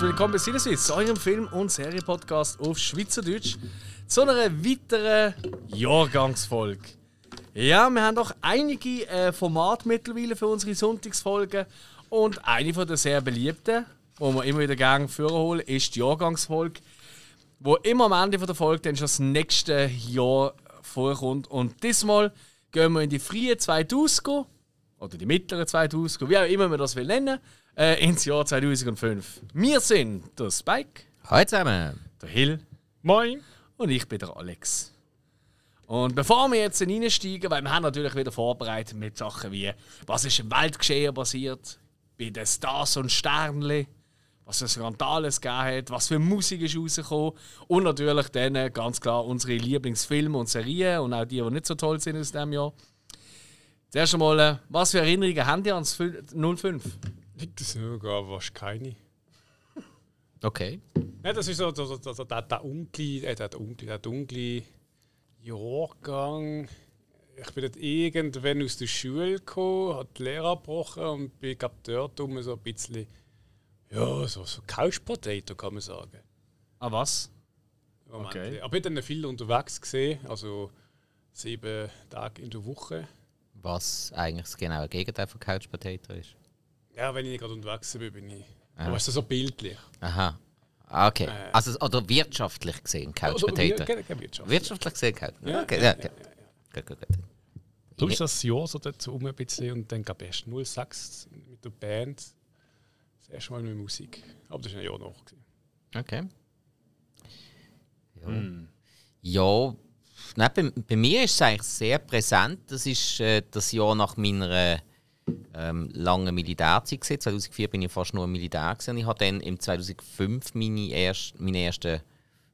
herzlich willkommen bei Sinneswitz, eurem Film- und Serienpodcast auf Schweizerdeutsch, zu einer weiteren Jahrgangsfolge. Ja, wir haben auch einige äh, Formate mittlerweile für unsere Sonntagsfolgen und eine von den sehr beliebten, die wir immer wieder gerne führen holen, ist die Jahrgangsfolge, wo immer am Ende der Folge dann schon das nächste Jahr vorkommt. Und diesmal gehen wir in die frühe 2000er oder die mittlere 2000er, wie auch immer man das will nennen will äh, ins Jahr 2005. Wir sind der Spike. Hallo zusammen. Der Hill. Moin. Und ich bin der Alex. Und bevor wir jetzt reinsteigen, weil wir haben natürlich wieder vorbereitet mit Sachen wie, was ist im Weltgeschehen passiert, bei den Stars und Sternli, was für Skandale es gegeben hat, was für Musik ist rausgekommen und natürlich dann äh, ganz klar unsere Lieblingsfilme und Serien und auch die, die nicht so toll sind aus diesem Jahr. Zuerst einmal, äh, was für Erinnerungen haben die ans 05? Nicht das nur gar fast keine. Okay. Ja, das ist so, so, so, so der, der Unkli, äh, der Unkli, der Unkli Jahrgang. Ich bin dort irgendwann aus der Schule gekommen, hat die Lehre abgebrochen und bin glaub, dort um so ein bisschen, ja, so, so Couch Potato kann man sagen. Ah, was? Moment. Okay. Ich habe dann viel unterwegs gesehen, also sieben Tage in der Woche. Was eigentlich das genaue Gegenteil von Couch Potato ist. Ja, wenn ich gerade unterwegs bin, bin ich. Ah. Aber ist das so bildlich? Aha. Ah, okay. Äh. Also, oder wirtschaftlich gesehen, Couch oder, Potato. Wir, wir, wirtschaftlich. wirtschaftlich gesehen, Couch. Ja, okay, ja, okay. Ja, ja, gut, gut, gut. Du bist das Jahr so dazu um ein bisschen und dann gab es 06 mit der Band. Das erste Mal mit Musik. Aber das war ein Jahr nach. Okay. Ja. Hm. ja nein, bei, bei, mir ist es eigentlich sehr präsent. Das ist äh, das Jahr nach meiner äh, ähm, lange Militär gewesen. 2004 bin ich fast nur im Militär gewesen. Ich habe dann im 2005 meinen erst, meine ersten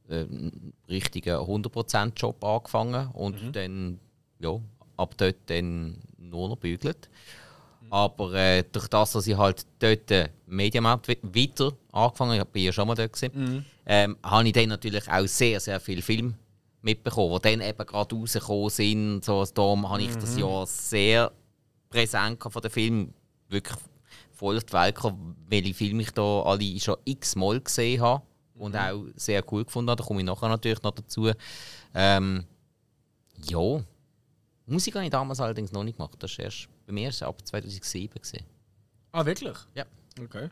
äh, richtigen 100% Job angefangen und mhm. dann ja, ab dort dann nur noch bügelt. Mhm. Aber äh, durch das, dass ich halt dort äh, Mediamarkt weiter angefangen habe, ich war ja schon mal dort, gewesen, mhm. ähm, habe ich dann natürlich auch sehr, sehr viel Film mitbekommen, die dann eben gerade rausgekommen sind. So, darum habe ich mhm. das Jahr sehr präsent von den Film wirklich voll auf die Welt gekommen, welche Filme ich da alle schon x-mal gesehen habe und mhm. auch sehr cool gefunden habe. Da komme ich nachher natürlich noch dazu. Ähm, ja. Musik habe ich damals allerdings noch nicht gemacht. Das ist erst bei mir erst ab 2007 gesehen. Ah, wirklich? Ja. Okay.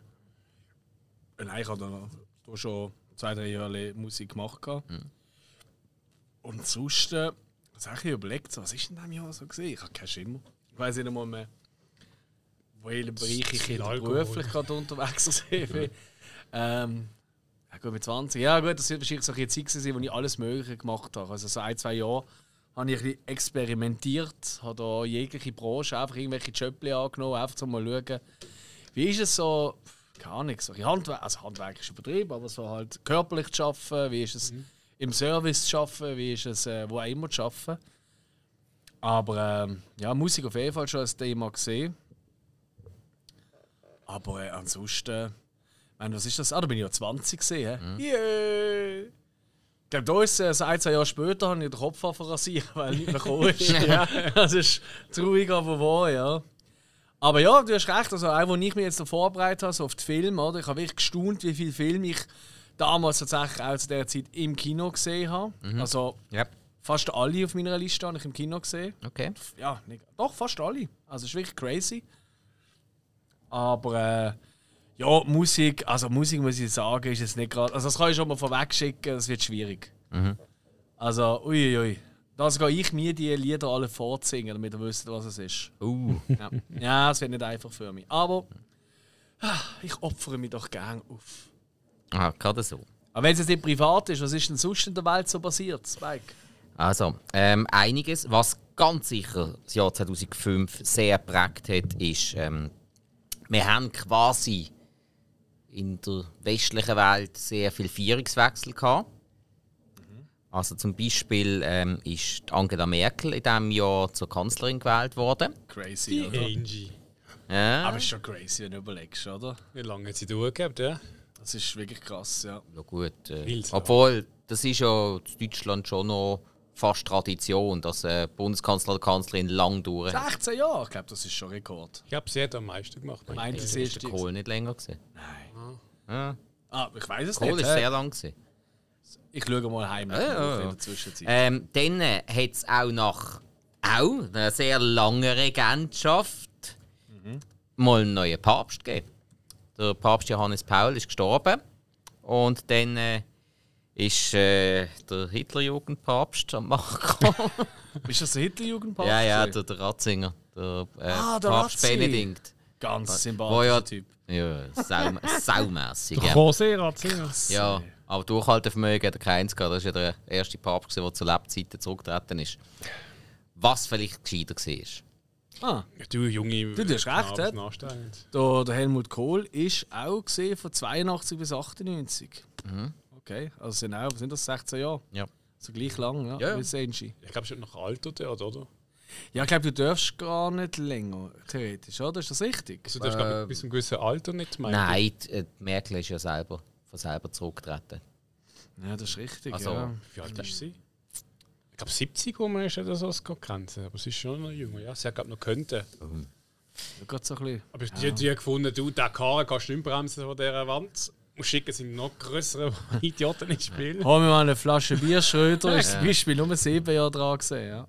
Äh, nein, ich habe da schon zwei, drei Jahre Musik gemacht. Mhm. Und sonst, äh, habe ich überlegt, was war in diesem Jahr so gesehen? Ich habe keinen Schimmer ich weiß nicht einmal mehr, welchen Bereich ich in beruflich gerade unterwegs sehe. ähm, gut, mit 20. Ja, gut, das wird wahrscheinlich so eine Zeit gewesen, wo ich alles Mögliche gemacht habe. Also, so ein, zwei Jahre habe ich ein experimentiert, habe da jegliche Branche, einfach irgendwelche Jobs angenommen, einfach um mal zu schauen, wie ist es so, gar nichts. So Handwerk, also Handwerk ist übertrieben, aber so halt körperlich zu arbeiten, wie ist es mhm. im Service zu arbeiten, wie ist es äh, wo auch immer zu arbeiten. Aber äh, ja, Musik auf jeden Fall schon als Thema gesehen. Aber äh, ansonsten, meine, was ist das? Ah, da bin ich ja 20 gesehen. Mhm. Yeah! Ich glaube, da ist es äh, ein, zwei Jahre später, habe ich den Kopf rasieren, weil nicht mehr gekommen ist. ja. Das ist traurig, aber wahr, ja. Aber ja, du hast recht, also auch, wo ich mich jetzt noch vorbereitet habe, so auf die Filme, oder? ich habe wirklich gestaunt, wie viele Filme ich damals tatsächlich auch zu der Zeit im Kino gesehen habe. Mhm. Also, yep fast alle auf meiner Liste habe ich im Kino gesehen. Okay. Ja, nicht, doch, fast alle. Also es ist wirklich crazy. Aber äh, ja, Musik, also Musik muss ich sagen, ist jetzt nicht gerade. Also das kann ich schon mal vorweg schicken, das wird schwierig. Mhm. Also, uiuiui. Ui. Das gehe ich mir die Lieder alle vorzingen, damit ihr wisst, was es ist. Uh. Ja, es ja, wird nicht einfach für mich. Aber ah, ich opfere mich doch gern auf. Ah, gerade so. Aber wenn es jetzt nicht privat ist, was ist denn sonst in der Welt so passiert, Spike? Also, ähm, einiges. Was ganz sicher das Jahr 2005 sehr prägt hat, ist, ähm, wir haben quasi in der westlichen Welt sehr viel Vierungswechsel gehabt. Mhm. Also zum Beispiel ähm, ist Angela Merkel in diesem Jahr zur Kanzlerin gewählt worden. Crazy, Die oder? Angie. Ja. Aber ist schon crazy, wenn du überlegst, oder? Wie lange hat sie durchgehabt, ja? Das ist wirklich krass, ja. Ja gut. Äh, obwohl, das ist ja in Deutschland schon noch fast Tradition, dass äh, Bundeskanzler oder Kanzlerin lang durch 16 Jahre, ich glaube, das ist schon Rekord. Ich glaube, sie hat am meisten gemacht. Ich meine, sie ist Kohl nicht länger gewesen. Nein. Ja. Ah. ah, ich weiß es Kohl nicht. Kohl ist sehr lang gewesen. Ich schaue mal heim ja, ja, in der Zwischenzeit. Ähm, dann äh, hat es auch nach auch einer sehr langen Regentschaft mhm. mal einen neuen Papst gegeben. Der Papst Johannes Paul ist gestorben und dann äh, ist äh, der Hitlerjugendpapst am Machen Ist das der Hitlerjugendpapst? Ja, ja, der, der Ratzinger. Der, äh, ah, der Papst Ratzi. Benedikt. Ganz sympathischer ja, Typ. Ja, sau, saumässig. Der ja. José Ratzinger. Ja, aber Durchhaltevermögen hat er keins gehabt. Das war ja der erste Papst, der zu Lebzeiten zurückgetreten ist. Was vielleicht gescheiter war. Ah. Du Junge, du, du hast recht. Der, der Helmut Kohl war auch von 82 bis 98. Mhm. Okay, also sind auch, sind das, 16 Jahre? Ja. So also gleich lang, ja, ja. wie Ich glaube, es ist noch alt oder? Ja, ich glaube, du darfst gar nicht länger, theoretisch, oder? Ist das richtig? Also du darfst, äh, glaube ähm, bis zu einem gewissen Alter nicht mehr. Nein, die, äh, die Merkel ist ja selber, von selber zurückgetreten. Ja, das ist richtig, also, ja. Wie alt ist sie? Ich glaube, 70 rum ist ja das Oscar-Grenze, aber sie ist schon noch jünger, ja. Sie hat, glaube noch könnte. Mhm. Ja, so ein bisschen. Aber ja. die, die gefunden, du, der Karren kannst du nicht bremsen von dieser Wand und schicken sie noch größere Idioten ins Spiel. Haben wir mal eine Flasche Bier, Schröder ist zum Beispiel nur sieben Jahre dran gesehen. Ja,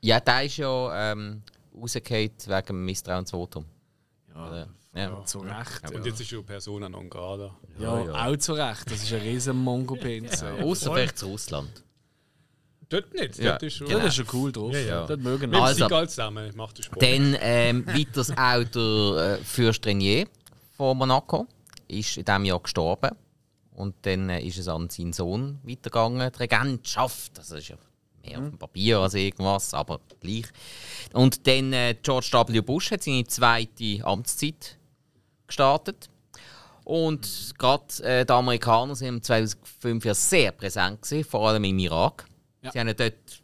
ja der ist ja ähm, rausgefallen wegen Misstrauensvotum. Ja. Ja. Zu Recht. Ja. Und jetzt ist schon Persona non grata. Ja, ja, auch zu Recht. Das ist ein riesen Mongo-Pinsel. Ja. Außer vielleicht zu Russland. Dort nicht. Ja. Dort ist schon, genau. ist schon cool drauf. Ja, ja. Dort mögen wir also, also zusammen. Macht Spaß. Dann ähm, weiters auch der äh, Fürst Renier von Monaco ist in diesem Jahr gestorben. Und dann äh, ist es an seinen Sohn weitergegangen, die Regentschaft. Das ist ja mehr auf mhm. dem Papier als irgendwas, aber gleich. Und dann äh, George W. Bush hat seine zweite Amtszeit gestartet. Und mhm. gerade äh, die Amerikaner waren 2005 ja sehr präsent, gewesen, vor allem im Irak. Ja. Sie haben dort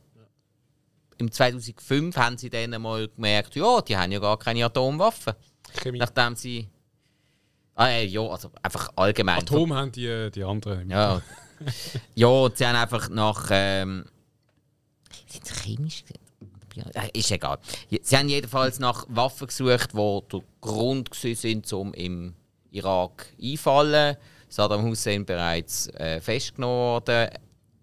im 2005 haben sie dann mal gemerkt, ja, die haben ja gar keine Atomwaffen. Chemie. Nachdem sie Ah, äh, ja, also einfach allgemein. Atom haben die, äh, die anderen. Ja. ja, sie haben einfach nach. Ähm, sind sie chemisch? Äh, ist egal. Sie haben jedenfalls nach Waffen gesucht, die der Grund waren, um im Irak einfallen. Saddam Hussein bereits äh, festgenommen worden,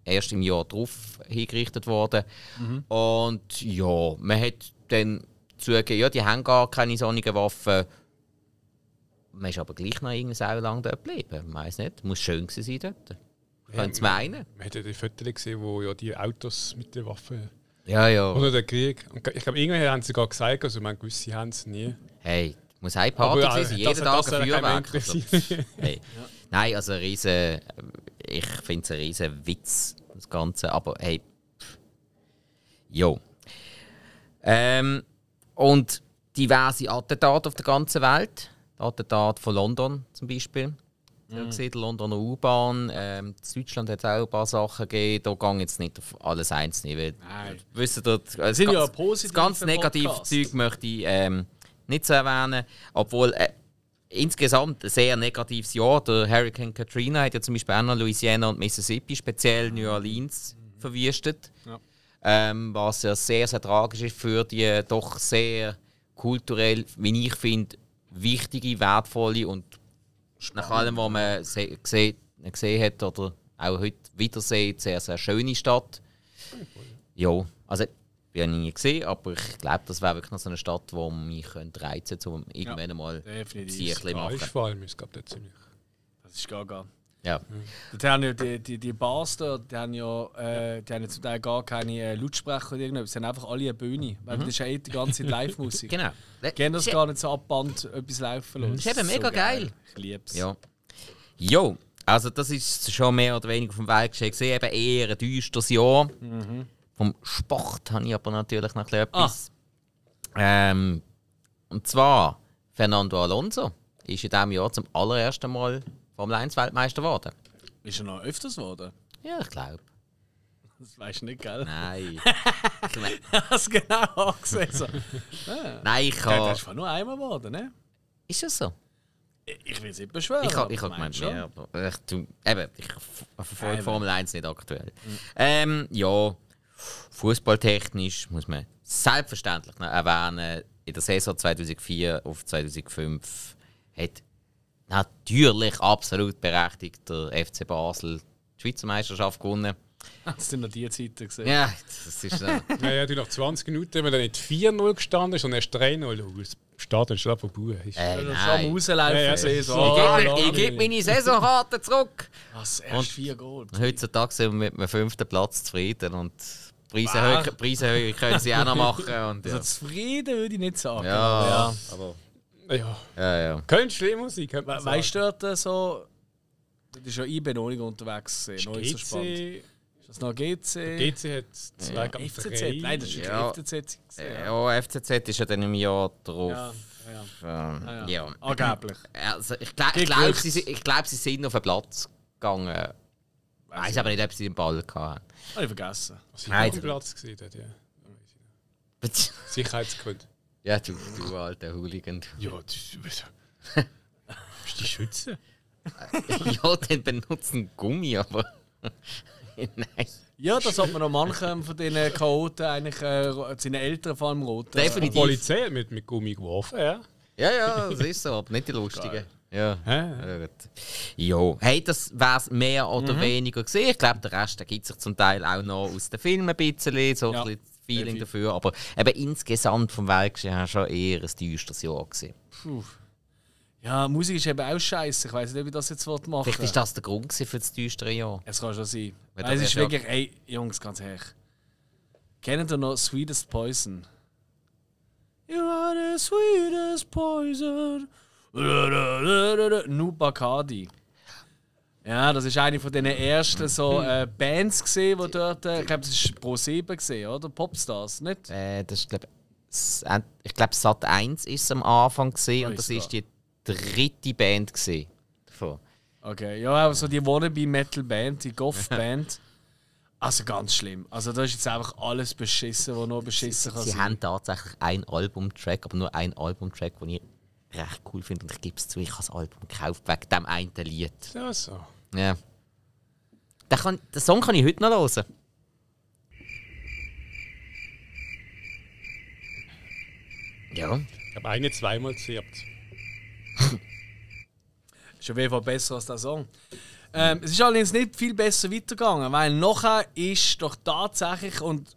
erst im Jahr darauf hingerichtet worden. Mhm. Und ja, man hat dann zugegeben, ja, die haben gar keine sonnigen Waffen man ist aber gleich noch irgendwie sehr lange dort geblieben. Ich weiß nicht, muss schön gewesen sein dort. Könnte ja, meinen. Man hat ja die Fotos gesehen, wo ja die Autos mit den Waffen. Ja, ja. Oder der Krieg. Und ich glaube, irgendwann haben sie gar gesagt, also man gewisse haben es nie. Hey, muss ein Party aber, sein, jeden Tag ein Feuerwerk. Also. hey. ja. Nein, also riesen, äh, ich finde es ein riesen Witz, das Ganze. Aber hey, jo. Ähm, und diverse Attentate auf der ganzen Welt. Attentat von London zum Beispiel. Mhm. Gesehen, Londoner U-Bahn. Ähm, in Deutschland hat es auch ein paar Sachen gegeben. Da gehe jetzt nicht auf alles einzelne. Weil, Nein. Wisst ihr, das, also sind ganz, ja das ganz negative Podcast. Zeug möchte ich ähm, nicht so erwähnen. Obwohl äh, insgesamt ein sehr negatives Jahr. Der Hurricane Katrina hat ja zum Beispiel auch noch Louisiana und Mississippi, speziell New mhm. Orleans, mhm. verwüstet. Ja. Ähm, was ja sehr, sehr tragisch ist für die doch sehr kulturell, wie ich finde, wichtige, wertvolle und nach allem, was man gesehen, gesehen hat oder auch heute wieder sieht, sehr, sehr schöne Stadt. Ja, also ich habe nie gesehen, aber ich glaube, das wäre wirklich noch so eine Stadt, die mich könnte reizen könnte, um irgendwann ja, mal ein bisschen machen. Vor allem, ich glaube, das ziemlich. Das ist gar gar. Ja. Die die, die, die Bars da, die haben ja, äh, die haben ja zum Teil gar keine äh, Lautsprecher oder irgendwas. Sie haben einfach alle eine Bühne. Weil mhm. das ist ja eh die ganze Zeit Live-Musik. genau. Gehen das ist gar nicht so abband etwas laufen lassen. Das ist eben mega so geil. geil. Ich lieb's. Ja. Jo, also das ist schon mehr oder weniger vom Weltgeschehen gesehen. Eben eher ein düsteres Jahr. Mhm. Vom Sport habe ich aber natürlich noch ah. etwas. Ah. Ähm, und zwar Fernando Alonso ist in diesem Jahr zum allerersten Mal Formel 1 Weltmeister geworden. Ist er noch öfters geworden? Ja, ich glaube. Das weißt du nicht, gell? Nein. Hast du genau angesehen. So. Ja. Nein, ich habe. Du bist nur einmal geworden, ne? Ist das so? Ich will es nicht beschweren. Ich habe ich gemeint, schon. Ja, aber ich, tu, eben, ich verfolge Formel 1 nicht aktuell. Mhm. Ähm, ja, fußballtechnisch muss man selbstverständlich erwähnen, in der Saison 2004 auf 2005 hat natürlich absolut berechtigt der FC Basel die Schweizer Meisterschaft gewonnen. Das sind noch die Zeiten gesehen. Ja, das ist dann. Äh, ja, ja, nach 20 Minuten, wenn er nicht 4-0 gestanden ist, und erst 3-0 aus. Stadion schon von Buhe. Äh, ist äh, schon am Rauslaufen. Ja, ja, so. Ich, ich, ich gebe meine Saisonkarte zurück. Was, ah, erst vier Gold. Heutzutage sind wir mit dem fünften Platz zufrieden und Preise, hoch, Preise können sie auch noch machen. Und, also ja. Also zufrieden würde ich nicht sagen. Ja, ja. aber... Ja. ja, ja. Keine schlimme Weißt du dort äh, so? Du bist ja einbenonig unterwegs. Äh, ist noch so spannend. Ist das noch GC? GC hat zwei ja. FCZ? Nein, das ist ja. FCZ. Ja. ja, oh, FCZ ist ja dann im Jahr drauf. Ja. Ja. Ähm, ah, ja. Angeblich. Also, ich glaube, glaub, sie, glaub, sie sind auf den Platz gegangen. Ich weiß aber nicht, ob sie den Ball hatten. Habe ich vergessen. Sie haben auf dem Platz gesehen, ja. Sicherheitsgründe. Ja, du, du alter Hooligan. Ja, das ist. Bist du dich schützen? Äh, ja, dann benutzen Gummi, aber. Nein. Ja, das hat man noch manchem ähm, von diesen Chaoten eigentlich, äh, seinen Eltern vor allem roten. Definitiv. Die Polizei mit, mit Gummi geworfen, ja. Ja, ja, das ist so, aber nicht die Lustigen. Ja. Hä? ja. gut. Jo. Hey, das wär's mehr oder mhm. weniger gesehen. Ich glaube, der Rest gibt sich zum Teil auch noch aus den Filmen ein bisschen. So ja. ein bisschen Feeling dafür. Aber eben insgesamt vom Werk schon eher ein düsteres Jahr gewesen. Ja, Musik ist eben auch scheiße. Ich weiß nicht, ob ich das jetzt machen will. Vielleicht war das der Grund für das düstere Jahr. Es kann schon sein. Weil es ist wirklich, ey, Jungs, ganz ehrlich. Kennen ihr noch Sweetest Poison? You are the sweetest poison. Nubakadi. Ja, das war eine von den ersten so äh, Bands gesehen, die dort, äh, ich glaube, das war Pro 7 gesehen, oder Popstars, nicht? Äh, das ist, glaub, ich glaube, Sat 1 war es am Anfang gesehen und das war die dritte Band gesehen davon. Okay, ja, aber so die wannabe Metal Band, die Goth Band. Also ganz schlimm. Also da ist jetzt einfach alles beschissen, was noch beschissen kann. Sie sein. haben tatsächlich einen Albumtrack, aber nur einen Albumtrack, den ich recht cool finde und ich gebe es zu, ich habe das Album gekauft wegen dem einen Lied. Ja, so. Ja. Den, kann, den Song kann ich heute noch hören. Ja. Ich habe eine zweimal zerbt. Schon auf jeden Fall besser als der Song. Ähm, es ist allerdings nicht viel besser weitergegangen, weil nachher ist doch tatsächlich, und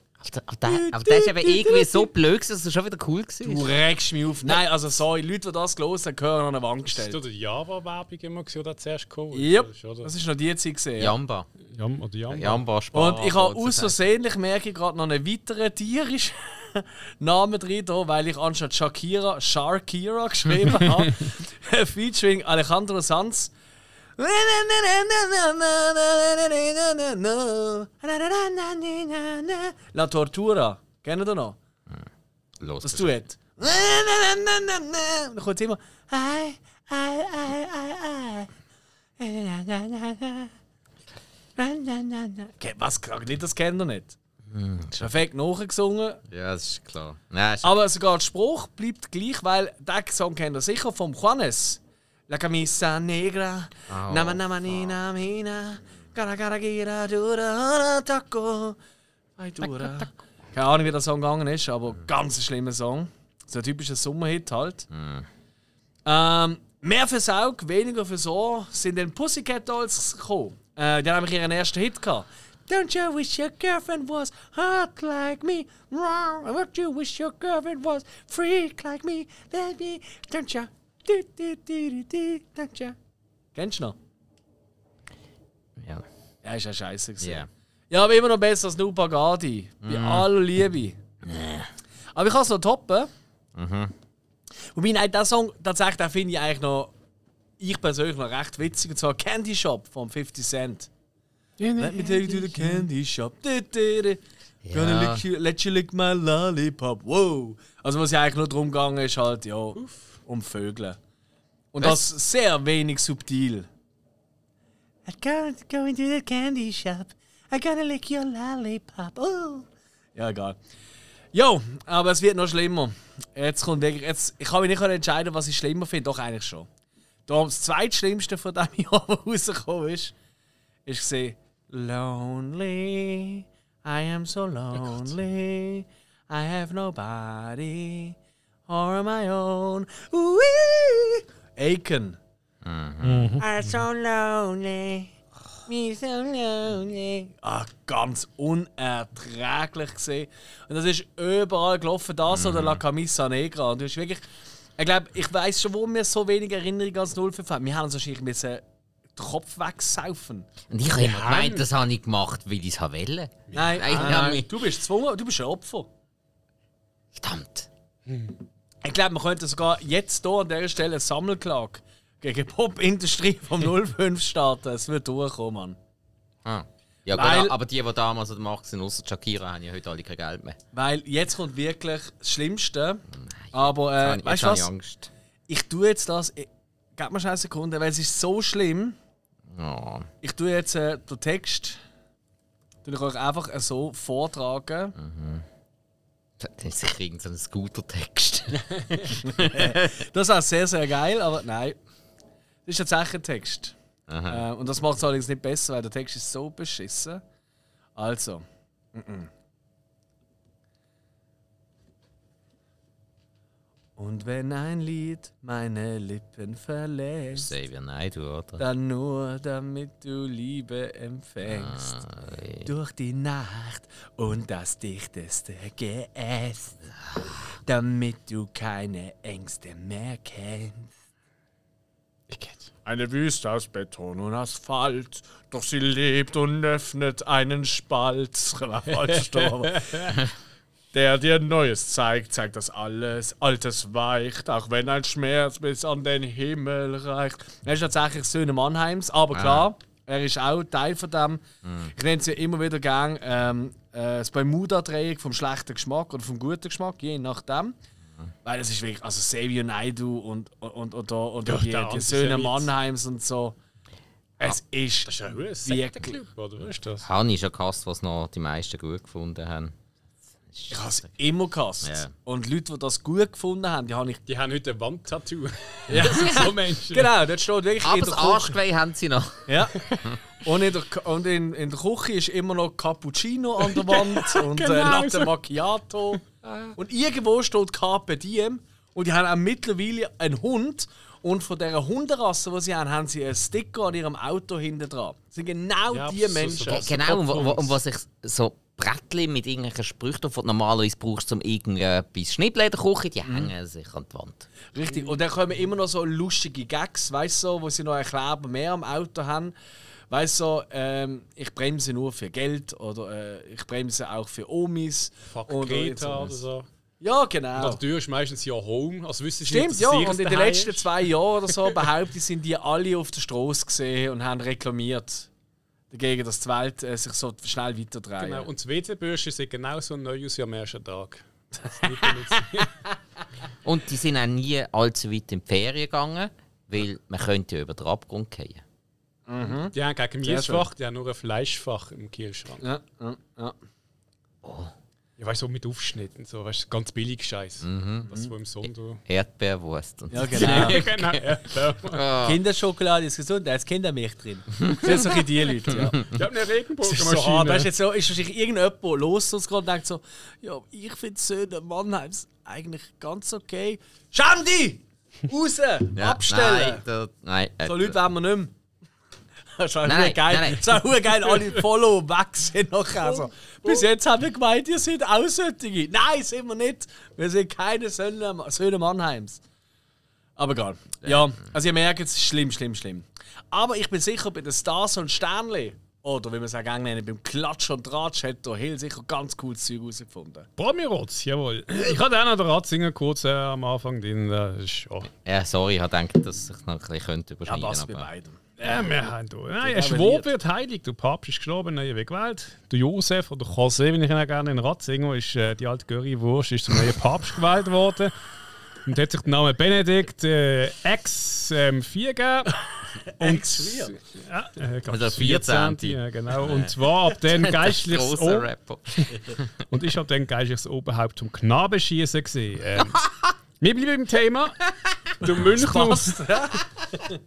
Aber, aber, der, ist eben irgendwie so blöd, dass es schon wieder cool war. Du regst mich auf. Nein, also sorry, Leute, die das gelesen haben, gehören an eine Wand gestellt. Hast du die Java-Werbung immer gesehen, die zuerst gekommen yep. Das ist noch die Zeit gesehen. Jamba. Jam oder Jamba. Jamba Und ich habe außersehentlich merke ich gerade noch einen weiteren tierischen Namen drin, da, weil ich anstatt Shakira Sharkira geschrieben habe. Featuring Alejandro Sanz. La Tortura. Kennen ihr noch? Eh, Los. Das Duett. Dann kommt immer. Ei, ei, ei, Was? Nicht, das kennt ihr nicht. Mm. Hm, Perfekt nachgesungen. Ja, das ist klar. Nein, ist Aber sogar der Spruch bleibt gleich, weil der Song kennt ihr sicher vom Juanes. La camisa negra, ah, oh, nama nama nina mina, cara gira dura taco, dura. Keine Ahnung, wie der Song gegangen ist, aber mhm. ganz schlimmer Song. So ein typischer Sommerhit halt. Mhm. Ähm, mehr fürs Auge, weniger fürs Ohr sind dann Pussycat Dolls gekommen. Äh, die haben nämlich ihren ersten Hit gehabt. Don't you wish your girlfriend was hot like me? Don't you wish your girlfriend was freak like me? Don't you? Di, di, di, di, di, Kennst du noch? Ja. Er ist ja scheiße gewesen. Yeah. Ja, aber immer noch besser als Nupa Gadi. Bei mm. aller Liebe. Yeah. Aber ich kann es noch toppen. Mhm. Und nein, diesen Song, tatsächlich, finde ich eigentlich noch, ich persönlich noch recht witzig. Und zwar Candy Shop von 50 Cent. let me take you to the candy shop. Ja. Gonna lick you, let you lick my lollipop. Wow. Also, was ja eigentlich nur darum gegangen ist, halt, ja. Uff um Vögel. Und das, das sehr wenig subtil. I can't go into the candy shop. I gotta lick your lollipop. Oh. Ja, egal. Jo, aber es wird noch schlimmer. Jetzt kommt wirklich, jetzt, ich kann mich nicht entscheiden, was ich schlimmer finde. Doch, eigentlich schon. Darum das zweitschlimmste von diesem Jahr, was rausgekommen ist, ist gesehen Lonely, I am so oh lonely, I have nobody on my own. Wee! Aiken. Mhm. I'm so lonely. Me so lonely. Ah, ganz unerträglich gesehen. Und das ist überall gelaufen, das oder mhm. La Camisa Negra. Und du hast wirklich. Ich glaube, ich weiß schon, wo wir so wenig Erinnerungen ans 05 haben. Wir haben uns wahrscheinlich müssen den Kopf wegsaufen. Und ich habe immer gemeint, das habe ich gemacht, weil ich es wollte. Nein, nein, nein, Du bist gezwungen, du bist ein Opfer. Verdammt. Hm. Ich glaube, man könnte sogar jetzt hier an dieser Stelle eine Sammelklage gegen Pop-Industrie vom 05 starten. Es wird durchkommen. Ah. Ja, weil, genau, aber die, die damals an der Macht sind, außer Shakira, haben ja heute alle kein Geld mehr. Weil jetzt kommt wirklich das Schlimmste. Nein, aber äh, jetzt weißt du was? Angst. Ich tue jetzt das. Äh, gib mir schon eine Sekunde, weil es ist so schlimm. Oh. Ich tue jetzt äh, den Text tue ich euch einfach so vortragen. Mhm. Das ist sicher irgendein Scooter-Text. das war sehr, sehr geil, aber nein. Das ist tatsächlich ein Text. Aha. Äh, und das macht es allerdings nicht besser, weil der Text ist so beschissen. Also. Mm -mm. Und wenn ein Lied meine Lippen verlässt, Xavier Neid, oder? dann nur, damit du Liebe empfängst. Ah, Durch die Nacht und das dichteste Geäst, damit du keine Ängste mehr kennst. Ich kenn's. Eine Wüste aus Beton und Asphalt, doch sie lebt und öffnet einen Spalt. Vollsturm. der dir Neues zeigt, zeigt, dass alles Altes weicht, auch wenn ein Schmerz bis an den Himmel reicht. Er ist tatsächlich Söhne Mannheims, aber ah. klar, ah. er ist auch Teil von dem. Mhm. Ich nenne es ja immer wieder gern ähm, äh, das Bermuda-Dreieck vom schlechten Geschmack oder vom guten Geschmack, je nachdem. Mhm. Weil es ist wirklich, also Savio Naidu und, und, und, und, und ja, die, die Söhne Mannheims und so. Es ah, ist. Das ist ein Sektenclub, Hanni ist das? Hani ein Cast, was noch die meisten gut gefunden haben. Ich habe es immer gehasst. Yeah. Und Leute, die das gut gefunden haben, die, haben, ich die haben heute ein Wandtattoo. ja, so Menschen. Genau, dort steht wirklich. Aber das Arschgeweih haben sie noch. Ja. Und, in der, und in, in der Küche ist immer noch Cappuccino an der Wand und äh, genau, äh, Latte Macchiato. Ah. und irgendwo steht Carpe Diem. Und die haben auch mittlerweile einen Hund. Und von dieser Hunderasse, die sie haben, haben sie einen Sticker an ihrem Auto hinten dran. Das sind genau ja, die Menschen. So, so, genau, um, um, um was ich so Brettchen mit irgendwelchen Sprüchen, die du normalerweise brauchst, um irgendetwas Schnittleder zu kochen, die mhm. hängen sich an die Wand. Richtig, und dann kommen immer noch so lustige Gags, weißt du, wo sie noch ein Kleber mehr am Auto haben. Weißt du, ähm, ich bremse nur für Geld oder äh, ich bremse auch für Omis. Fuck oder Greta oder so. Ja, genau. Und natürlich ist meistens ja Home. Also wissen Sie Stimmt, nicht, dass ja. Und in den letzten zwei Jahren oder so behaupte ich, sind die alle auf der Straße gesehen und haben reklamiert dagegen, dass die Welt äh, sich so schnell weiterdreht. Genau, und die WC-Bürste sind genauso neu aus wie am ersten Tag. und die sind auch nie allzu weit in die Ferien gegangen, weil man könnte ja über den Abgrund gehen. Mhm. Die haben gegen Miesfach, die haben nur ein Fleischfach im Kühlschrank. Ja, ja, ja. Oh. Ja, weißt du, so mit Aufschnitt und so, weißt du, ganz billig Scheiß. Mhm. Das, wo im Sonder. Mhm. Erdbeerwurst. Und ja, genau. genau. ja, genau. Erdbeer. Ah. Kinderschokolade ist gesund, da ist Kindermilch drin. Das sind so die Leute, ja. Ich habe eine Regenbogenmaschine. So hart, weißt du, jetzt so, ist wahrscheinlich irgendjemand los uns gerade und denkt so, ja, ich finde Söder Mannheim eigentlich ganz okay. Schande! Raus! Ja, abstellen! Nein, da, nein, äh, so Leute wollen wir nicht mehr. Das ist auch nein, geil. Nein, ist auch geil, alle Follow wachsen nachher. Oh, also, oh. bis jetzt haben wir gemeint, ihr seid auch Nein, sind wir nicht. Wir sind keine Söhne, Söhne Mannheims. Aber egal. Ja, also ihr merkt, es ist schlimm, schlimm, schlimm. Aber ich bin sicher, bei den Stars und Sternli oder wie man es auch gerne nennt, beim Klatsch und Ratsch, hat der Hill sicher ganz cooles Zeug herausgefunden. Promirotz, jawohl. Ich hatte auch noch den Ratzinger kurz äh, am Anfang drin. Äh, ja. sorry, ich habe gedacht, dass ich noch ein bisschen überschneiden könnte. Ja, was bei beidem. Ja, wir haben hier. Nein, ein Schwab wird heilig. Der Papst ist gestorben, neue gewählt. Der Josef oder José, wenn ich ihn gerne in Ratzinger, ist äh, die alte Currywurst, ist zum neuen Papst gewählt worden. Und hat sich den Namen Benedikt äh, X4 ähm, gegeben. X4? ja, äh, also 14. Ja, genau. Und zwar ab dann geistliches Oberhaupt. Und ich habe dann geistliches Oberhaupt zum Knabenschießen gesehen. Ähm, Wir bleiben im Thema. Du Münchner,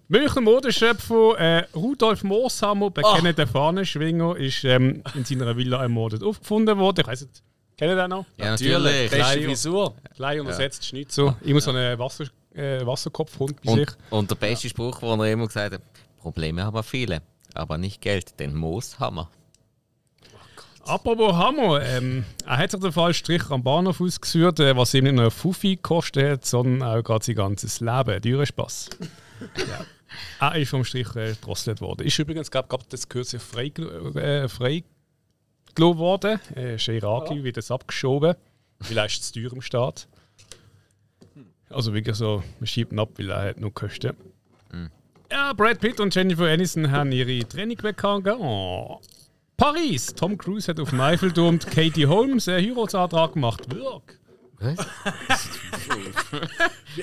Münchner Modeschöpfer äh, Rudolf Mooshammer, bekennender ah. Fahnenschwinger, ist ähm, in seiner Villa ermordet aufgefunden worden. Ich weiß nicht, kennt ihr den noch? Ja, natürlich. Kleine Visur. Klein untersetzt, ja. so. Immer so einen Wasser, äh, Wasserkopfhund bei und, sich. Und der beste Spruch, den er immer gesagt hat: Probleme haben viele, aber nicht Geld, den Mooshammer. Apropos Hammer, ähm, er hat sich den Fall Strich am Bahnhof ausgesucht, äh, was ihm nicht nur Fuffi gekostet hat, sondern auch gerade sein ganzes Leben. Teurer Spass. ja. Er ist vom Strich äh, worden. Ist übrigens, glaube ich, das kürzlich frei, äh, frei gelassen worden. Äh, ist Iraki ja. wieder abgeschoben, Vielleicht ist es teuer im Staat. Also wirklich so, man schiebt ihn ab, weil er hat nur Kosten. Mhm. Ja, Brad Pitt und Jennifer Aniston haben ihre Training weggehangen. Oh. Paris. Tom Cruise hat auf dem Eiffelturm Katie Holmes einen äh, Heiratsantrag gemacht. Wirk.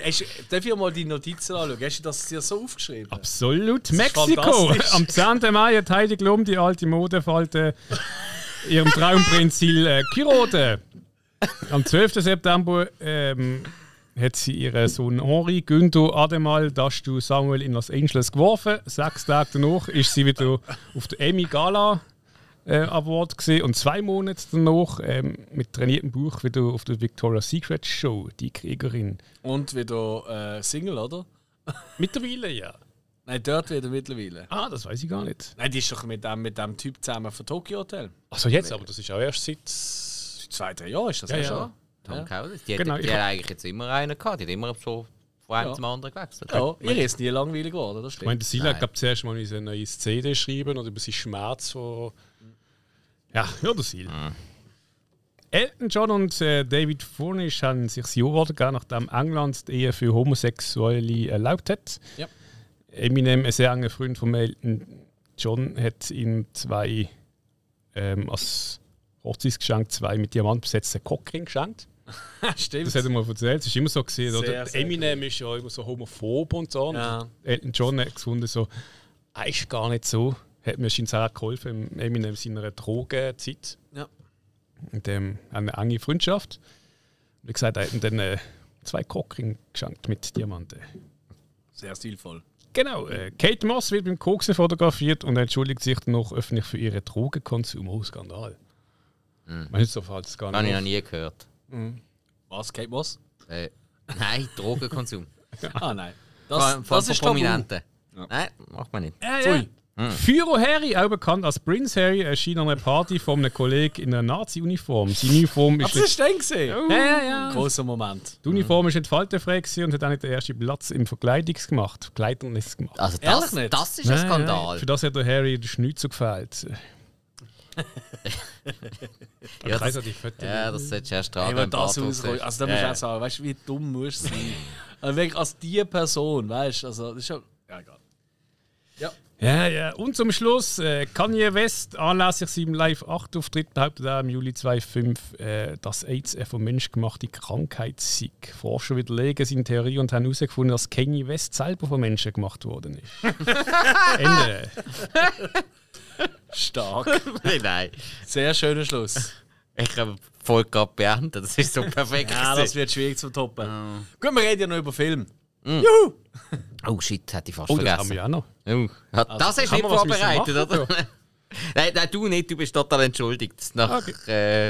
hast, darf ich mal die Notizen anschauen? Hast du das dir so aufgeschrieben? Absolut. Mexiko. Am 10. Mai hat Heidi Klum die alte Modefalte äh, ihrem Traumprinz Sil äh, Am 12. September ähm, hat sie ihren Sohn Henri Günther Ademal das du Samuel in Los Angeles geworfen. Sechs Tage danach ist sie wieder auf der Emmy Gala äh, Award gesehen und zwei Monate danach ähm, mit trainiertem Buch wieder auf der Victoria's Secret Show, die Kriegerin. Und wieder äh, Single, oder? mittlerweile, ja. Nein, dort wieder mittlerweile. Ah, das weiß ich gar nicht. Nein, die ist doch mit dem, mit dem Typ zusammen von Tokyo Hotel. Also jetzt, aber das ist auch erst seit, zwei, drei Jahren ist das ja, ja. schon. Tom ja. Die, genau, hat, die hat eigentlich jetzt immer einen gehabt, die hat immer so von einem ja. zum anderen gewechselt. Ja, ihr ist nie langweilig geworden, das stimmt. Ich meine, Sila, ich glaube, zuerst mal eine neue CD schreiben oder über seinen Schmerz von ja, hör das hin. Elton John und äh, David Furnish haben sich das Jahr gegeben, nachdem England die Ehe für Homosexuelle erlaubt hat. Ja. Eminem, ein sehr enger Freund von Elton John, hat ihm zwei ähm, als Hochzeitsgeschenk zwei mit Diamant besetzte Cockring geschenkt. Stimmt. Das hat er mal erzählt. Es ist immer so gesehen, oder? Sehr Eminem cool. ist ja immer so homophob und so. Ja. Und Elton John hat gefunden, so, er ah, ist gar nicht so hat mir scheint sehr geholfen, Eminem seiner Drogenzeit. Ja. Und dem ähm, eine enge Freundschaft. wie gesagt, er hat ihm dann äh, zwei Kocken geschenkt mit Diamanten. Sehr stilvoll. Genau. Äh, Kate Moss wird beim Koksen fotografiert und entschuldigt sich dann noch öffentlich für ihren Drogenkonsum. Oh, Skandal. Mhm. Man so falsch nicht. Habe ich noch nie gehört. Mhm. Was, Kate Moss? Äh, nein, Drogenkonsum. ah, nein. Das, von, von, das von ist Prominenten. Ja. Nein, macht man nicht. Ja, ja. Mm. Hm. Führer Harry, auch bekannt als Prince Harry, erschien an einer Party von einem Kollegen in einer Nazi-Uniform. Seine Uniform ist. das war gesehen. Uh, ja, ja. Oh, großer Moment. Die Uniform war mm. nicht faltenfrei und hat auch nicht den ersten Platz im Verkleidungs gemacht. Verkleidungs gemacht. Also, das, nicht? das ist ein Skandal. Nein. Für das hat der Harry den Schnitzel gefällt. ja, das, ja, ja, das solltest ja erst tragen. Hey, das ausräumt, also, da musst du ja. auch sagen, weißt du, wie dumm musst du sein. also, wirklich, als die Person, weißt du, also, das ist ja. Ja, egal. Ja, ja. Und zum Schluss, äh, Kanye West, anlässlich seinem Live-8-Auftritt, behauptet er im Juli 2005, äh, dass AIDS eine vom Mensch gemachte Krankheit sei. Forscher widerlegen seine Theorie und haben herausgefunden, dass Kanye West selber vom Menschen gemacht worden ist. Ende. Stark. nein, nein. Sehr schöner Schluss. Ich habe voll gerade beendet. Das ist so perfekt. ja, das wird schwierig zu toppen. Oh. Gut, wir reden ja noch über Film. Mm. Juhu! Oh shit, hätte ich fast oh, vergessen. Das haben wir auch noch. Uh, das also, hast du nicht vorbereitet, oder? nein, nein, du nicht, du bist total entschuldigt nach okay.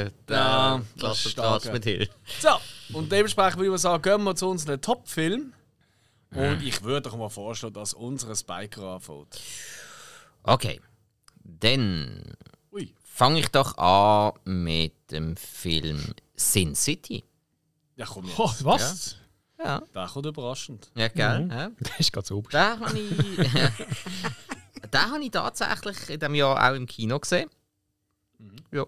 äh, der ja, Klassenstraße mit Hill. So, und dementsprechend würde ich sagen, gehen wir zu unserem top film Und hm. ich würde doch mal vorstellen, dass unsere Spiker anfängt. Okay, dann fange ich doch an mit dem Film Sin City. Ja, komm jetzt. Oh, was? Ja. Ja. Der kommt überraschend. Ja, gell? Mhm. Ja. Der ist ganz so Den habe ich, den habe ich tatsächlich in diesem Jahr auch im Kino gesehen. Mhm. Ja.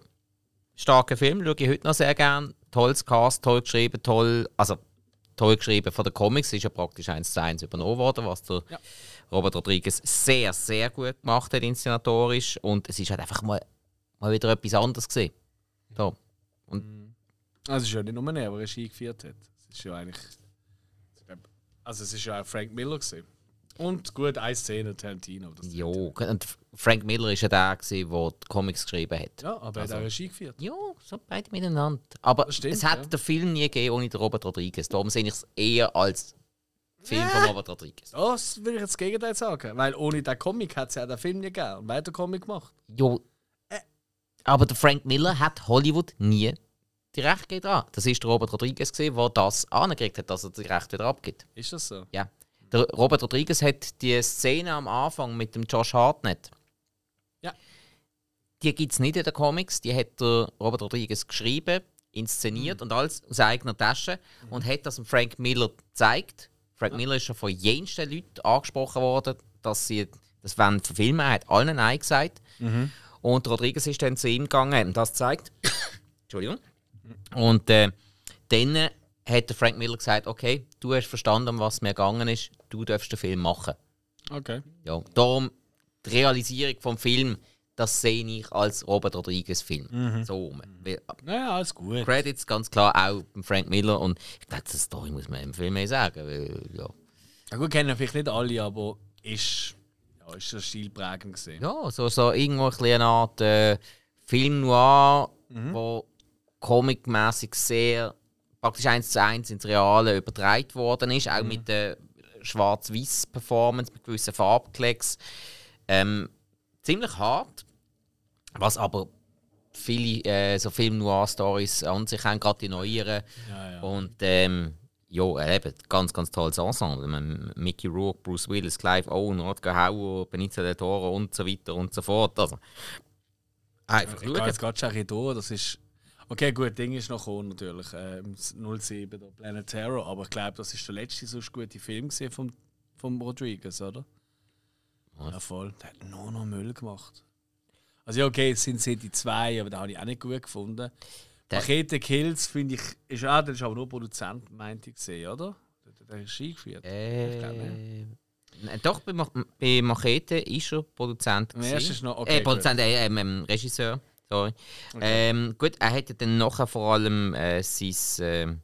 Starker Film, schaue ich heute noch sehr gerne. Tolles Cast, toll geschrieben, toll. Also, toll geschrieben von den Comics, ist ja praktisch eins zu eins übernommen worden, was der ja. Robert Rodriguez sehr, sehr gut gemacht hat, inszenatorisch. Und es ist halt einfach mal, mal wieder etwas anderes gesehen. Mhm. So. Und mhm. also, es ist ja nicht nur er, der Regie geführt hat. Es ist ja eigentlich also es war ja auch Frank Miller. Gewesen. Und gut, eine Szene Tarantino. Das ja, und Frank Miller war ja der, der die Comics geschrieben hat. Ja, aber also, er hat also, auch Regie geführt. Ja, so beide miteinander. Aber stimmt, es hätte ja. den Film nie gegeben ohne den Robert Rodriguez. Darum sehe ich es eher als Film ja. von äh. Robert Rodriguez. Das würde ich jetzt das Gegenteil sagen. Weil ohne den Comic hätte es ja den Film nie gegeben. Und wer hat den Comic gemacht? Ja. Äh. Aber der Frank Miller hat Hollywood nie die geht an. Das ist der Robert Rodriguez, gewesen, der das angekriegt hat, dass er die Rechte wieder abgibt. Ist das so? Ja. Der Robert Rodriguez hat die Szene am Anfang mit dem Josh Hartnett. Ja. Die gibt es nicht in den Comics, die hat der Robert Rodriguez geschrieben, inszeniert mhm. und alles aus eigener Tasche mhm. und hat das Frank Miller gezeigt. Frank ja. Miller ist schon von jensten Leuten angesprochen worden, dass sie das wollen verfilmen. Er hat allen Nein gesagt. Mhm. Und Rodriguez ist dann zu ihm gegangen und das zeigt. Entschuldigung. Und äh, dann hat Frank Miller gesagt, okay, du hast verstanden, um was mir gegangen ist, du darfst den Film machen. Okay. Ja, darum die Realisierung vom Film, das sehe ich als Robert Rodriguez Film. Mhm. So rum. Äh, ja, alles gut. Credits ganz klar auch Frank Miller und ich glaube, das Story muss man im Film mehr sagen, weil, ja. ja gut, kennen vielleicht nicht alle, aber ist, ja, ist schon stilprägend gesehen. Ja, so, so irgendwo eine Art äh, Film noir, mhm. wo comicmäßig sehr praktisch eins zu eins ins Reale übertragen worden ist, auch mhm. mit der schwarz-weiß Performance, mit gewissen Farbklecks. Ähm, ziemlich hart, was aber viele äh, so Film-Noir-Stories an sich haben, gerade die neueren. Ja, ja. Und ähm, ja, eben, ganz, ganz tolles Ensemble. Man, Mickey Rourke, Bruce Willis, Clive Owen, Rodger Hauer, Benicio del Toro und so weiter und so fort. Also, einfach ich schauen. Ich jetzt gerade schon Charido, das ist Okay, gut, Ding ist noch gekommen, natürlich. Äh, 07, da Planet Terror. Aber ich glaube, das ist der letzte sonst gute Film von vom Rodriguez, oder? Was? Ja, voll. Der hat nur noch Müll gemacht. Also, ja, okay, es sind sie die zwei, aber den habe ich auch nicht gut gefunden. Der Rakete Kills, finde ich, ist, ah, der ist aber nur Produzent, meinte ich, gesehen, oder? Der, der ist eingeführt. Ähm, äh, ich glaube nicht. Nein, doch, bei, Ma bei Machete ist er Produzent. Am ersten ist noch okay, äh, Produzent, äh, ähm, Regisseur sorry. Okay. Ähm, gut, er hat ja dann nachher vor allem äh, sein, ähm,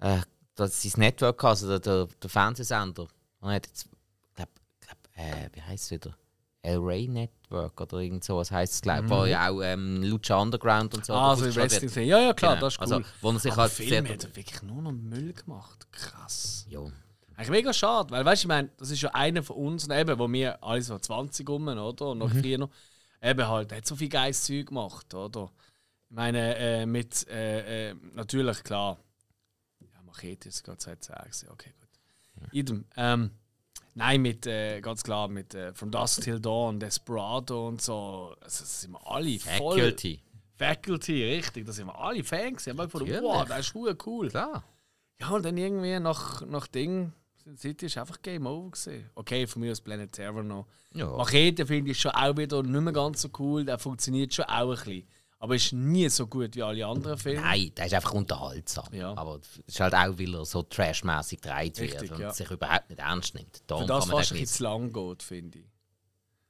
äh, das, sein Network, also der, der, der Fernsehsender. Und er hat jetzt, glaub, glaub, äh, wie heißt es wieder? El Rey Network oder irgend sowas heisst es, glaube ich. Mhm. War ja auch ähm, Lucha Underground und so. Ah, so Wrestling sehen. Ja, ja, klar, genau. das ist also, cool. Also, wo er sich halt Film hat er wirklich nur noch Müll gemacht. Krass. Ja. Eigentlich mega schade, weil weißt du, ich meine, das ist ja einer von uns, eben, wo wir alle so 20 rum, oder? Und noch mhm. früher noch eben halt, er hat so viel geiles Zeug gemacht, oder? Ich meine, äh, mit, äh, äh, natürlich, klar, ja, Machete ist Gott sei Dank, okay, gut. Idem, ähm, nein, mit, äh, ganz klar, mit äh, From Dusk Till Dawn, Desperado und so, also, das sind wir alle voll... Faculty. Faculty, richtig, da sind wir alle Fans, haben wir von, wow, das ist cool. Klar. Ja, und dann irgendwie nach, nach Ding Sin City war einfach Game Over. Gewesen. Okay, von mir aus Planet Server noch. Ja. Machete finde ich schon auch wieder nicht mehr ganz so cool. Der funktioniert schon auch ein bisschen. Aber ist nie so gut wie alle anderen Filme. Nein, der ist einfach unterhaltsam. Ja. Aber es ist halt auch, weil er so trashmäßig gedreht wird und ja. sich überhaupt nicht ernst nimmt. Darum Für das was ein bisschen zu lang geht, finde ich.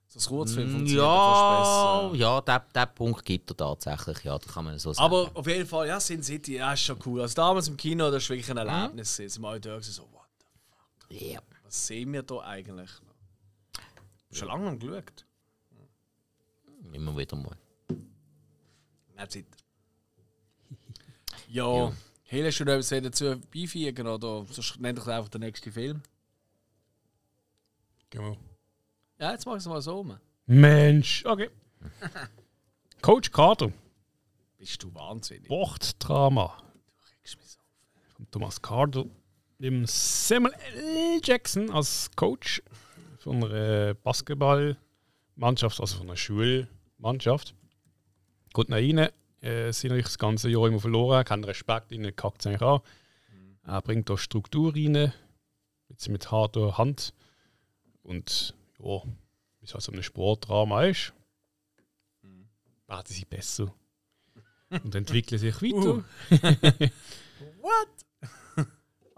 So ein Kurzfilm mm, funktioniert ja, besser. Ja, der, der Punkt gibt er tatsächlich. Ja, kann man so sagen. Aber auf jeden Fall, ja, Sin City, ja, ist schon cool. Also damals im Kino, das war wirklich ein mhm. Erlebnis. Mhm. Sind wir alle da so, wow. Ja. Was sehen wir da eigentlich noch? Schon lange noch geschaut. Hm. Immer wieder mal. Mehr Zeit. Ja, ja. Hele, hast du noch etwas dazu beifügen oder sonst nenn doch einfach den nächsten Film. Genau. Ja, jetzt mach ich es mal so um. Mensch, okay. Coach Carter. Bist du wahnsinnig? Borddrama. Du regst mich so auf. Thomas Carter dem Samuel L. Jackson als Coach von einer Basketballmannschaft, also von einer Schulmannschaft. Gut nach rein, äh, sind euch das ganze Jahr immer verloren, keinen Respekt, ihnen kackt es eigentlich an. Mhm. Er bringt da Struktur rein, jetzt mit harter Hand. Und ja, wie es halt so ein Sportdrama ist, mhm. werden sie besser und entwickeln sich weiter. Uh. What?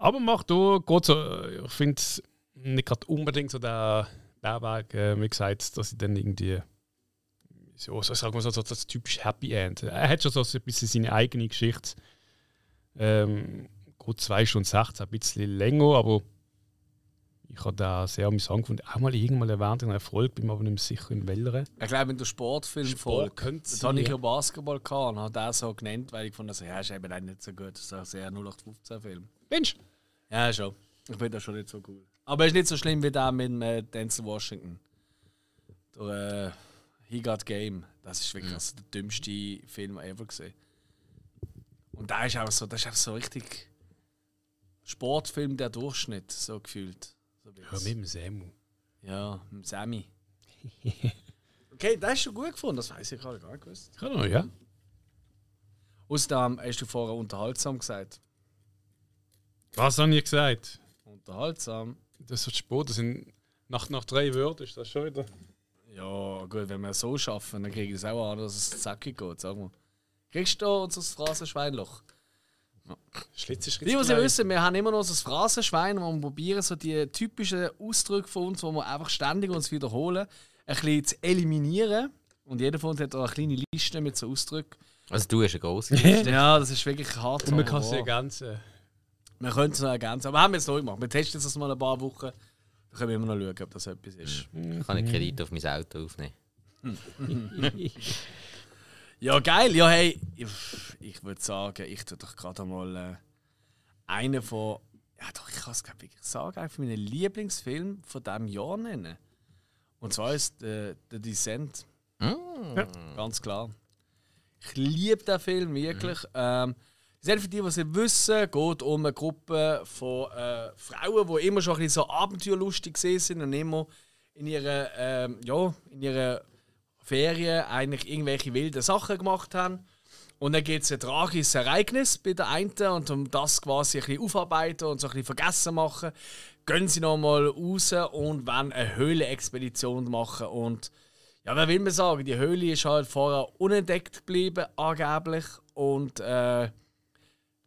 Aber macht du, geht so. Ich finde es nicht gerade unbedingt so der, der äh, wie gesagt, dass ich dann irgendwie. So, so sagen wir so, so das typische Happy End. Er hat schon so ein bisschen seine eigene Geschichte. Ähm, gut, 2 Stunden 16, ein bisschen länger, aber ich habe da sehr amüsant gefunden. Auch mal irgendwann erwähnt in Erfolg, Folge, bin mir aber nicht mehr sicher in welcher. Ich glaube, in der Sportfilm Sport Das habe ich ja Basketball gehabt und habe das so genannt, weil ich fand, das ja, ist eben nicht so gut. Das ist ein sehr 0815-Film. Mensch! Ja, schon. Ich bin da schon nicht so cool. Aber es ist nicht so schlimm wie da mit dem äh, Denzel Washington. Der, äh, He Got Game. Das ist wirklich mhm. also der dümmste Film ever gesehen. Und da ist auch so, das ist auch so richtig Sportfilm der Durchschnitt, so gefühlt. So ja, mit dem Samu. Ja, mit dem Sammy. okay, das ist schon gut gefunden, das weiß ich gerade gar nicht gewusst. Genau, ja. Außerdem hast du vorher unterhaltsam gesagt. Was habe ich gesagt? Unterhaltsam. Das ist Sport. Das sind nach, nach drei Wörtern ist das schon wieder. Ja, gut, wenn wir so schaffen, dann kriege ich es auch an, dass es zackig geht, sag mal. Kriegst du unser Phrasenschweinloch? Ja. Die, was ihr wissen, wir haben immer noch so ein Phrasenschwein, wo wir probieren, so die typischen Ausdrücke von uns, die wir einfach ständig uns wiederholen, ein bisschen zu eliminieren. Und jeder von uns hat auch eine kleine Liste mit so Ausdrücken. Also du hast eine große Liste. ja, das ist wirklich hart. Und man oh, kann sie ergänzen. Wir können es noch ergänzen. Aber wir haben wir es so gemacht. Wir testen es mal ein paar Wochen. Dann können wir immer noch schauen, ob das etwas ist. Mhm. Ich kann einen Kredit auf mein Auto aufnehmen. ja, geil. Ja, hey, ich würde sagen, ich tue doch gerade mal äh, einen von. Ja, doch, ich kann es wirklich sagen, einen von meinen Lieblingsfilmen von diesem Jahr nennen. Und zwar ist äh, The Descent. Mm. Ja. Ganz klar. Ich liebe den Film wirklich. Mm. Ähm, selbst für die, die ihr wissen, geht um eine Gruppe von äh, Frauen, die immer schon ein bisschen so abenteuerlustig sind und immer in ihren, äh, ja, in ihrer Ferien eigentlich irgendwelche wilden Sachen gemacht haben. Und dann gibt es ein tragisches Ereignis bei der einen und um das quasi ein bisschen aufarbeiten und so ein bisschen vergessen machen, gehen sie nochmal raus und wollen eine Höhlenexpedition machen. Und ja, wer will man sagen, die Höhle ist halt vorher unentdeckt geblieben, angeblich. Und äh,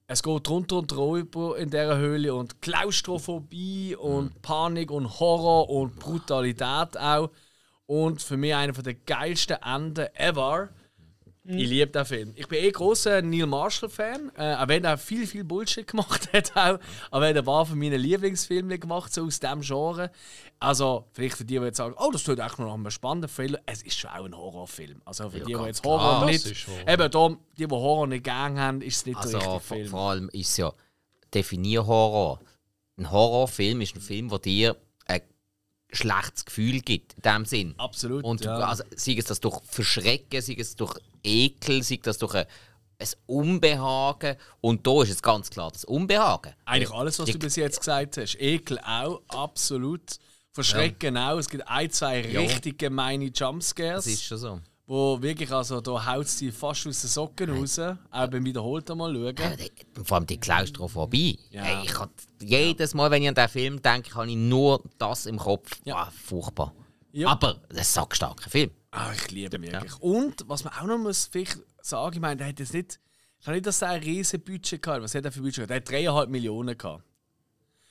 es geht runter und drüber in dieser Höhle und Klaustrophobie und mhm. Panik und Horror und Brutalität auch. Und für mich einer der geilsten Enden ever Mhm. Ich liebe den Film. Ich bin eh großer Neil Marshall-Fan, äh, auch wenn er viel, viel Bullshit gemacht hat. Auch. Aber er war von meinen Lieblingsfilmen gemacht, so aus diesem Genre. Also, vielleicht für die, die jetzt sagen, oh, das tut echt noch einen spannenden Film. Es ist schon auch ein Horrorfilm. Also, für ja, die, die jetzt Horror nicht. Horror. Eben, darum, die, die Horror nicht gern haben, ist es nicht also, der richtige Film. Vor allem ist ja, definier Horror. Ein Horrorfilm ist ein Film, der dir ein schlechtes Gefühl gibt, in dem Sinn. Absolut. Und ja. also, sei es das durch Verschrecken, sei es durch Ekel, sei das durch ein, ein Unbehagen. Und da ist es ganz klar das Unbehagen. Eigentlich alles, was du bis jetzt gesagt hast. Ekel auch, absolut. Verschrecken ja. auch. Es gibt ein, zwei ja. richtig gemeine Jumpscares. Das ist schon so wo wirklich, also da haut sie fast aus den Socken raus, auch beim wiederholten Mal schauen. Vor allem die Klaustrophobie. Ja. Hey, ich jedes Mal, wenn ich an diesen Film denke, habe ich nur das im Kopf. Ja. Ah, furchtbar. Ja. Aber das ist ein sackstarker Film. Ah, ich liebe ihn wirklich. Ja. Und was man auch noch muss vielleicht sagen, ich meine, der hat jetzt nicht, ich glaube nicht, dass er ein riesen Budget gehabt. Was hat er für ein Budget gehabt? Er hat dreieinhalb Millionen gehabt.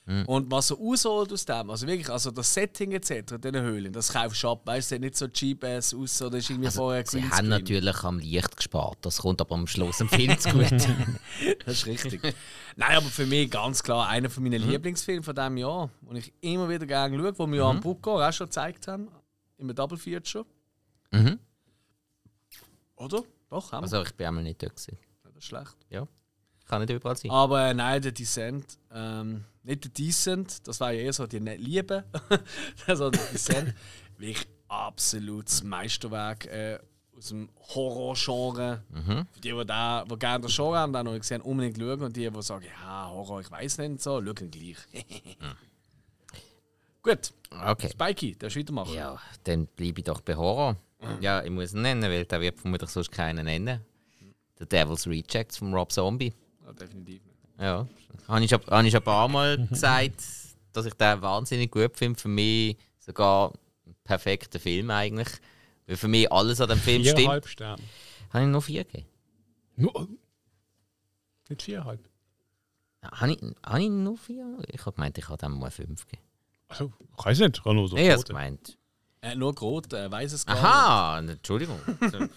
Mhm. Und was er ausholt aus dem, also wirklich, also das Setting etc. diese Höhlen, das kaufst du ab, weißt du, nicht so cheap ass aus oder ist irgendwie also, vorher Sie haben natürlich am Licht gespart, das kommt aber am Schluss im Film zu gut. das ist richtig. Nein, aber für mich ganz klar einer von meinen mhm. Lieblingsfilme von diesem Jahr, den ich immer wieder gerne schaue, den wir ja mhm. am Brucko auch schon gezeigt haben, im Double Feature. Mhm. Oder? Doch, haben also, wir. Also ich bin einmal nicht da gewesen. Das ist schlecht. Ja, kann nicht überall sein. Aber äh, nein, der Descent. Ähm, nicht der Decent, das war ja eher so die nicht lieben, sondern also Decent. Wirklich absolutes Meisterwerk äh, aus dem Horror-Genre. Mhm. Für die, die, da, die gerne das Genre haben, dann noch nicht gesehen, unbedingt schauen. Und die, die sagen, ja, Horror, ich weiß nicht so, schauen gleich. Gut. Okay. Spikey, der ist weitermachen. Ja, dann bleibe ich doch bei Horror. Ja, ich muss ihn nennen, weil da wird vermutlich sonst keinen nennen. The Devil's Rejects von Rob Zombie. Ja, definitiv. Ja, habe ich, hab ich ein paar Mal mhm. gesagt, dass ich den wahnsinnig gut finde. Für mich sogar ein perfekter Film eigentlich. Weil für mich alles an dem Film vier stimmt. Viereinhalb Sterne. Habe ich nur vier gegeben? Nur? Nicht viereinhalb? Habe ich, habe ich nur vier? Ich habe gemeint, ich habe dann mal fünf gegeben. Also, ich weiß nicht, ich habe nur so. Ich habe es gemeint. Äh, nur Grot, äh, weiß es gar Aha, nicht. Entschuldigung.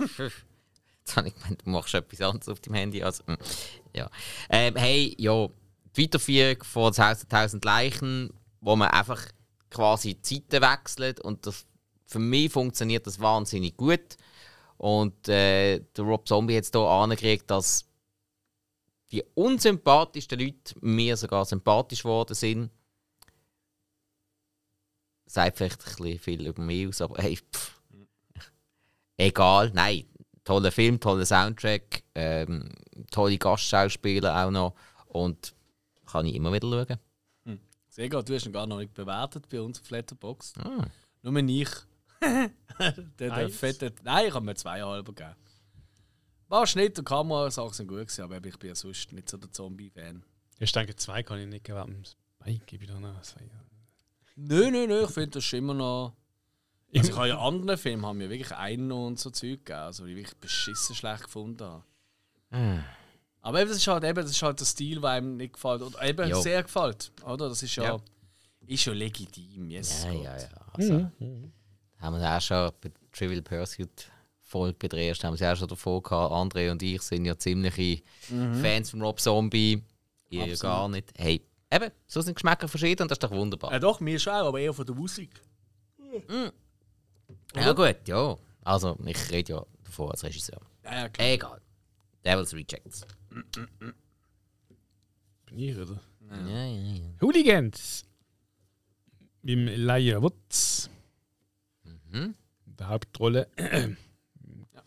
Jetzt habe ich gemeint, du machst etwas anderes auf dem Handy. Also, hm, ja. Ähm, hey, ja, die Weiterführung von das 1000 Leichen, wo man einfach quasi die Zeiten wechselt und das, für mich funktioniert das wahnsinnig gut. Und äh, der Rob Zombie hat es hier angekriegt, dass die unsympathischsten Leute mir sogar sympathisch geworden sind. Sagt vielleicht ein bisschen viel über mich aus, aber hey, pff. Hm. Egal, nein, Toller Film, toller Soundtrack, ähm, tolle Gastschauspieler auch noch. Und kann ich immer wieder schauen. Hm. Sehr gut, du hast ihn gar noch nicht bewertet bei uns auf Letterboxd. Ah. Nur ich. der, der fette. Nein, ich habe mir zweieinhalb gegeben. War Schnitt und Kamera, Sachen sind gut gewesen, aber ich bin ja sonst nicht so der Zombie-Fan. Ich denke, zwei kann ich nicht gewähren. Nein, gebe ich doch noch zwei. Nein, nein, nein, ich finde das ist immer noch. Also, ich habe ja anderen Filme haben mir wirklich einen und so Zeug gegeben, also die ich wirklich beschissen schlecht gefunden habe. Hm. Aber eben, das ist halt eben, das ist halt der Stil, der einem nicht gefällt. Oder eben jo. sehr gefällt, oder? Das ist ja, ja. Ist ja legitim, yes. Ja, Gott. ja, ja. Also, mhm. Haben wir auch schon bei Trivial Pursuit Folge bei der haben wir es auch schon davor gehabt. André und ich sind ja ziemliche mhm. Fans von Rob Zombie. Ihr Absolut. gar nicht. Hey, eben, so sind Geschmäcker verschieden und das ist doch wunderbar. Ja, doch, mir schon, aber eher von der Musik. Mhm. Ja, gut, ja. Also, ich rede ja davor als Regisseur. Ja, ja, klar. Egal. Devil's Rejects. Bin ich, oder? Ja, ja, ja. ja. Hooligans! Im Laia Woods. Mhm. In der Hauptrolle.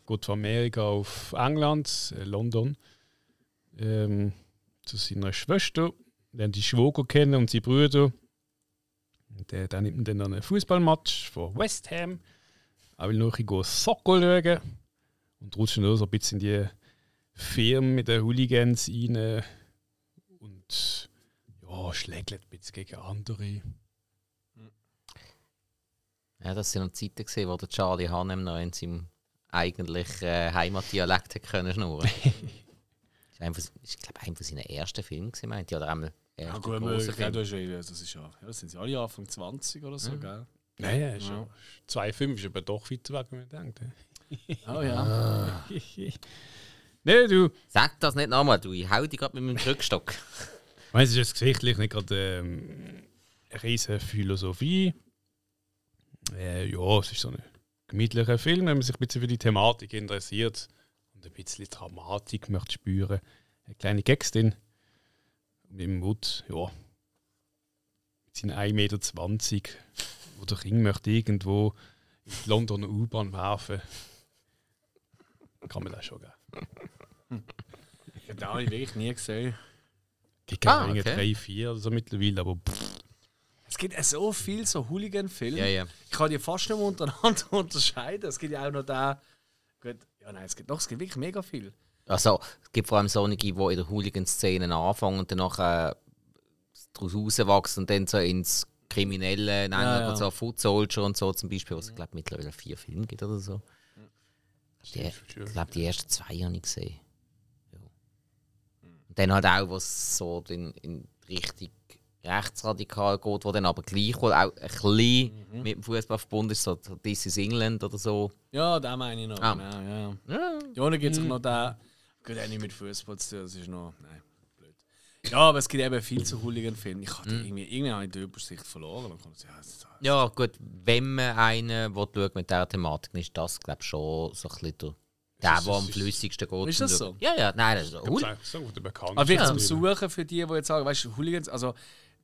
Gut von Amerika auf England, äh, London. Ähm, zu seiner Schwester. Lernt die Schwoger kennen und die Brüder. Der, äh, der nimmt dann einen Fußballmatch vor West Ham. Auch will noch ein bisschen Sockel schauen und rutscht noch so ein bisschen in die Firmen mit den Hooligans rein und ja, schlägt ein bisschen gegen andere. Ja, das waren Zeiten, gewesen, wo der Charlie Hannem noch in seinem eigentlichen äh, Heimatdialekt hätte können schnurren. das war, glaube ich einer seiner ersten Filme, meinte ich, oder einmal. Ja, gut, möglich, du hast, das ist ja, das sind sie alle Anfang 20 oder so, mhm. gell? Nein, ja, ja. 2,5 ist aber doch weit weg, wie man denkt. Oh ja. Nein, du. Sag das nicht nochmal, du. Ich hau dich gerade mit meinem Rückstock. Meinst du, das ist geschichtlich nicht gerade ähm, eine riesige Philosophie? Äh, ja, es ist so ein gemütlicher Film, wenn man sich ein bisschen für die Thematik interessiert und ein bisschen Dramatik möchte spüren. Eine kleine Gags Mit dem Mut, ja. Mit seinen 1,20 Meter oder Ring möchte irgendwo in die Londoner U-Bahn werfen. Kann man das schon geben. ich habe den wirklich nie gesehen. Gibt ah, okay. 3, 4 oder so mittlerweile, aber pff. Es gibt so viele so Hooligan-Filme. Yeah, yeah. Ich kann die fast nicht mehr untereinander unterscheiden. Es gibt ja auch noch da. Gut, ja, nein, es gibt doch, es gibt wirklich mega viel. Also, es gibt vor allem solche, die in der Hooligan-Szene anfangen und danach äh, daraus rauswachsen und dann so ins Kriminellen, nennen ja, ja. so Food Soldier und so zum Beispiel, was es glaube mittlerweile vier Filme gibt oder so. Ja. Ich glaube, die ersten zwei habe ich gesehen. Ja. Hm. Und dann halt auch, was so in, in richtig rechtsradikal geht, wo dann aber gleichwohl auch ein bisschen mhm. mit dem Fußball verbunden ist, so This is England oder so. Ja, da meine ich noch. Ah. Genau, ja. Ja. ja, dann gibt es mhm. noch den. Gut, auch nicht mit Fußball zu tun, das ist noch. Nein. Ja, aber es gibt eben viel zu Hooligan-Filme. Ich habe mm. irgendwie, irgendwie habe ich die Übersicht verloren. ja, gut, wenn man einen will, schaut mit dieser Thematik, ist das, glaube ich, schon so ein bisschen der, der, der am flüssigsten geht. Ist das so? Ja, ja, nein, das ist cool. so bekannt. Aber vielleicht zum Suchen für die, die jetzt sagen, weißt du, Hooligans, also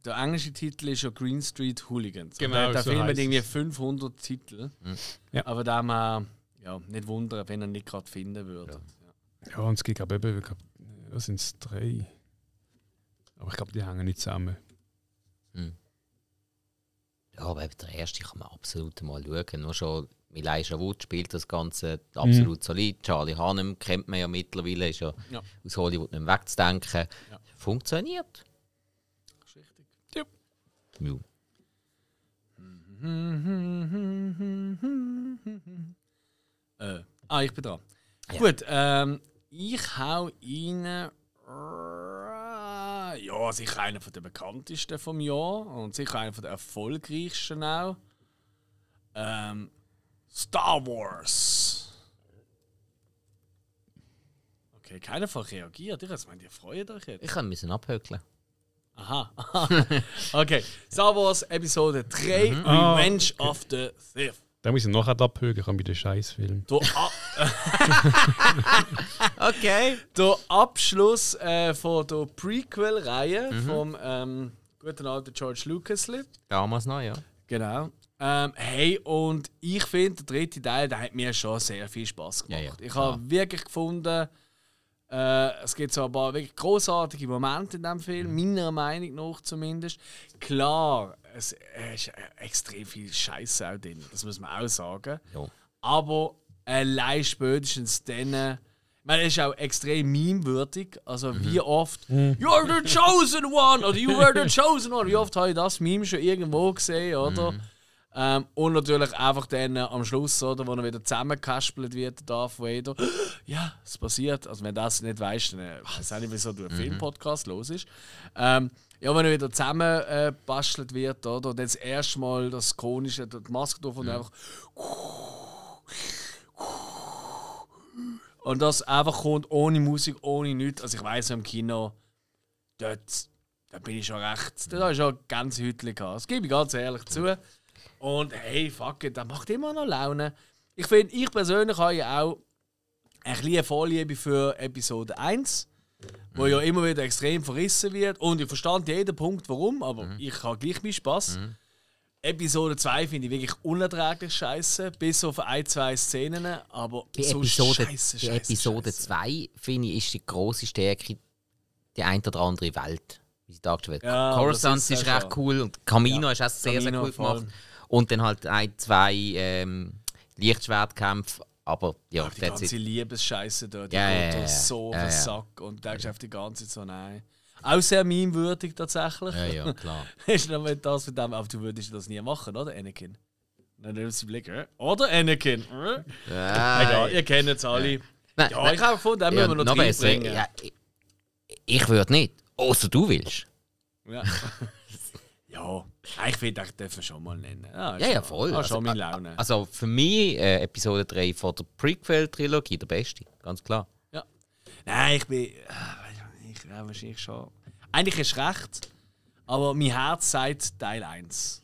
der englische Titel ist ja Green Street Hooligans. Genau, Und der, der so Film hat irgendwie 500 Titel. Mhm. Ja. Aber da man ja, nicht wundern, wenn er nicht gerade finden würde. Ja, ja. und es gibt, glaube ich, was sind es, drei? Aber ich glaube, die hängen nicht zusammen. Hm. Ja, aber der erste kann man absolut mal schauen. Nur schon Milaisha Wood spielt das Ganze hm. absolut mhm. solid. Charlie Hanem kennt man ja mittlerweile, ist ja, ja. aus Hollywood nicht wegzudenken. Ja. Funktioniert. Das ist richtig. Ja. ja. Äh, ah, ich bin dran. Ja. Gut, ähm, ich hau Ihnen. Ja, sicher einer der bekanntesten vom Jahr und sicher einer der erfolgreichsten auch. Ähm, Star Wars. Okay, keiner von reagiert. Ich meine, ihr freut euch jetzt. Ich kann ein bisschen abhöckeln. Aha. okay, Star Wars Episode 3, mhm. Revenge oh, okay. of the Sith. Da muss ich nachher abhöken, ich habe wieder Scheißfilm. Du okay. Der Abschluss äh, von der Prequel-Reihe mhm. vom ähm, guten alten George Lucas. Damals noch, ja. Genau. Ähm, hey, und ich finde, der dritte Teil der hat mir schon sehr viel Spaß gemacht. Ja, ja. Ich habe ja. wirklich gefunden, äh, es gibt so ein paar wirklich großartige Momente in diesem Film, mhm. meiner Meinung nach zumindest. Klar, es, äh, ist äh, extrem viel Scheiße auch drin, das muss man auch sagen. Aber allein spätestens dann. Ich meine, er ist auch extrem memewürdig. Also, mhm. wie oft, mhm. You're the chosen one! Oder You were the chosen one! Wie oft habe ich das Meme schon irgendwo gesehen, oder? Mhm. Ähm, und natürlich einfach dann äh, am Schluss, oder, wo er wieder zusammengekaspelt wird, Darth Vader. Ja, es passiert. Also, wenn das nicht weißt, dann äh, weiß ich nicht, wieso du ein mhm. Filmpodcast los ist. Ähm, ja, wenn er wieder zusammengebastelt äh, wird, oder? Und dann das erste Mal das Konische, die Maske drauf und einfach. Und das einfach kommt ohne Musik, ohne nichts. Also ich weiß im Kino, dort, da bin ich schon recht. Da habe ich schon ganz Hütchen Das gebe ich ganz ehrlich zu. Und hey, fuck it, das macht immer noch Laune. Ich finde, ich persönlich habe ja auch ein bisschen Vorliebe für Episode 1, wo mhm. ja immer wieder extrem verrissen wird. Und ich verstand jeden Punkt, warum, aber mhm. ich habe gleich meinen Spass. Mhm. Episode 2 finde ich wirklich unerträglich scheiße, bis auf ein, zwei Szenen, aber die so Episode, scheisse, scheisse, Episode scheisse. 2 finde ich ist die große Stärke die ein oder andere Welt, wie sie dargestellt wird. Ja, Coruscant ist, ist recht cool und Camino ja, ist auch sehr, Camino sehr cool voll. gemacht. Und dann halt ein, zwei ähm, Lichtschwertkämpfe, aber ja, Ach, die ganze Liebesscheiße da, die ja, yeah, yeah, so yeah, Sack und denkst auf die ganze Zeit so, nein. Auch sehr memewürdig tatsächlich. Ja, ja, klar. ist dann mit das mit dem, aber du würdest das nie machen, oder, Anakin? Dann nimmst du den Blick, oder Anakin? Ja. Egal, ihr kennt es alle. Ja, ja ich habe gefunden, den ja, müssen wir noch, noch bringen. Ja, ich, ich würde nicht, außer du willst. Ja. ja. Ich finde, ich dürfen schon mal nennen. Ah, ja, ja, voll. Ah, schon also, meine Laune. Also für mich äh, Episode 3 von der Prequel-Trilogie der beste, ganz klar. Ja. Nein, ich bin ja, wahrscheinlich schon. Eigentlich ist recht, aber mein Herz sagt Teil 1.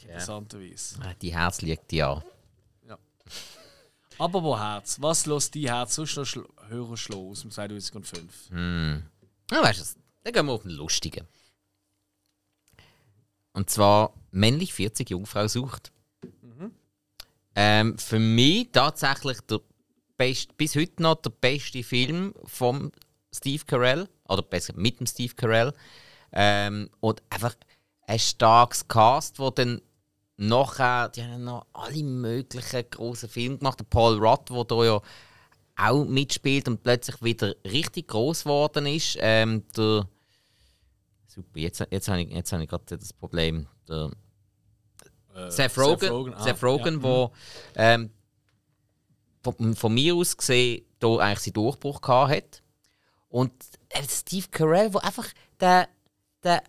Interessanterweise. Ah, die Herz liegt ja. ja. Aber wo Herz? Was lässt die Herz sonst noch schl höher schlagen aus dem 2005? Hm. Ja, weißt du, dann gehen wir auf den Lustigen. Und zwar männlich 40 Jungfrau sucht. Mhm. Ähm, für mich tatsächlich der best, bis heute noch der beste Film vom Steve Carell, oder besser mit dem Steve Carell. Ähm, und einfach ein starkes Cast, wo dann nachher, die haben noch alle möglichen großen Filme gemacht. Der Paul Rudd, der da ja auch mitspielt und plötzlich wieder richtig groß geworden ist. Ähm, der Super, jetzt, jetzt habe ich, jetzt ich gerade das Problem. Der äh, Seth Rogen, Seth Rogen, ah, Seth Rogen ja. wo, mhm. ähm, von, von, mir aus gesehen, da eigentlich seinen Durchbruch gehabt hat. Und äh, Steve Carell, wo einfach der, der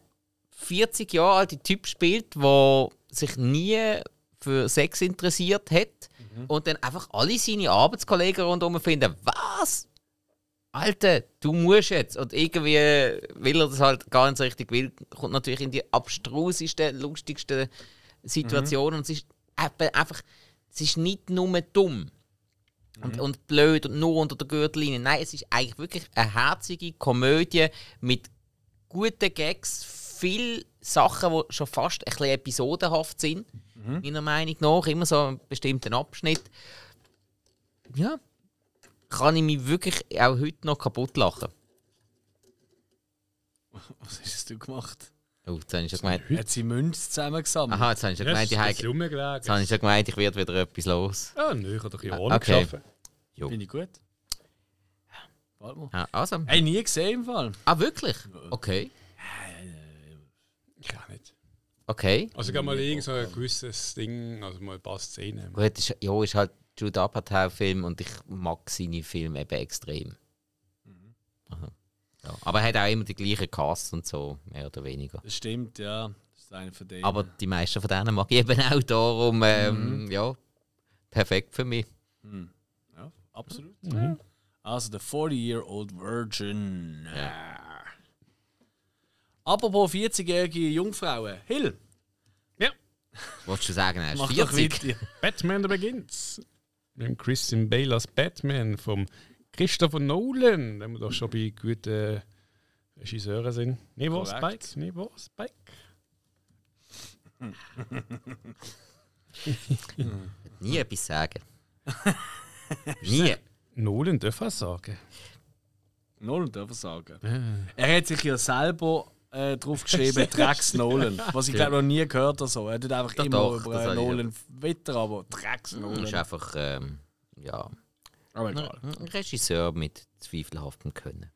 40 Jahre alte Typ spielt, der sich nie für Sex interessiert hat mhm. und dann einfach alle seine Arbeitskollegen rundherum finden, was? Alter, du musst jetzt. Und irgendwie will er das halt gar nicht so richtig will, kommt natürlich in die abstrusesten, lustigsten Situationen. Mhm. Und es ist einfach, es ist nicht nur dumm und, mhm. und blöd und nur unter der Gürtellinie. Nein, es ist eigentlich wirklich eine herzige Komödie mit guten Gags, viel Sachen, die schon fast ein bisschen episodenhaft sind, mhm. meiner Meinung nach. Immer so einen bestimmten Abschnitt. Ja, kann ich mich wirklich auch heute noch kaputt lachen. Was hast du gemacht? Oh, jetzt habe ich ja gemeint. Hat sie Münzen zusammengesammelt? Aha, jetzt habe ich ja gemeint, ich, habe, jetzt habe ich ja gemeint, ich werde wieder etwas los. Ah, nö, ich habe doch hier ah, ohne okay. geschaffen. Jo. Bin ich gut? Warte mal. Ja, ah, also. Hey, nie gesehen im Fall. Ah, wirklich? Okay. Ich äh, auch nicht. Okay. Also, ich habe mal irgend so ein gewisses Ding, also mal ein paar Szenen. Gut, ist, ja, ist halt Jude Apatow-Film und ich mag seine Filme eben extrem. Mhm. Aha. Ja. Aber er hat auch immer die gleichen Cast und so, mehr oder weniger. Das stimmt, ja. Das ist einer von denen. Aber die meisten von denen mag ich eben auch darum, ähm, mhm. ja, perfekt für mich. Mhm. Ja, absolut. Mhm. mhm. Also, The 40-Year-Old Virgin. Ja. Apropos 40-jährige Jungfrauen. Hill! Ja. Wolltest du sagen, er ist 40? Batman Begins. Wir haben Christian Bale als Batman vom Christopher Nolan, wenn wir doch schon bei guten äh, Regisseuren sind. Nee, Spike? Nee, Spike? Nie etwas sagen. Nie. Nolan darf er sagen. Nolan darf er sagen. Äh. Er hat sich ja selber äh, geschrieben, Drax Nolan. Was ich glaube noch nie gehört habe. So. Er hat einfach doch, immer doch, über Nolan wittern, aber Drax Nolan. Das Ist einfach, ähm, ja. Aber egal. Ein Regisseur mit zweifelhaftem Können.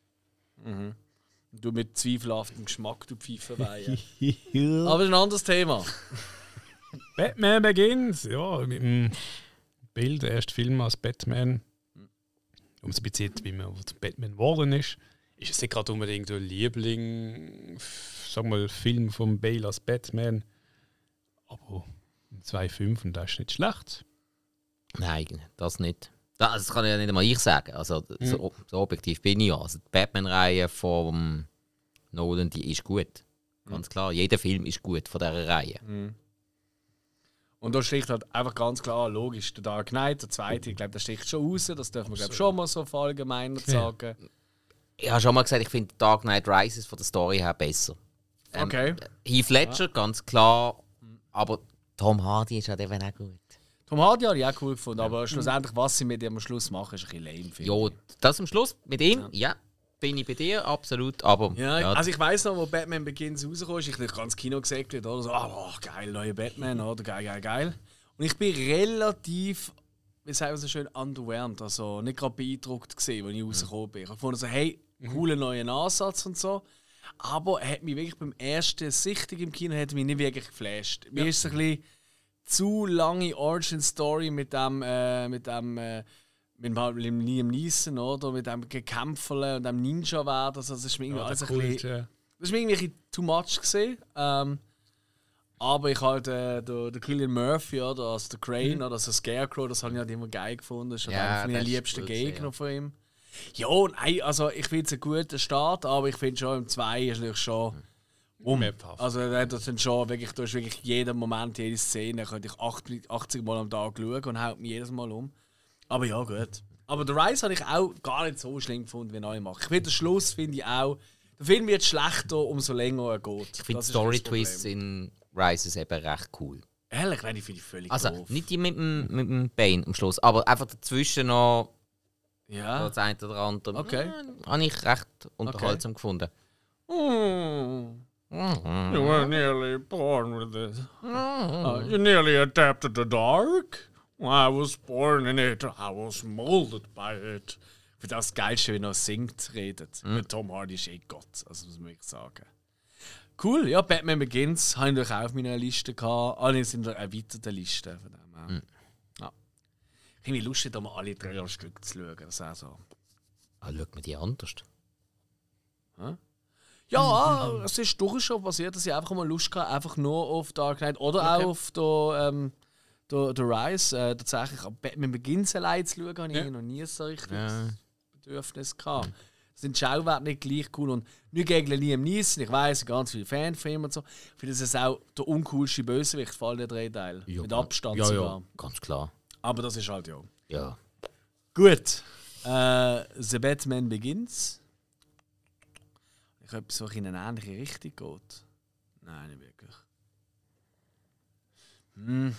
Mhm. Du mit zweifelhaftem Geschmack, du Pfeifenweihe. Aber ein anderes Thema. Batman Begins, ja, mit dem Bild, der erste Film als Batman. Um es ein bisschen, wie man Batman geworden ist. Ist es nicht gerade unbedingt ein Liebling, sag mal, Film von Bale als Batman? Aber 2,5 und das ist nicht schlecht. Nein, das nicht. Also das kann ich ja nicht einmal ich sagen. Also, so, hm. so objektiv bin ich ja. Also, die Batman-Reihe von Nolan, die ist gut. Hm. Ganz klar. Jeder Film ist gut von dieser Reihe. Hm. Und da sticht halt einfach ganz klar, logisch, der Dark Knight, der zweite, ich glaube, der sticht schon raus. Das dürfen wir, glaube schon mal so verallgemeinert sagen. Ich habe schon mal gesagt, ich finde Dark Knight Rises von der Story her besser. Ähm, okay. Heath Ledger, ja. ganz klar. Aber Tom Hardy ist halt eben auch gut. Tom Hardy habe ich auch cool gefunden, aber schlussendlich, was sie mit ihm am Schluss machen, ist ein bisschen lame. Ja, das am Schluss mit ihm, ja. Bin ich bei dir, absolut, aber... Ja, ja. also ich weiß noch, wo Batman Begins rausgekommen ist, ich habe ganz Kino gesagt, oder so, oh, geil, neuer Batman, oder geil, geil, geil. Und ich bin relativ, wie sagen wir so schön, underwhelmed, also nicht gerade beeindruckt gesehen, als ich mhm. rausgekommen bin. Ich fand so, hey, mhm. cooler neuer Ansatz und so. Aber er hat mich wirklich beim ersten Sichtung im Kino hat mich nicht wirklich geflasht. Mir ja. ist es ein bisschen zu lange Origin Story mit dem, äh, mit dem, äh, mit dem Liam Neeson, oder? Mit dem Gekämpfeln und dem Ninja werden. Also, das ist mir irgendwie ja, alles cool, ein bisschen, ja. Das ist mir irgendwie too much gesehen. Ähm, aber ich halt äh, der, der Killian Murphy oder also der Crane mhm. oder also Scarecrow, das habe ich halt immer geil gefunden. Das ist halt ja, einer meiner liebsten cool, Gegner ja. von ihm. Ja, nein, also ich finde es einen guten Start, aber ich finde schon im 2 ist natürlich schon. Mhm um. Also äh, das sind schon wirklich, du hast wirklich jeden Moment, jede Szene, könnte ich 80, Mal am Tag schauen und haut mich jedes Mal um. Aber ja, gut. Aber The Rise habe ich auch gar nicht so schlimm gefunden, wie neu macht. Ich finde den Schluss finde ich auch. Der Film wird schlechter, umso länger er geht. Ich finde Story Twists in Rises eben recht cool. Ehrlich, nein, ich finde ich völlig Also doof. nicht die mit dem, mit dem Bane am Schluss, aber einfach dazwischen noch ja. das eine oder andere. Okay. Äh, habe ich recht unterhaltsam okay. gefunden. Mm. Mm-hmm. You were nearly born with this. Uh, mm-hmm. Uh, you nearly adapted the dark. I was born in it. I was molded by it. Ich das geil, wie er singt, redet. Mhm. Tom Hardy ist eh Gott, also muss man sagen. Cool, ja, Batman Begins habe ich natürlich auch auf meiner Liste gehabt. Ah, sind in der erweiterten Liste von dem her. Mhm. Ja. Ich habe Lust, da mal alle drei Stück zu schauen. Das ist auch so. Ah, schaut man die anders? Hm? Ja, mhm. mhm es mhm. ist durchaus schon passiert, dass ich einfach mal Lust hatte, einfach nur auf Dark Knight oder okay. auch auf der, ähm, der, der Rise. Äh, tatsächlich, Batman Begins allein zu schauen, habe ich ja. noch nie so richtig ja. Bedürfnis gehabt. Mhm. Sind Schauwerte nicht gleich cool und nicht gegen Liam Neeson. Ich weiß, ganz viele Fanfilme und so. Ich finde, das ist auch der uncoolste Bösewicht von allen drei Teilen. Ja, Mit Abstand ja, sogar. Ja, ganz klar. Aber das ist halt ja. Ja. Gut. Äh, The Batman Begins. Ich habe etwas, was in eine ähnliche Richtung geht. Nein, nicht wirklich. Hm.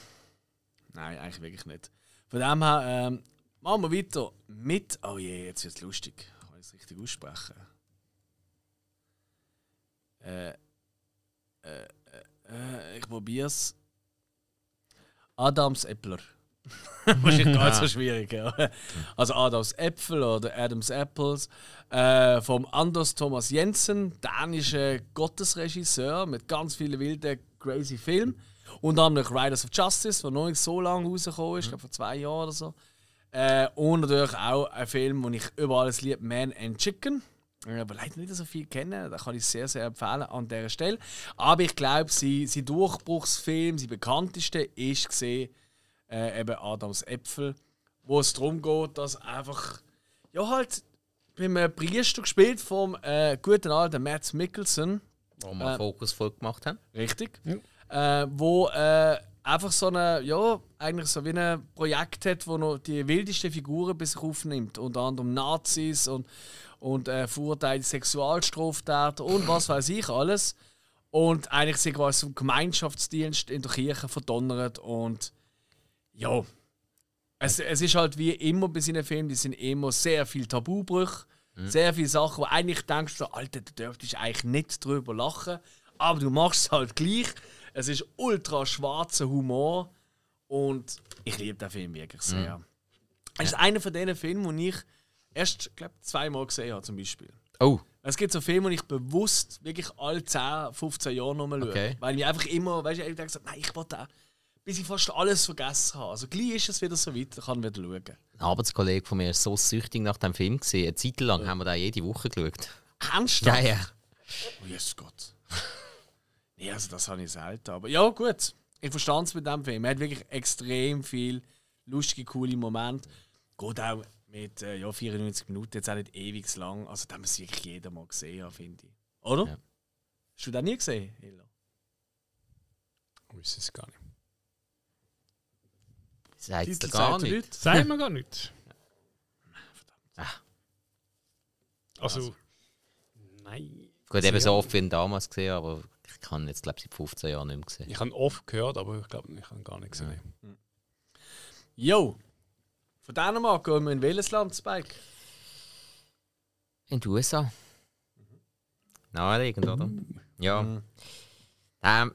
Nein, eigentlich wirklich nicht. Von dem her, ähm, machen wir weiter mit. Oh je, jetzt wird es lustig. Kann ich es richtig aussprechen? Äh, äh, äh, äh ich probiere es. Adams Eppler. Wahrscheinlich gar nicht so schwierig. Ja. Also Adams Äpfel oder Adams Apples. Äh, vom Anders Thomas Jensen, dänischer Gottesregisseur mit ganz vielen wilden, crazy Filmen. Und dann noch Riders of Justice, der noch nicht so lange rausgekommen ist, ich mhm. glaube vor zwei Jahren oder so. Äh, und natürlich auch ein Film, den ich über alles liebe, Man and Chicken. Aber leider nicht so viel kennen, da kann ich sehr, sehr empfehlen an dieser Stelle. Aber ich glaube, sein sie Durchbruchsfilm, sein bekannteste, ist gesehen äh, eben Adams Äpfel, wo es darum geht, dass einfach, ja halt, beim äh, Priester gespielt vom äh, guten alten Matt Mickelson. Wo wir äh, Fokus voll gemacht haben. Richtig. Ja. Äh, wo äh, einfach so eine, ja, eigentlich so wie ein Projekt hat, wo noch die wildesten Figuren bis sich aufnimmt. Unter anderem Nazis und, und äh, verurteilte Sexualstraftäter und was weiß ich alles. Und eigentlich sie quasi zum Gemeinschaftsdienst in der Kirche verdonnert und ja, es, es ist halt wie immer bei seinen Filmen, die sind eh immer sehr viel Tabubrüche, mhm. sehr viele Sachen, wo eigentlich denkst du, Alter, du dürftest eigentlich nicht drüber lachen, aber du machst es halt gleich. Es ist ultra schwarzer Humor und ich liebe den Film wirklich mhm. sehr. Mhm. Es ist ja. einer von diesen Filmen, die ich erst glaub, zweimal gesehen habe, zum Beispiel. Oh. Es gibt so Filme, die ich bewusst wirklich alle 10, 15 Jahre nochmal okay. schaue. Weil ich einfach immer, weißt du, ich denke, so, nein, ich will den bis ich fast alles vergessen habe. Also gleich ist es wieder so weit, ich kann wieder schauen. Ein Arbeitskollege von mir ist so süchtig nach dem Film. gesehen. Eine Zeit lang ja. haben wir da jede Woche geschaut. Ernsthaft? Ja, ja. Oh, yes, Gott. nee, also das habe ich selten. Aber ja, gut. Ich verstand es mit dem Film. Er hat wirklich extrem viel lustige, coole Momente. Geht auch mit äh, ja, 94 Minuten, jetzt auch nicht ewig lang. Also da muss wirklich jeder mal gesehen haben, finde ich. Oder? Ja. Hast du das nie gesehen, Hilla? Oh, ich weiß es gar nicht. Sagt Titel gar nicht. nicht. Sagen wir gar nicht. Verdammt. Ah. Also, also, nein. Gut, eben so oft wie ihn damals gesehen, aber ich kann jetzt, glaube ich, seit 15 Jahren nicht mehr gesehen. Ich habe oft gehört, aber ich glaube, ich habe gar nicht gesehen. Ja. Hm. von Dänemark gehen wir in welches Land, Spike? In die USA. Mhm. Naheliegend, oder? Mhm. Ja. Mhm. Ähm,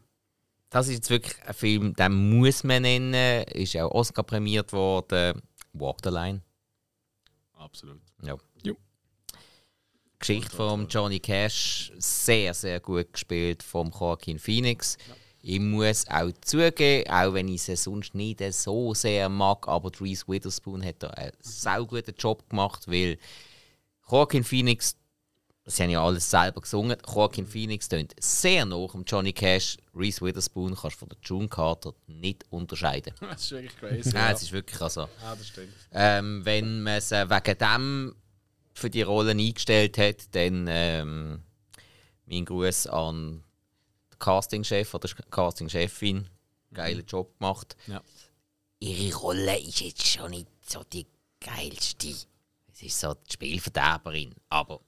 das ist jetzt wirklich ein Film, den muss man nennen. Ist auch Oscar prämiert worden. Walk the Line. Absolut. Ja. ja. Geschichte von Johnny Cash, sehr, sehr gut gespielt vom Joaquin Phoenix. Ja. Ich muss auch zugeben, auch wenn ich sie sonst nicht so sehr mag, aber Reese Witherspoon hat da einen sehr guten Job gemacht, weil Joaquin Phoenix sie haben ja alles selber gesungen. Joaquin Phoenix tönt sehr nach um Johnny Cash. Reese Witherspoon kannst du von der June Carter nicht unterscheiden. das ist wirklich crazy. Nein, ja. es ist wirklich also. Ja, das stimmt. Ähm, wenn man es wegen dem für die Rolle eingestellt hat, dann ähm, mein Gruß an den Castingchef oder Castingchefin. Geilen mhm. Job gemacht. Ja. Ihre Rolle ist jetzt schon nicht so die geilste. Es ist so die Spielverderberin, aber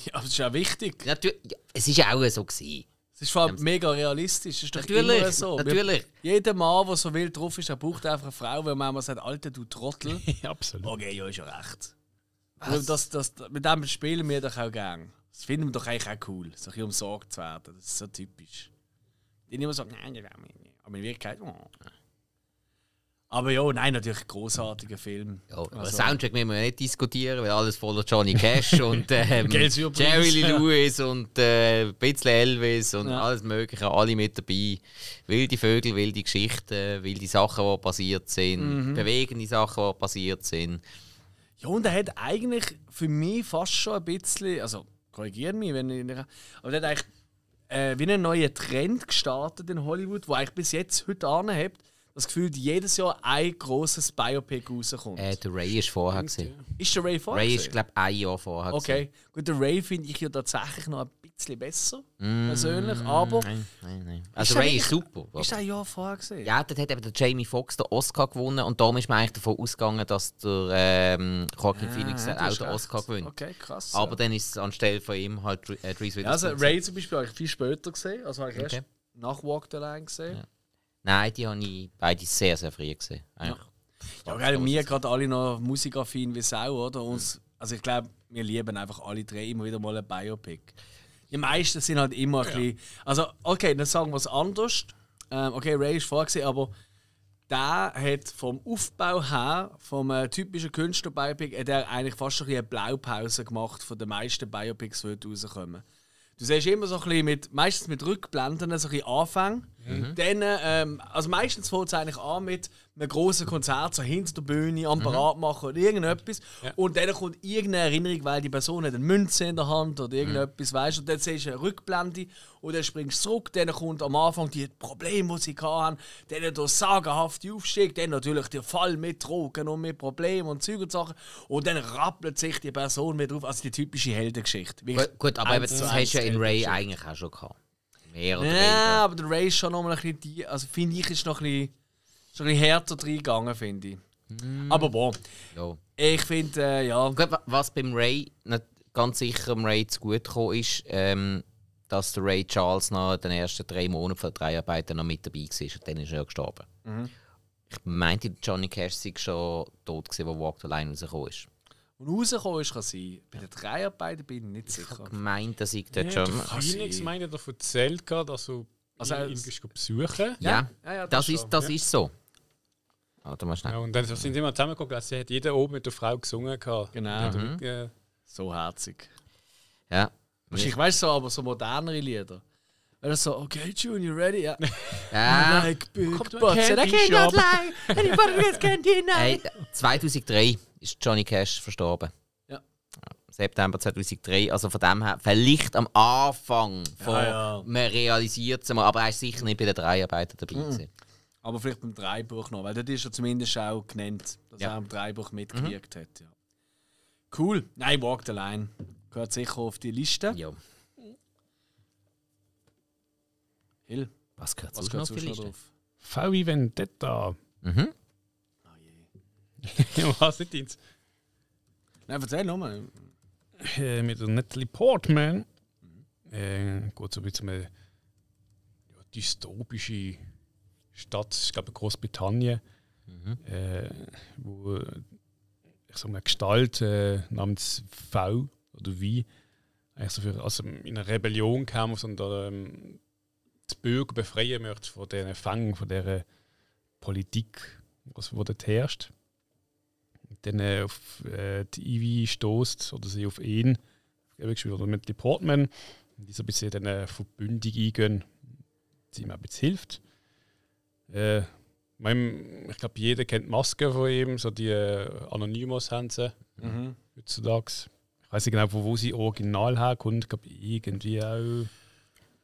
Ja, aber es ist ja wichtig. Natu ja, es war ja auch so. Gewesen. Es ist vor allem mega realistisch. Das ist natürlich, immer so. Natürlich. Wir, jeder Mann, der so wild drauf ist, er braucht einfach eine Frau, weil man immer sagt, Alter, du Trottel. Absolut. Okay, oh, ja, ist ja recht. Das, das, das, mit dem spielen wir doch auch gerne. Das finden wir doch eigentlich auch cool, so ein umsorgt zu werden. Das ist so typisch. Die immer sagen, nein, nein, nein. Aber in Wirklichkeit, oh. Aber ja, nein, natürlich großartiger Film. Ja, also, Soundtrack müssen wir nicht diskutieren, weil alles voller Johnny Cash und ähm, Jerry Lee Lewis und äh, ein bisschen Elvis und ja. alles Mögliche, alle mit dabei. Wilde Vögel, wilde Geschichten, wilde Sachen, die passiert sind, mhm. bewegende Sachen, die passiert sind. Ja, und er hat eigentlich für mich fast schon ein bisschen, also korrigiert mich, wenn ich nicht, aber er hat eigentlich äh, wie einen neuen Trend gestartet in Hollywood, wo eigentlich bis jetzt heute anhebt das Gefühl, jedes Jahr ein großes Biopic rauskommt. Äh, der Ray ist vorher gesehen. Ist der Ray vorher? Ray ist glaube ich, ein Jahr vorher. Okay, gewesen. gut, der Ray finde ich ja tatsächlich noch ein bisschen besser mm, persönlich, aber nein, nein, nein. also Ray ist super. Ist ein Jahr vorher gesehen? Ja, dort hat eben der Jamie Foxx den Oscar gewonnen und darum ist man eigentlich davon ausgegangen, dass der ähm, ja, ah, Phoenix ja, auch den Oscar gewinnt. Okay, krass. Aber ja. dann ist es anstelle von ihm halt äh, Reese also Witherspoon. also Ray zum Beispiel habe ich viel später gesehen, also habe ich okay. erst nach Walk the Line gesehen. Nein, die habe ich beide sehr, sehr früh gesehen. ja, ja wir gerade alle noch musikaffin wie Sau, oder? Uns, also ich glaube, wir lieben einfach alle drei immer wieder mal ein Biopic. Die meisten sind halt immer ja. ein bisschen... Also, okay, dann sagen wir es anders. Ähm, okay, Ray ist vorgesehen, aber der hat vom Aufbau her, vom äh, typischen Künstlerbiopic, hat er eigentlich fast schon ein eine Blaupause gemacht von den meisten Biopics, die rauskommen. Du siehst immer so ein bisschen mit, meistens mit Rückblenden, so ein bisschen Anfang Mhm. mhm. Dann, ähm, also meistens fängt es eigentlich an mit einem großen Konzert, so hinter der Bühne, am mhm. Parat mhm. machen oder irgendetwas. Ja. Und dann kommt irgendeine Erinnerung, weil die Person hat eine Münze in der Hand oder irgendetwas, mhm. weißt Und dann siehst du eine Rückblende und dann springst du zurück. Dann kommt am Anfang die Probleme, die sie hatten, dann der sagenhafte Aufstieg, dann natürlich der Fall mit Drogen und mit Problemen und Zeug und Sachen. Und dann rappelt sich die Person wieder auf. Also die typische Heldengeschichte. Gut, gut aber das hast du ja in Ray eigentlich auch schon gehabt. Mehr oder weniger. Ja, aber der Ray ist schon noch mal ein bisschen, die, also finde ich, ist noch ein bisschen, schon ein bisschen härter reingegangen, finde ich. Mm. Aber boah. Ja. Ich finde, äh, ja. Gut, was beim Ray ganz sicher dem Ray zu gut gekommen ist, ähm, dass der Ray Charles nach den ersten drei Monaten von drei Arbeiten noch mit dabei war und dann ist er gestorben. Mhm. Ich meinte, Johnny Cash sei schon tot, gewesen, als Walk the Line rausgekommen ist. Und rausgekommen ist, kann sein. Bei den Dreharbeiten bin ich nicht sicher. Ich meine, dass ich dort ja, schon. Phoenix meine, er erzählt hat, dass du also, ihn, ihn besuchen ja. Ja, ja, das, das ist, das ist so. Warte mal schnell. Ja, und dann sind immer zusammengeguckt, also sie hat jeder oben mit der Frau gesungen. Gehabt. Genau. Mhm. Äh, so herzig. Ja. Wahrscheinlich, weißt du, so, aber so modernere Lieder. Und so, okay, June, you ready? Ja. ja. Like big butts and I cannot lie. Anybody else can deny. Hey, 2003 ist Johnny Cash verstorben. Ja. September 2003, also von dem her, vielleicht am Anfang von, ja, ja. man realisiert es mal, aber er ist sicher nicht bei den drei Arbeiten dabei mhm. Aber vielleicht beim Dreibuch noch, weil das ist ja zumindest auch genannt, dass ja. er am Dreibuch mitgewirkt mhm. hat. Ja. Cool. Nein, Walk the Line. Gehört sicher auf die Liste. Ja. Hill. Was gehört Was sonst noch auf die Liste? Drauf? VW Vendetta. Mhm. Was nicht deins? Nein, erzähl nochmal. Äh, mit der Natalie Portman äh, geht so ein bisschen eine ja, dystopische Stadt, ich glaube Großbritannien, mhm. äh, wo ich sag mal, eine Gestalt äh, namens V oder wie eigentlich so für, also in eine Rebellion kam und ähm, das Bürger befreien möchte von diesen Fängen, von dieser Politik, was wo dort herrscht dann auf äh, die Ivy stoßt oder sie auf ihn, oder mit dem Portman, die so ein bisschen dann eine Verbündung eingehen, die ihm ein bisschen hilft. Äh, ich glaube, jeder kennt Masken von ihm, so die äh, Anonymous haben sie mhm. heutzutage. Ich weiß nicht genau, wo, wo sie original herkommt. Ich glaube, irgendwie auch.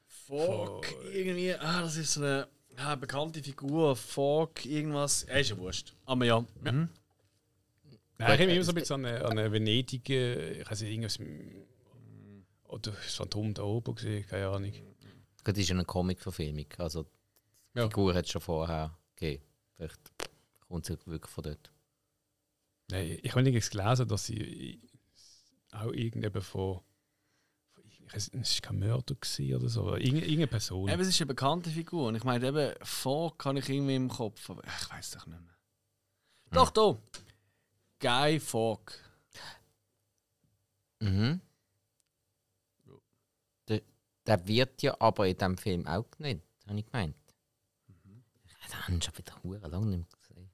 Fork, irgendwie. Ah, das ist so eine ah, bekannte Figur. Fork, irgendwas. Er ist ja wurscht. Aber ja. Mhm. Nein, ich erinnere mich immer so ein bisschen an eine, an Venedig, ich weiß nicht, irgendwas. Oder das Phantom da oben gesehen, keine Ahnung. Das ist eine Comic-Verfilmung. Also, die ja. Figur hat es schon vorher gegeben. Vielleicht kommt sie wirklich von dort. Nein, ich habe nichts gelesen, dass sie auch irgendjemand von. Es war kein Mörder oder so, irgendeine Person. Eben, es ist eine bekannte Figur. Und ich meine, eben, vor kann ich irgendwie im Kopf, aber ich weiß es nicht mehr. Hm. Doch, hm. da! Guy Fawkes. Mhm. Der, der, wird ja aber in diesem Film auch genannt, habe ich gemeint. Mhm. Ich habe schon wieder lange nicht gesehen.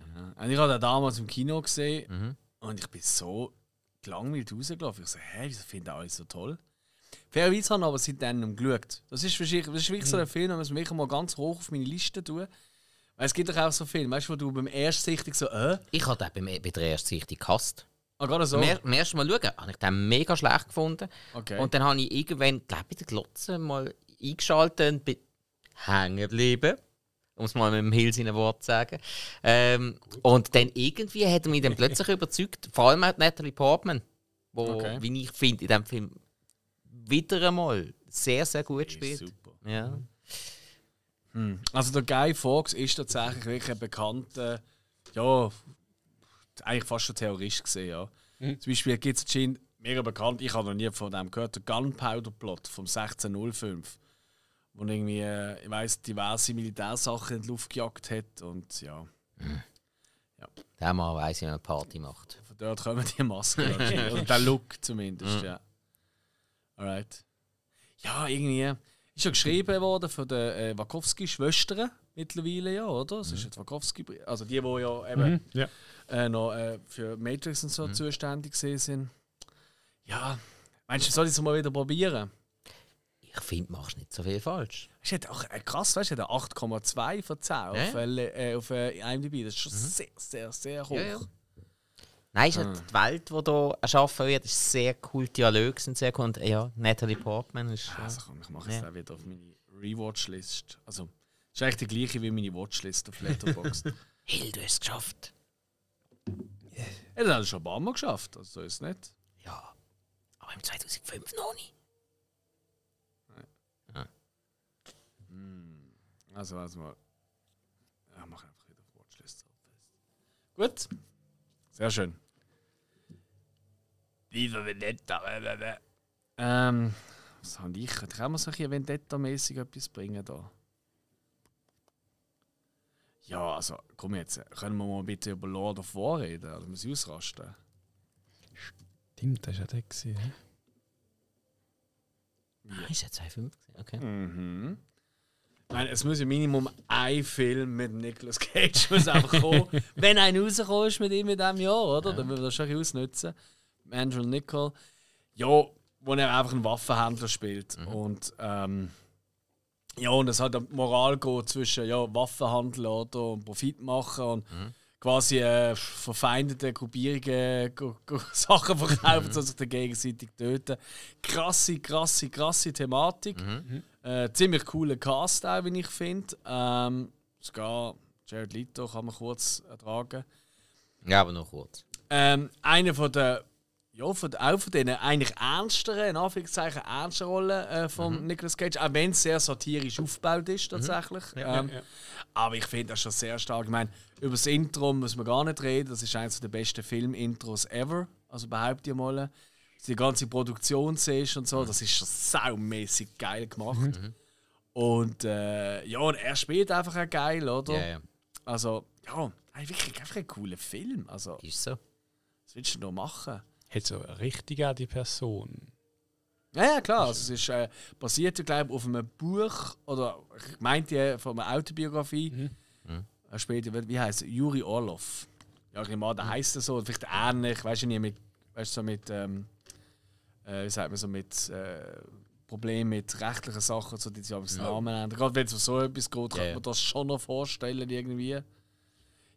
Ja. Also ich habe den damals im Kino gesehen mhm. und ich bin so gelangweilt rausgelaufen. Ich so, hä, wieso finde ich alles so toll? Fairerweise habe ich aber seitdem geschaut. Das ist, wahrscheinlich, das ist wirklich so mhm. ein Film, den muss ich mal ganz hoch auf meine Liste tun. Es gibt doch auch so Filme, weißt du, wo du beim Erstsichtig so, äh? Ich habe den bei, der Erstsichtung gehasst. Ah, gerade so? Mehr, mehr Mal schauen, habe ich den mega schlecht gefunden. Okay. Und dann habe ich irgendwann, glaube ich, den Glotze mal eingeschaltet und bin hängen geblieben. Um es mal mit dem Hill seinen Wort zu sagen. Ähm, und dann irgendwie hat er mich dann plötzlich überzeugt, vor allem auch Natalie Portman, wo, okay. wie ich finde, in diesem Film wieder einmal sehr, sehr gut spielt. Super. Ja. Mhm. Also der Guy Fawkes ist tatsächlich wirklich ein bekannter, ja, eigentlich fast schon Terrorist gesehen, ja. Mhm. Zum Beispiel gibt es einen mega bekannt, ich habe noch nie von dem gehört, der Gunpowder Plot vom 1605, wo irgendwie, äh, ich weiß diverse Militärsachen in die Luft gejagt hat und ja. Mhm. ja. Der Mann weiss, wie man eine Party macht. Von dort kommen die Masken oder der Look zumindest, mhm. ja. Alright. Ja, irgendwie ist ja geschrieben worden von den äh, Wakowski-Schwestern mittlerweile, ja, oder? Es mhm. ist jetzt Wakowski, also die, die ja eben mhm, Äh, noch äh, für Matrix und so mhm. zuständig sind. Ja, meinst du, soll ich es mal wieder probieren? Ich finde, machst nicht so viel falsch. Ist halt auch äh, krass, weißt du, 8,2 von 10 ja. Äh, auf, äh, auf IMDb. Das ist schon mhm. sehr, sehr, sehr hoch. Ja, Nein, ist ah. die Welt, die hier erschaffen wird, ist sehr cool. Die Dialoge sind sehr cool. Und ja, Natalie Portman ist. Ah, also komm, ich mache es ja. auch wieder auf meine Rewatch-List. Also, ist eigentlich die gleiche wie meine Watchlist auf Letterboxd. Hill, du hast es geschafft. Yeah. Er hat schon ein paar Mal geschafft, also so ist es nicht. Ja, aber im 2005 noch nicht. Hm. Nein. Also, warte mal. Ich mache einfach wieder auf Watchlist. Gut. Sehr schön. Viva Vendetta. Ähm, was habe ich? Könnte ich auch mal so ein Vendetta-mäßig etwas bringen da? Ja, also komm jetzt, können wir mal bitte über Lord of War reden? Also muss ich ausrasten. Stimmt, das war ja der. Gewesen, ja? Ja. Ah, ist ja 2,5. Okay. Mhm. Nein, es muss ja Minimum ein Film mit Nicolas Cage muss einfach kommen. Wenn ein rausgekommen ist mit ihm in diesem Jahr, oder? Ja. Dann müssen wir das schon ein bisschen ausnutzen. Andrew Nichol, ja, wo er einfach einen Waffenhändler spielt. Mhm. Und ähm, ja, und es hat eine Moral zwischen ja, Waffenhandel oder und Profit machen und mhm. quasi äh, verfeindete Gruppierungen Sachen verkaufen, mhm. sich dann gegenseitig töten. Krasse, krasse, krasse Thematik. Mhm. mhm. Äh, ziemlich cooler Cast auch, wie ich finde. Ähm, sogar Jared Leto kann man kurz ertragen. Ja, aber nur kurz. Ähm, einer von der ja, von, auch von den eigentlich ernsteren, in Anführungszeichen, ernsten Rollen äh, von mhm. Nicolas Cage, auch wenn es sehr satirisch aufgebaut ist mhm. tatsächlich. Mhm. Ja, ähm, ja, ja. Aber ich finde das schon sehr stark. Ich meine, über das Intro muss man gar nicht reden, das ist eines der besten Filmintros ever, also behaupte ich mal. Die ganze Produktion siehst und so, mhm. das ist schon saumäßig geil gemacht. Mhm. Und äh, ja, und er spielt einfach auch geil, oder? Ja, ja. Also, ja, wirklich einfach ein cooler Film. Also, ist so. Was willst du noch machen? hat so richtig auch die Person. Ja, ja klar. Also, also es ist äh, basiert, glaube ich, auf einem Buch oder ich meinte von einer Autobiografie. Mhm. Mhm. Später, wie heißt es? Juri Orlov. Ja, ich meine, der mhm. heißt er so, vielleicht ähnlich, weißt du nicht, mit, weißt, so mit ähm, äh, wie sagt man so, mit äh, Problemen mit rechtlichen Sachen, so die sich ja. Namen ändern. Gerade wenn es um so etwas geht, yeah. kann man das schon noch vorstellen irgendwie.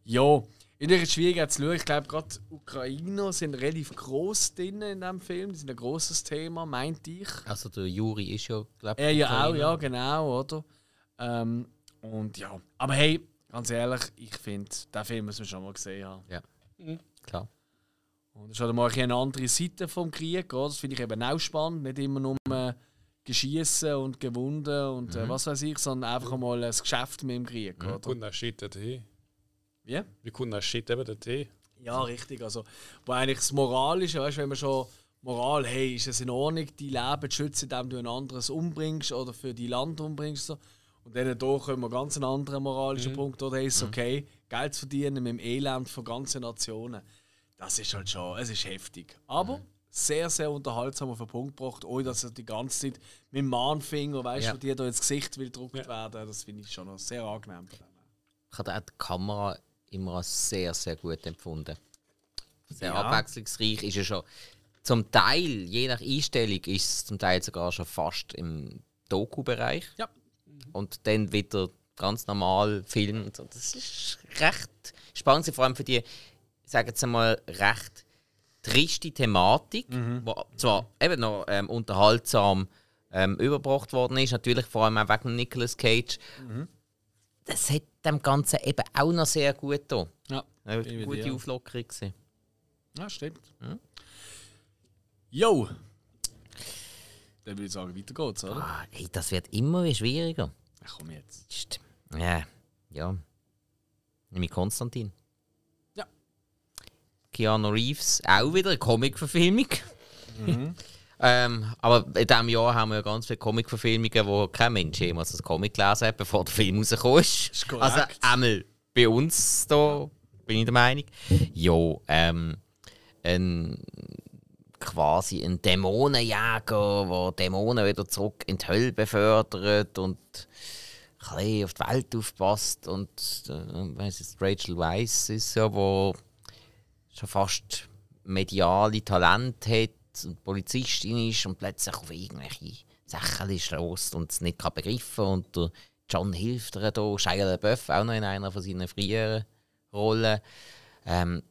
Ja, ja, das ist schwierig zu schauen. Ich glaube, gerade Ukrainer sind relativ gross drin in diesem Film. Die sind ein grosses Thema, meinte ich. Also der Juri ist ja, glaube ich. Er ja auch, ja, genau, oder? Ähm, und ja. Aber hey, ganz ehrlich, ich finde, den Film müssen wir schon mal gesehen haben. Ja. Mhm. Klar. Und das ist halt mal eine andere Seite vom Krieg, oder? Das finde ich eben auch spannend. Nicht immer nur äh, geschießen und gewunden und äh, mhm. was weiß ich, sondern einfach mal ein Geschäft mit dem Krieg, mhm. oder? Und dann steht er hin. Yeah. Wie kommt das Shit eben der Ja, richtig. Also, wo eigentlich das Moralische, weißt wenn man schon Moral, hey, ist es in Ordnung, die Leben zu schützen, indem du ein anderes umbringst oder für die Land umbringst. So. Und dann da kommen wir ganz einen anderen moralischen mhm. Punkt, oder hey, ist mhm. okay, Geld zu verdienen mit dem Elend von ganzen Nationen. Das ist halt schon, es ist heftig. Aber mhm. sehr, sehr unterhaltsam auf den Punkt gebracht, ohne dass er die ganze Zeit mit dem Mahnfinger, weißt du, ja. dir da ins Gesicht will gedruckt ja. werden. Das finde ich schon noch sehr angenehm. Ich habe auch die Kamera immer als sehr, sehr gut empfunden. Sehr ja. abwechslungsreich ist er schon. Zum Teil, je nach Einstellung, ist es zum Teil sogar schon fast im Doku-Bereich. Ja. Und dann wieder ganz normal Film. Und so. Das ist recht spannend, vor allem für die, sagen jetzt mal, recht triste Thematik, mhm. wo zwar eben noch ähm, unterhaltsam ähm, überbracht worden ist, natürlich vor allem auch wegen Nicolas Cage. Mhm. Das hat dem Ganzen eben auch noch sehr gut da. Ja, eine gute ja. Auflockerung. gesehen. Ja, stimmt. Hm? Jo! Dann würde ich sagen, weiter geht's, oder? Ah, hey, das wird immer schwieriger. Ich komm jetzt. Ja, ja. Nämlich Konstantin. Ja. Keanu Reeves, auch wieder eine Comic-Verfilmung. Mhm. Ähm, aber in diesem Jahr haben wir ja ganz viele Comic-Verfilmungen, wo kein Mensch jemals ein Comic gelesen hat, bevor der Film rausgekommen ist. ist also einmal bei uns da, bin ich der Meinung. Ja, ähm, ein, quasi ein Dämonenjäger, der Dämonen wieder zurück in die Hölle befördert und ein bisschen auf die Welt aufpasst. Und äh, ist Rachel Weiss ist ja, wo schon fast mediale Talent hat und Polizistin ist und plötzlich auf irgendwelche Sachen stößt und es nicht kann begreifen und der John hilft ihr da, Shia LaBeouf auch noch in einer von seinen früheren Rollen. Ähm,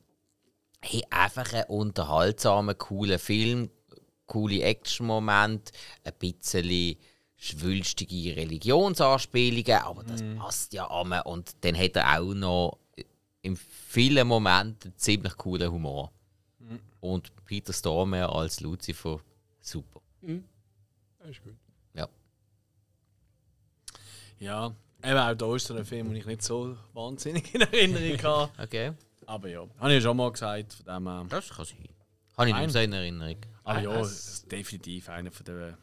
hey, einfach ein unterhaltsamer, cooler Film, coole Action-Momente, ein bisschen schwülstige Religionsanspielungen, aber das mm. passt ja an. Und dann hat er auch noch in vielen Momenten ziemlich coolen Humor. Mm. Und Peter Stormer als Lucifer super. Mhm. Das ist gut. Ja. Ja, eben auch da ist so ein Film, den ich nicht so wahnsinnig in Erinnerung habe. okay. Aber ja, habe ich ja schon mal gesagt, von dem her. Äh, das kann sein. Habe ich nicht so in Erinnerung. Aber ja, es ist definitiv einer von den,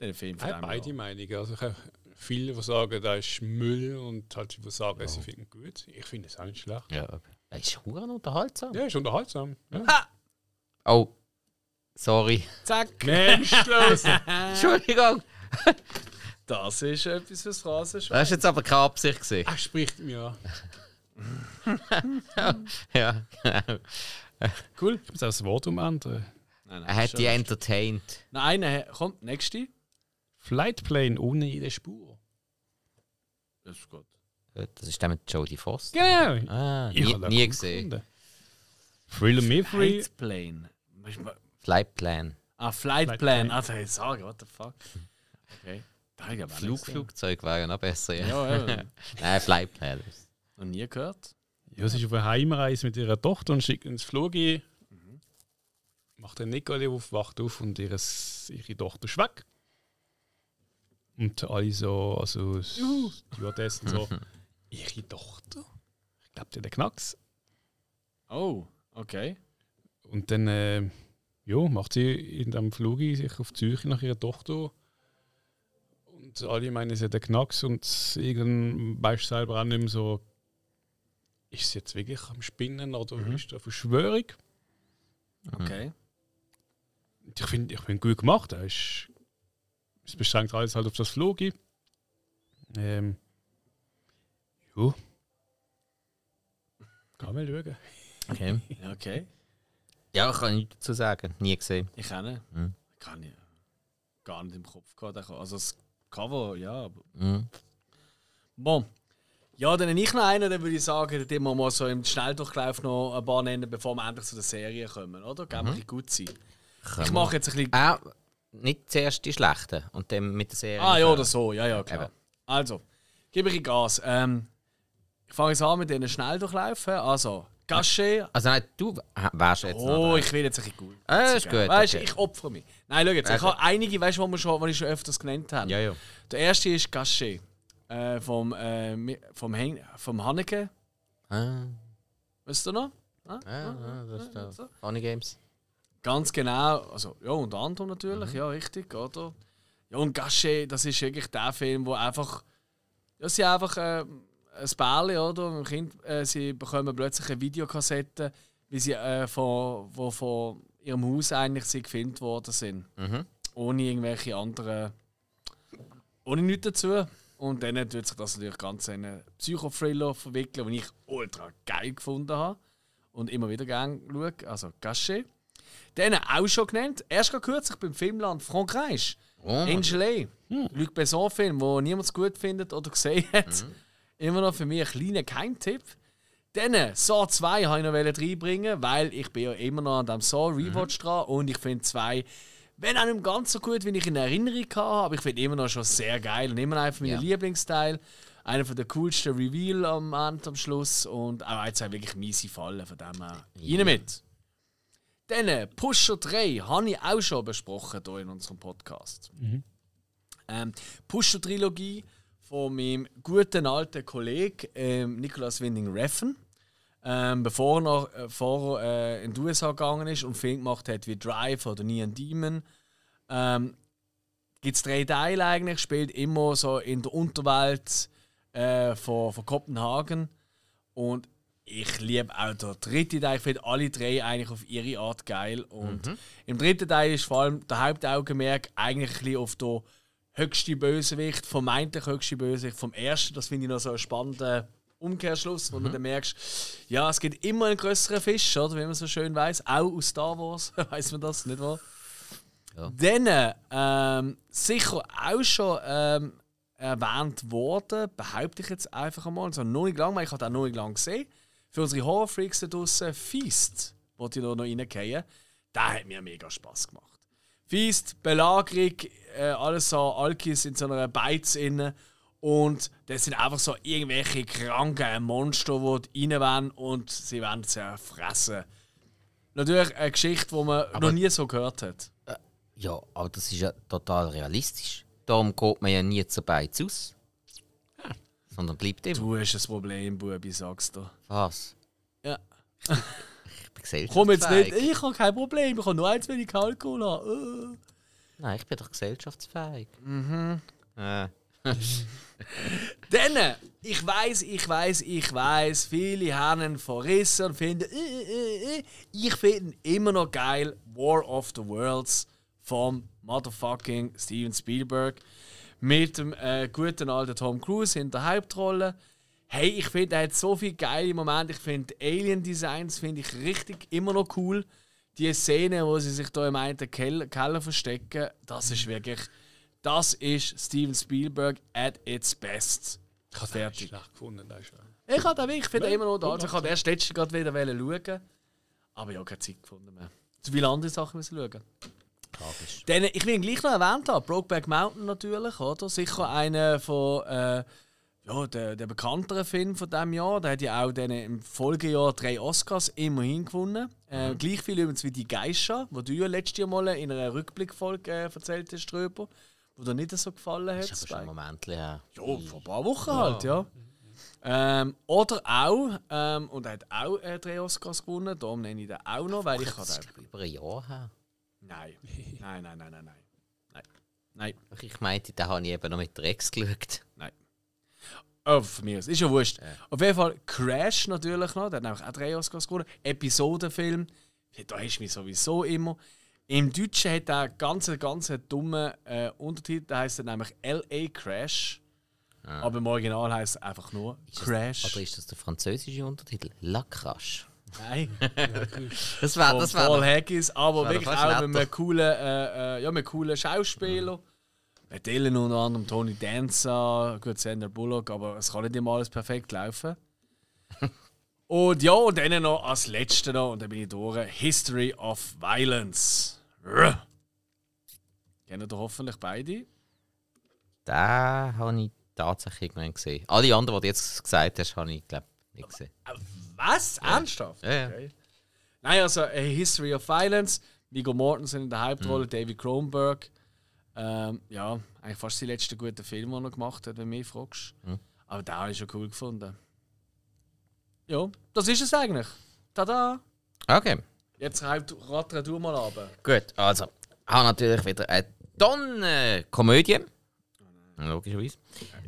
den Filmen von äh, dem beide Meinungen. Also ich viele, die sagen, das ist Müll und halt, die sagen, ja. sie finden es gut. Ich finde es auch nicht schlecht. Ja, okay. Er ist unterhaltsam. Ja, ist unterhaltsam. Ja. Ha! Oh, sorry. Zack. Mensch, los. Entschuldigung. Das ist etwas fürs Phrasenschwein. Das war jetzt aber keine Absicht. Gewesen. Er spricht mir an. ja, genau. Cool. Ich muss auch das Wort umändern. Nein, nein, er hat die entertained. Nein, er kommt, nächste. Flightplane ohne jede Spur. Das ist gut. Äh, das ist dann mit Jodie Foster. Genau. Ah, nie, nie gesehen. Thriller Miffrey. Flightplane. Flight Plan. Ah, Flight, Plan. Plan. Also, ich sage, what the fuck. Okay. Flug, Flugzeug wäre noch besser, ja. ja, ja. Nein, Flight Plan. Noch nie gehört? Ja, sie ist auf einer Heimreise mit ihrer Tochter und schickt ins Flug ein. Mhm. Macht den Nikoli auf, wacht auf und ihres, ihre Tochter ist weg. Und alle so, also Stewardessen so, ihre Tochter? Ich glaube, die hat einen Knacks. Oh, okay. Und dann äh, ja, macht sie in diesem Flug sich auf die Suche nach ihrer Tochter. Und alle meinen, sie hat einen Knacks und irgendwann weißt du selber auch nicht mehr so, ist es jetzt wirklich am Spinnen oder mhm. ist es eine Verschwörung? Okay. Ich finde, ich bin gut gemacht. Ist, es beschränkt alles halt auf das Flug. Ähm, ja. Kann man schauen. Okay. okay. Ja, kann ich dazu sagen. Nie gesehen. Ich kenne. Mhm. Kann ja äh, Gar nicht im Kopf gehabt. Also das Cover, ja. Mhm. Bon. Ja, dann habe ich noch einen, dann würde ich sagen, den wir mal so im Schnelldurchlauf noch ein paar nennen, bevor wir endlich zu der Serie kommen, oder? Geben wir mhm. ein gut sein. Können ich mache jetzt ein bisschen. Auch nicht zuerst die schlechten und dann mit der Serie. Ah, ja, oder so, ja, ja, klar. Eben. Also, gebe ich Gas. Ähm, ich fange jetzt an mit den Schnelldurchläufen. Also, Gachet. Also nein, du wärst jetzt Oh, ich will jetzt ein bisschen gut. Äh, ist gut. Weißt du, ich opfere mich. Nein, schau jetzt, ich also- habe einige, weißt du, die wir schon, die ich schon öfters genannt habe. Ja, ja. Der erste ist Gachet. Äh, vom, äh, vom, vom Haneke. Ah. Weißt du noch? Ah, ja, ah, ah, ah, das ist der so. Games. Ganz genau. Also, ja, und Anton natürlich, mhm. ja, richtig, oder? Ja, und Gachet, das ist wirklich der Film, wo einfach. Ja, sie einfach. Äh, ein Bärli, oder? Mit Kind, äh, sie bekommen plötzlich eine Videokassette, wie sie äh, von, wo von ihrem Haus eigentlich sie gefilmt worden sind. Mhm. Ohne irgendwelche anderen. ohne nichts dazu. Und dann wird sich das natürlich ganz in einen Psycho-Thriller verwickeln, den ich ultra geil gefunden habe. Und immer wieder gerne schaue. Also Gachet. Dann auch schon genannt. Erst gerade kürzlich beim Filmland Frankreich. Oh, Angelé. Hm. Luc Besson-Film, den niemand gut findet oder gesehen hat. Mhm. Immer noch für mich ein kleiner Geheimtipp. Dann, äh, Saw 2 wollte ich noch reinbringen, weil ich bin ja immer noch an dem Saw Rewatch mhm. dran und ich finde 2 wenn auch nicht ganz so gut, wie ich in Erinnerung habe, aber ich finde immer noch schon sehr geil und immer noch einer meiner ja. Lieblingsteile. Einer der coolsten Reveal am Ende, am Schluss und auch jetzt haben wirklich miese Fallen von dem her. Ja. Rein mit! Dann, äh, Pusher 3 habe ich auch schon besprochen hier in unserem Podcast. Mhm. Ähm, Pusher Trilogie von meinem guten alten Kollegen ähm, Nicolas Winding-Reffen, ähm, bevor er, noch, äh, vor, äh, in die USA gegangen ist und Film gemacht hat wie Drive oder Neon Demon. Ähm, Gibt es drei Teile eigentlich, spielt immer so in der Unterwelt äh, von, von Kopenhagen. Und ich liebe auch den dritten Teil. Ich finde alle drei eigentlich auf ihre Art geil. Und mhm. im dritten Teil ist vor allem der Hauptaugenmerk eigentlich ein bisschen auf der höchste Bösewicht, vermeintlich höchste Bösewicht vom ersten. Das finde ich noch so einen spannenden Umkehrschluss, wo mhm. du dann merkst, ja, es gibt immer einen größeren Fisch, oder? Wie man so schön weiß. Auch aus Star Wars weiß man das, nicht wahr? Ja. Dann ähm, sicher auch schon ähm, erwähnt worden, behaupte ich jetzt einfach einmal. so noch nicht lange, weil ich habe auch noch nicht lange gesehen. Für unsere Horrorfreaks da draußen, Feast, wo die da noch reingehen, der hat mir mega Spass gemacht. Feist, Belagerung, äh, alles so Alkis in so einer Beiz innen. Und das sind einfach so irgendwelche kranken Monster, die rein wollen und sie werden wollen fressen. Natürlich eine Geschichte, die man aber, noch nie so gehört hat. Äh, ja, aber das ist ja total realistisch. Darum geht man ja nie zu Beiz aus. Ja. Sondern bleibt immer. Du hast ein Problem, Bubi, sagst du. Was? Ja. Gesellschaft. Komm jetzt nicht, ich habe kein Problem, ich habe nur ein zu wenig Alkohol haben. Äh. Nein, ich bin doch gesellschaftsfähig. Mhm. Äh. Denn, äh, ich weiß, ich weiß, ich weiß, viele haben verrissen und finden, äh, äh, äh, äh ich finde immer noch geil War of the Worlds vom motherfucking Steven Spielberg mit dem äh, guten alten Tom Cruise in der Hauptrolle. Hey, ich finde, er hat so viel geile Momente. Ich finde Alien Designs finde ich richtig immer noch cool. Die Szene, wo sie sich da im einen Keller, verstecken, das ist wirklich, das ist Steven Spielberg at its best. Ich habe fertig. Schlecht gefunden, das ist ja. Ich habe ich finde ja, immer noch da. Also ich habe erst letzte gerade wieder schauen, aber ich habe keine Zeit gefunden mehr. Zu viele andere Sachen müssen schauen. Tragisch. ich will ihn gleich noch erwähnt haben, Brokeback Mountain natürlich, oder? Sicher einer von äh, ja, der, der bekanntere Film von diesem Jahr. Der hat ja auch dann im Folgejahr drei Oscars immerhin gewonnen. Äh, mhm. Gleich viel übrigens wie die Geisha, wo du ja letztes Jahr mal in einer Rückblickfolge äh, erzählt hast, Ströber, wo dir nicht so gefallen hat. Das ist aber schon ein Moment her. Ja, vor ein paar Wochen ja. halt, ja. Mhm. Ähm, oder auch, ähm, und er hat auch äh, drei Oscars gewonnen, darum nenne ich den auch noch, weil Ach, ich das ist über ein Jahr her. Nein. nein, nein, nein, nein, nein. Nein. Ich meinte, den habe ich eben noch mit Rex geschaut. Nein. Oh, von mir aus. Ist ja wurscht. Auf jeden Fall Crash natürlich noch. Der hat nämlich auch drei Oscars gewonnen. Episodenfilm. Da ist mich sowieso immer. Im Deutschen hat er ganz, ganz dummen äh, Untertitel. Der heißt nämlich L.A. Crash. Ah. Aber im Original heißt es einfach nur ist Crash. Das, aber ist das der französische Untertitel? La Crash. Nein. das war das war Paul Haggis, aber wirklich auch äh, äh, mit einem coolen, äh, ja, mit coolen Schauspieler. Ja Matt Dillon unter anderem, Tony Danza, gut, Sander Bullock, aber es kann nicht immer alles perfekt laufen. und ja, und dann noch als letzte noch, und dann bin ich durch, History of Violence. Ruh. Kennen doch hoffentlich beide? Da habe ich tatsächlich irgendwann gesehen. Alle anderen, die du jetzt gesagt hast, habe ich, glaube ich, nicht gesehen. Äh, was? Ernsthaft? Ja, Okay. Nein, also A History of Violence, Viggo Mortensen in der Hauptrolle, mhm. David Kronberg. Ähm, ja, eigentlich fast sein letzten guten Film, den er gemacht hat, wenn du mich fragst. Ja. Aber den habe ich schon cool gefunden. Ja, das ist es eigentlich. Tada! Okay. Jetzt rattern du mal ab. Gut, also, habe natürlich wieder eine Tonne Komödie. Logischerweise.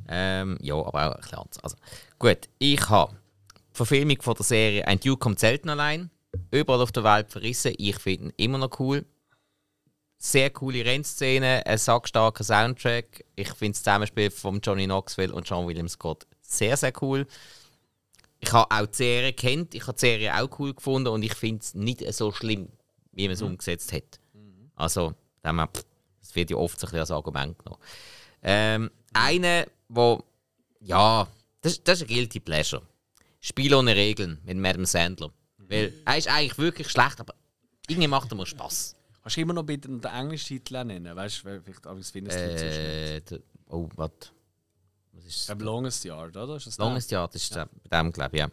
Ähm, ja, aber auch ein bisschen Also, gut, ich habe die Verfilmung von der Serie Ein Duke kommt selten allein. Überall auf der Welt verrissen. Ich finde ihn immer noch cool sehr coole Rennszene, ein sackstarker Soundtrack. Ich finde das Zusammenspiel von Johnny Knoxville und John William Scott sehr, sehr cool. Ich habe auch die Serie kennt, ich habe die Serie auch cool gefunden und ich finde es nicht so schlimm, wie man es mhm. umgesetzt hat. Mhm. Also, das wird ja oft so ein als Argument genommen. Ähm, eine, wo ja, das, das ist ein guilty pleasure. Spiel ohne Regeln mit Madame Sandler. Weil mhm. er ist eigentlich wirklich schlecht, aber irgendwie macht er mir Spass. Kannst du immer noch bitte den englischen Titel nennen? Weißt du, vielleicht abends findest du äh, den Oh, wat? Was ist das? Longest Yard, oder? Ist das Longest Yard ist ja. bei dem, glaube ich, ja.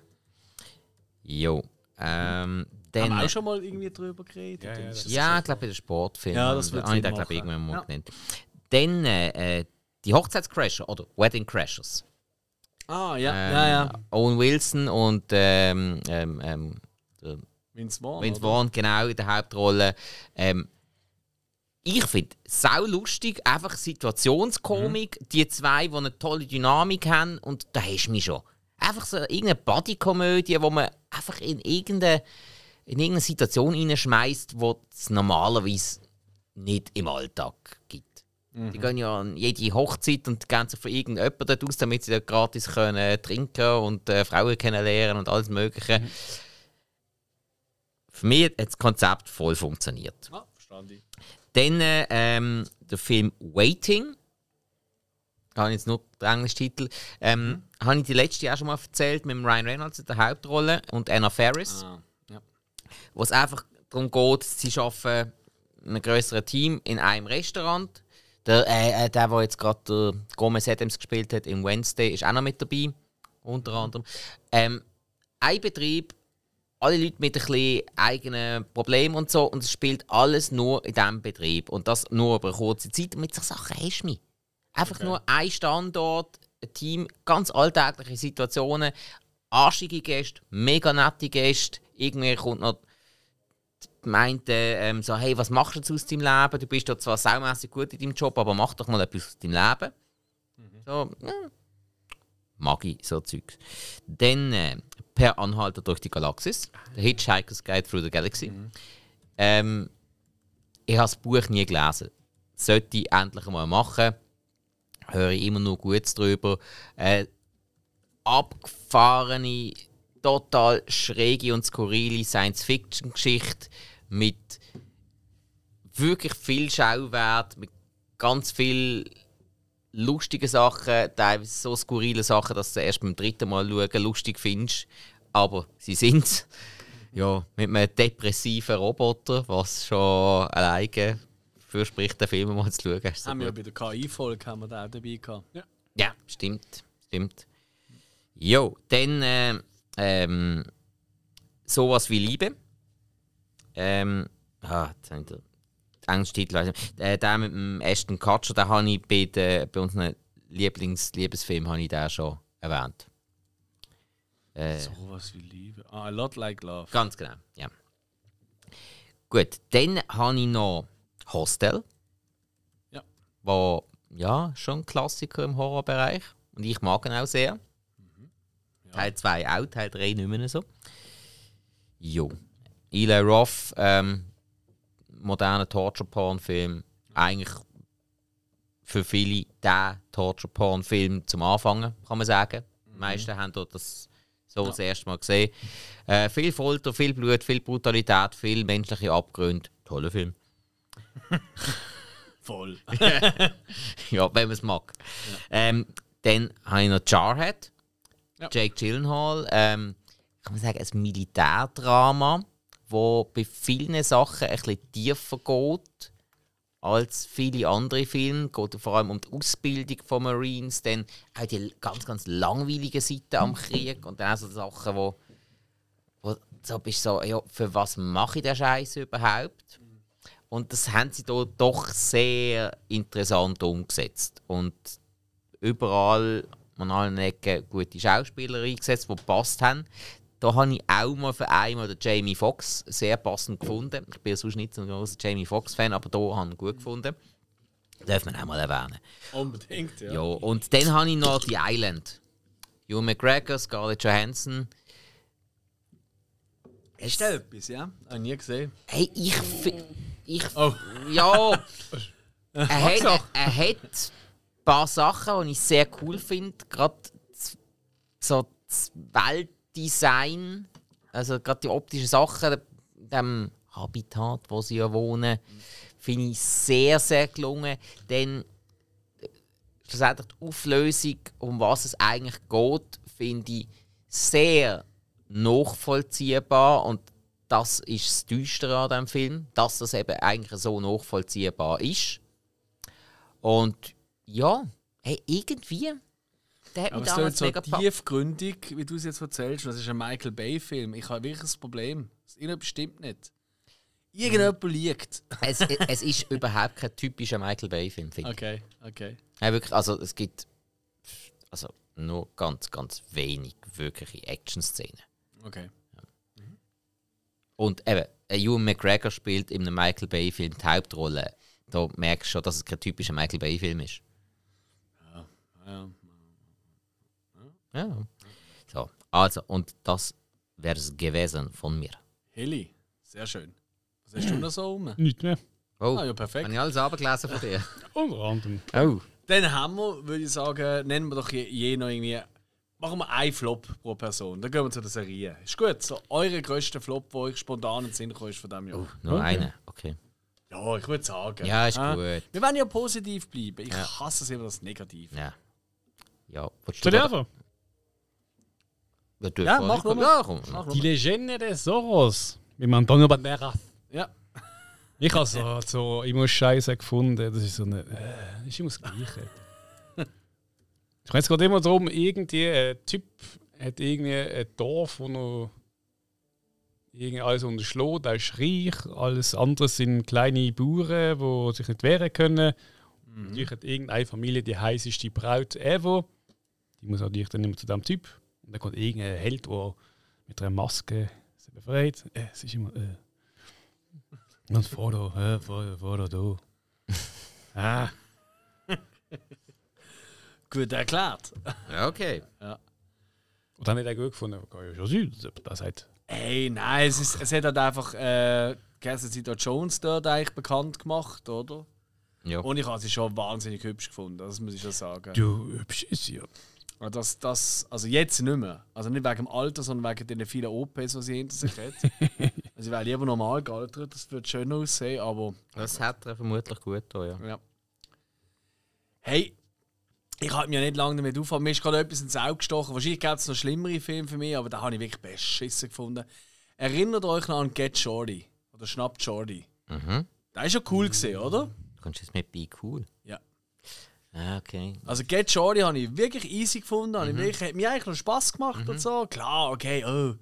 Jo. Ähm, dann, Haben wir auch schon mal irgendwie drüber geredet? Ja, ja, ja ich glaube, bei den Sportfilmen. Ja, das wird ah, ich glaube, irgendwann mal ja. genannt. Dann äh, äh, die Hochzeitscrasher oder Wedding Crashers. Ah, ja, ähm, ja, ja. Owen Wilson und ähm, ähm, ähm Vince Vaughn. Vince Vaughn, genau, in der Hauptrolle. Ähm, ich finde es sau lustig, einfach Situationskomik, mhm. die zwei, die eine tolle Dynamik haben und da hast du mich schon. Einfach so irgendeine Bodykomödie, wo man einfach in irgendeine, in irgendeine Situation hineinschmeißt, die es normalerweise nicht im Alltag gibt. Mhm. Die gehen ja an jede Hochzeit und gehen so von irgendjemandem aus, damit sie da gratis können trinken und äh, Frauen kennenlernen und alles Mögliche. Mhm. Für mich hat das Konzept voll funktioniert. Ah, verstanden. Dann ähm, der Film Waiting. Ich habe jetzt nur den englischen Titel. Ähm, mhm. Habe ich die letzte Jahr schon mal erzählt, mit Ryan Reynolds in der Hauptrolle und Anna Ferris. Ah, ja. Wo es einfach darum geht, sie arbeiten in einem größeren Team in einem Restaurant. Der, äh, äh der, der jetzt gerade Gomez Adams gespielt hat in Wednesday, ist auch noch mit dabei. Unter anderem. Ähm, ein Betrieb, alle Leute mit ein eigenen Problemen und so. Und es spielt alles nur in diesem Betrieb. Und das nur über eine kurze Zeit. Und mit solchen Sachen hast du mich. Einfach okay. nur ein Standort, ein Team, ganz alltägliche Situationen, arschige Gäste, mega nette Gäste. Irgendwie kommt noch meinte ähm, so, hey, was machst du jetzt aus deinem Leben? Du bist doch zwar saumässig gut in deinem Job, aber mach doch mal etwas aus deinem Leben. Mhm. So, ja, Magie, so Zeug. Dann äh, Per Anhalter durch die Galaxis, The ah, Hitchhiker's Guide Through the Galaxy. Mhm. Ähm, ich habe das Buch nie gelesen. Sollte ich endlich mal machen. Höre ich immer nur Gutes darüber. Äh, abgefahrene, total schräge und skurrile Science-Fiction-Geschichte mit wirklich viel Schauwert, mit ganz viel lustige Sachen, teilweise so skurrile Sachen, dass du erst beim dritten Mal schauen lustig findest. Aber sie sind ja, mit einem depressiven Roboter, was schon alleine für spricht, den Film mal zu schauen. So haben wir ja bei der KI-Folge haben wir auch dabei gehabt. Ja. ja, stimmt, stimmt. Jo, dann äh, ähm, sowas wie Liebe. Ähm, ah, jetzt haben wir Englischtitel, äh, den mit dem Ashton Kutcher, den habe ich bei, de, bei unseren Lieblings-Liebesfilm habe ich den schon erwähnt. Äh, so was wie Liebe. Ah, a lot like love. Ganz genau, ja. Gut, dann habe ich noch Hostel. Ja. Wo, ja, schon ein Klassiker im Horrorbereich. Und ich mag ihn auch sehr. Mhm. Ja. Teil 2 auch, Teil 3 nicht mehr so. Jo. Eli Roth, ähm, modernen Torture-Porn-Film eigentlich für viele der Torture-Porn-Film zum Anfangen, kann man sagen. Die mhm. meisten mhm. haben dort das so ja. das erste Mal gesehen. Äh, viel Folter, viel Blut, viel Brutalität, viel menschliche Abgründe. Toller Film. Voll. ja, wenn man es mag. Ja. Ähm, dann habe ich noch Jarhead, ja. Jake Gyllenhaal. Ähm, kann man sagen, ein Militärdrama wo bei vielen Sachen ein bisschen tiefer geht als viele andere Filme. Es Geht vor allem um die Ausbildung von Marines, dann auch die ganz, ganz langweiligen Seiten am Krieg und dann auch so Sachen, wo, wo so bist so, ja, für was mache ich den Scheiß überhaupt? Und das haben sie hier doch sehr interessant umgesetzt. Und überall an allen Ecken gute Schauspieler eingesetzt, die gepasst haben. Da habe ich auch mal für einmal den Jamie Foxx sehr passend gefunden. Ich bin ja sonst nicht so ein großer Jamie Foxx-Fan, aber da habe ich ihn gut mhm. gefunden. Darf man auch mal erwähnen. Unbedingt, ja. ja und dann habe ich noch die Island. Hugh McGregor, Scarlett Johansson. Ist da etwas, ja? Habe ich nie gesehen. Hey, ich. ich oh. Ja. er, hat, er hat ein paar Sachen, die ich sehr cool finde. Gerade so das Welt Design, also gerade die optischen Sachen, dem Habitat, wo sie ja wohnen, finde ich sehr, sehr gelungen. Denn äh, schlussendlich die Auflösung, um was es eigentlich geht, finde ich sehr nachvollziehbar und das ist das Düstere an diesem Film, dass das eben eigentlich so nachvollziehbar ist. Und ja, hey, irgendwie der hat mich aber damals so mega tiefgründig, wie du es jetzt erzählst, das ist ein Michael Bay-Film. Ich habe wirklich ein Problem. Das ist bestimmt nicht. Irgendjemand mhm. liegt. es, es ist überhaupt kein typischer Michael Bay-Film, finde ich. Okay, okay. Ja, wirklich, also es gibt also nur ganz, ganz wenig wirkliche Action-Szenen. Okay. Und eben, äh, Ewan McGregor spielt in einem Michael Bay-Film die Hauptrolle. Da merkst du schon, dass es kein typischer Michael Bay-Film ist. Ja, ja. Ja. So, also, und das wäre es gewesen von mir. Heli, sehr schön. Was hast du noch so rum? Nicht mehr. Oh, ah, ja, perfekt. Habe ich alles abgelesen von dir? Unter anderem. Oh. Dann haben wir, würde ich sagen, nennen wir doch je, je noch irgendwie. Machen wir einen Flop pro Person, dann gehen wir zu der Serie. Ist gut, so eure größte Flop, wo euch spontan in Sinn ist von diesem Jahr. Oh, nur okay. eine, okay. Ja, ich würde sagen. Ja, ist äh, gut. Wir wollen ja positiv bleiben. Ich ja. hasse es immer, das Negative. Ja. Ja, willst du, du, wir ja, mach nochmal. Ja, Die Legende des Soros. Mit Antonio Banderas. Ja. Ich habe so, so ich muss Scheiße gefunden. Das ist so eine. Äh, ist immer das Gleiche. ich weiß gerade immer darum, irgendein äh, Typ hat irgendwie ein Dorf, wo noch. irgendwie alles unterschlägt. Er ist reich, alles andere sind kleine Bauern, die sich nicht wehren können. Mhm. Natürlich hat irgendeine Familie die heißeste Braut ever. Die muss natürlich dann immer zu diesem Typ. Und dann kommt irgendein Held, der mit einer Maske sie befreit. Äh, es ist immer. Äh. Und Foto, äh, Foto, Foto, du. ah. gut erklärt. Ja, okay. Ja. Und dann hat er gut gefunden, kann ja schon sein, das hat. Ey, nein, es, ist, es hat halt einfach äh, Cassidy Jones dort eigentlich bekannt gemacht, oder? Ja. Und ich habe sie schon wahnsinnig hübsch gefunden, das muss ich schon sagen. Du, hübsch ist sie ja. Also das, das, also jetzt nicht mehr. Also nicht wegen dem Alter, sondern wegen den vielen OPs, die sie hinter sich hat. also ich wäre lieber normal gealtert, das würde schön aussehen, aber... Das hat er vermutlich gut da, ja. ja. Hey, ich halte mich ja nicht lange damit auf, mir ist gerade etwas ins Auge gestochen. Wahrscheinlich gäbe es noch schlimmere Filme für mich, aber da habe ich wirklich beschissen gefunden. Erinnert euch noch an Get Shorty oder Schnapp Shorty. Mhm. Der war ja cool mhm. gesehen, oder? Du kannst jetzt mit Be Cool. Okay. Also Get Shorty habe ich wirklich easy gefunden, mhm. ich wirklich, hat mir eigentlich noch Spass gemacht mhm. und so. Klar, okay, oh.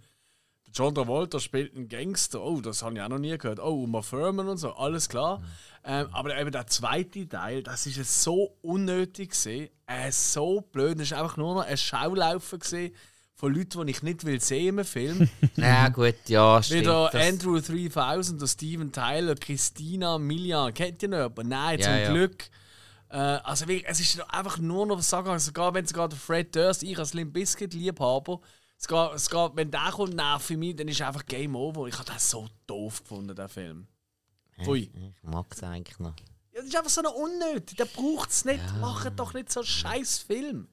John Travolta spielt einen Gangster, oh, das habe ich auch noch nie gehört. Oh, Uma Thurman und so, alles klar. Mhm. Ähm, aber eben der zweite Teil, das war so unnötig gesehen, äh, so blöd, das war einfach nur noch ein Schaulaufen von Leuten, die ich nicht will sehen im Film. ja gut, ja, stimmt. Wieder Andrew 3000, der Steven Tyler, Christina Milian, kennt ihr noch? Aber nein, ja, zum ja. Glück äh, also wirklich, es ist einfach nur noch was sagen, also sogar wenn sogar der Fred Durst, ich als Limp Bizkit Liebhaber, sogar, sogar wenn der kommt nach für mich, dann ist einfach Game Over. Ich habe das so doof gefunden, der Film. Ui. Ich mag es eigentlich noch. Ja, das ist einfach so eine Unnötig, der braucht es nicht. Ja. Macht doch nicht so einen scheiß Film.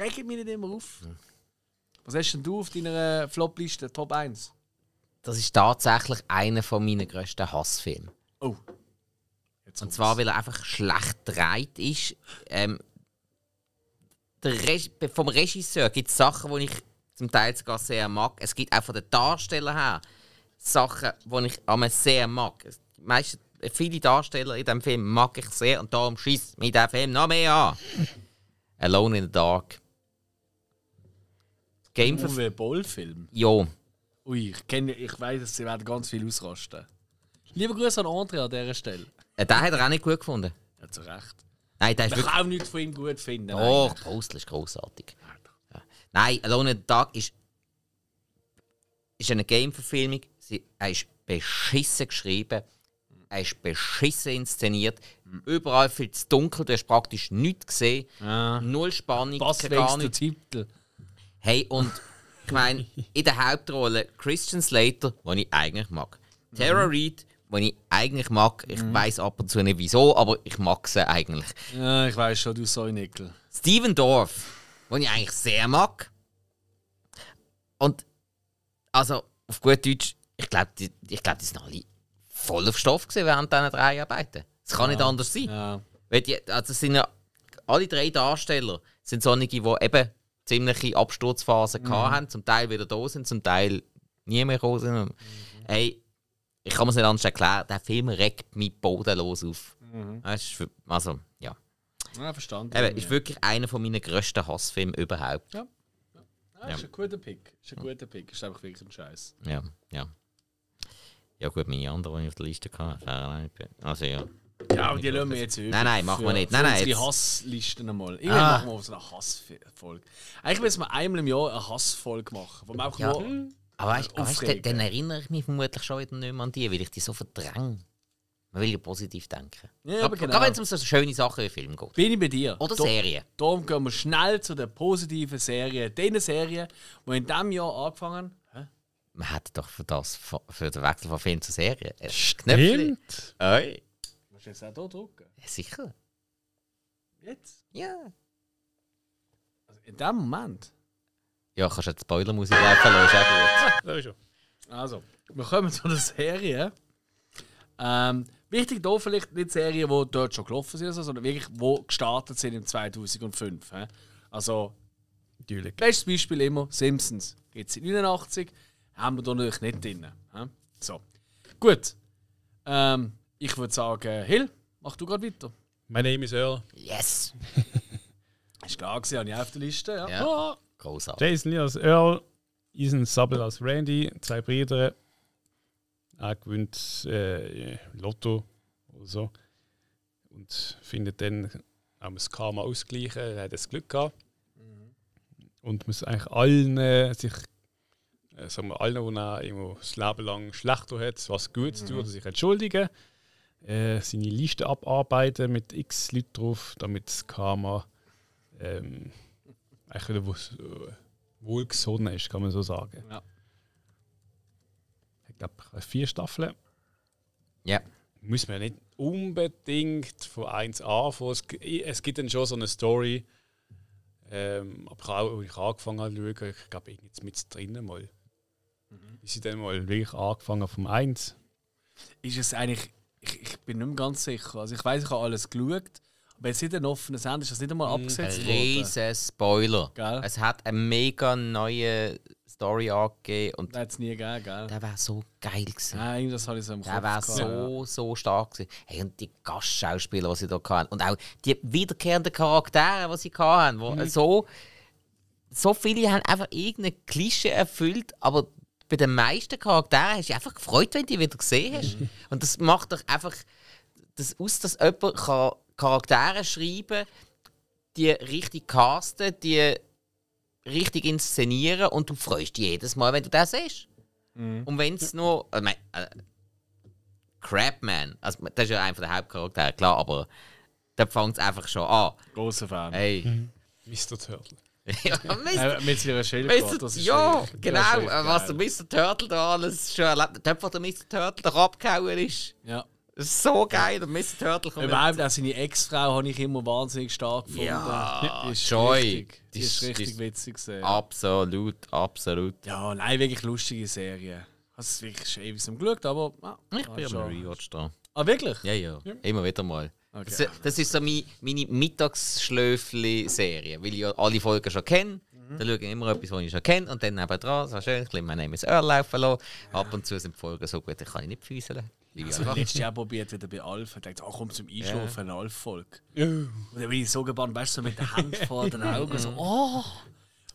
Regt mich nicht immer auf. Was hast denn du auf deiner äh, Flopliste, Top 1? Das ist tatsächlich einer meiner grössten Hassfilme. Oh und zwar, weil er einfach schlecht dreht ist. Ähm, Reg vom Regisseur gibt es Sachen, die ich zum Teil sogar sehr mag. Es gibt auch von den Darstellern her Sachen, die ich am sehr mag. Meist, viele Darsteller in diesem Film mag ich sehr und darum schießt mich der Film noch mehr an. Alone in the Dark. Game Uwe Boll-Film? Ja. Ui, ich, ich weiß, dass sie werden ganz viel ausrasten. Lieber Grüße an André an dieser Stelle. Äh, den hat er auch nicht gut gefunden. Ja, zu Recht. Nein, der ist wirklich... auch nichts von ihm gut finden. Oh, nein. Postel ist großartig. Ja. Nein, Alone in the Dark ist, ist eine Game-Verfilmung. Er ist beschissen geschrieben. Er ist beschissen inszeniert. Überall viel zu dunkel. Du hast praktisch nichts gesehen. Ja. Null Spannung. Was gar nicht. Titel. Hey, und ich meine, in der Hauptrolle Christian Slater, den ich eigentlich mag. Tara mhm. Reid, die ich eigentlich mag. Ich mhm. weiß ab und zu nicht wieso, aber ich mag sie eigentlich. Ja, ich weiß schon, du so Nickel. Steven Dorf, den ich eigentlich sehr mag. Und also auf gut Deutsch, ich glaube, die, ich glaub, die sind alle voll auf Stoff gewesen während diesen drei Arbeiten. Es kann ja. nicht anders sein. Ja. die, also sind ja alle drei Darsteller sind solche, die eben ziemliche Absturzphasen mhm. hatten, zum Teil wieder da sind, zum Teil nie mehr gekommen sind. Mhm. Hey, ich kann mir es nicht anders erklären, der Film regt mich bodenlos auf. Mhm. Für, also, ja. Ja, verstanden. Eben, ist wirklich einer von meinen grössten Hassfilmen überhaupt. Ja. Ah, ja. Ist ein guter Pick. Ist ein guter Pick. Ist einfach wirklich ein Scheiß. Ja, ja. Ja, gut, meine anderen, die ich auf der Liste hatte. Also, ja. Ja, und die lassen wir jetzt über. Nein, nein, machen wir nicht. Nein, nein. Die Hasslisten einmal. Irgendwann ah. machen wir so eine Hassfolge. Eigentlich müssen wir einmal im Jahr eine Hassfolge machen, wo wir auch ja. nur hm. Aber weißt, äh, weißt, dann, dann erinnere ich mich vermutlich schon wieder nicht mehr an die, weil ich die so verdränge. Man will ja positiv denken. Ja, aber genau. wenn es um so schöne Sachen wie Film geht. Bin ich bei dir. Oder da, Serien. Darum gehen wir schnell zu den positiven Serien. Den Serie, die in diesem Jahr angefangen hat. Man hat doch für, das, für den Wechsel von Film zu Serie ein äh, Knöpfchen. Musst du jetzt auch hier drücken? Ja, sicher. Jetzt? Ja. Also in dem Moment. Ja, kannst du jetzt Spoilermusik laufen lassen, ist auch gut. Also, wir kommen zu einer Serie. Ähm, wichtig hier vielleicht nicht Serien, die dort schon gelaufen sind, sondern wirklich, die gestartet sind im 2005. He? Also, Natürlich. bestes Beispiel immer Simpsons. Gibt es in 89, haben wir da natürlich nicht drin. He? So, gut. Ähm, ich würde sagen, Hill, mach du gerade weiter. Mein Name ist Earl. Yes! ist klar, gewesen, habe ich auf der Liste. Ja. ja. Ah. Großartig. Jason Lee als Earl, Ethan Sabel als Randy, zwei Brüder. Er gewinnt äh, Lotto oder so. Und findet dann, auch das Karma ausgleichen, er hat das Glück gehabt. Mhm. Und muss eigentlich allen äh, sich äh, sagen wir, allen, die er immer das Leben lang schlechter hat, was gut zu mhm. tun, mhm. sich entschuldigen, äh, seine Liste abarbeiten mit x Leuten drauf, damit das Karma ähm, eigentlich wieder äh, wohlgesonnen ist, kann man so sagen. Ja. Ich glaube, vier Staffeln. Ja. Müssen wir nicht unbedingt von 1 anfangen. Es gibt dann schon so eine Story. Ähm, aber auch, als ich angefangen habe zu schauen, ich glaube, jetzt mit drinnen mal. Mhm. Ist sie dann mal wirklich angefangen vom 1? Ist es eigentlich, ich, ich bin nicht mehr ganz sicher. Also ich weiß, ich habe alles geschaut. Wenn es nicht ein offenes Ende ist, ist das nicht einmal mm, abgesetzt worden. Riesen Spoiler. Gell? Es hat eine mega neue Story angegeben. Und es nie gegeben, gell? Der wäre so geil gewesen. Nein, das habe ich so im Kopf. Der wäre so, so stark gewesen. Hey, und die Gastschauspieler, die sie da hatten. Und auch die wiederkehrenden Charaktere, die sie hatten. Wo mhm. so, so viele haben einfach irgendeine Klischee erfüllt, aber bei den meisten Charakteren hast du einfach gefreut, wenn du die wieder gesehen hast. Mhm. Und das macht doch einfach das aus, dass jemand kann Charaktere schreiben, die richtig casten, die richtig inszenieren und du freust dich jedes Mal, wenn du das siehst. Mhm. Und wenn es nur. Ich äh, äh Crabman, also, das ist ja einer der Hauptcharaktere, klar, aber da fängt es einfach schon an. Großer Fan. Hey. Mr. Mhm. Turtle. ja, Mr. Äh, mit ihrer Schildkröte. Ja, genau. Was der Mr. Turtle da alles schon erlebt hat. wo der Mr. Turtle da abgehauen ist. Ja. Das ist so geil, und Mr. Turtle kommt. Überhaupt auch seine Ex-Frau habe ich immer wahnsinnig stark gefunden. Ja, die ist Joy. Richtig, die, die ist, richtig die ist witzig gesehen. Absolut, absolut. Ja, nein, wirklich lustige Serie. Das ist wirklich schon ewig Glück, aber. Ah, ich bin schon. Ah, am Rewatch da. Ah, wirklich? Ja, ja, ja. Immer wieder mal. Okay. Das, das, ist so meine, meine Mittagsschläfli-Serie, weil ich ja alle Folgen schon kenne. Mhm. Da schaue ich immer etwas, was ich schon kenne und dann nebenan, so schön, ein bisschen mein Name ist Earl laufen lassen. Ab und zu sind die Folgen so gut, ich kann ich nicht füßeln. Ich habe also letztes Jahr probiert, wieder bei Alf. Ich dachte, oh, komm zum Einschlafen, yeah. Alf-Folge. Yeah. Und dann bin ich so gebannt, weißt du, so mit der Hand vor den Augen, so, oh,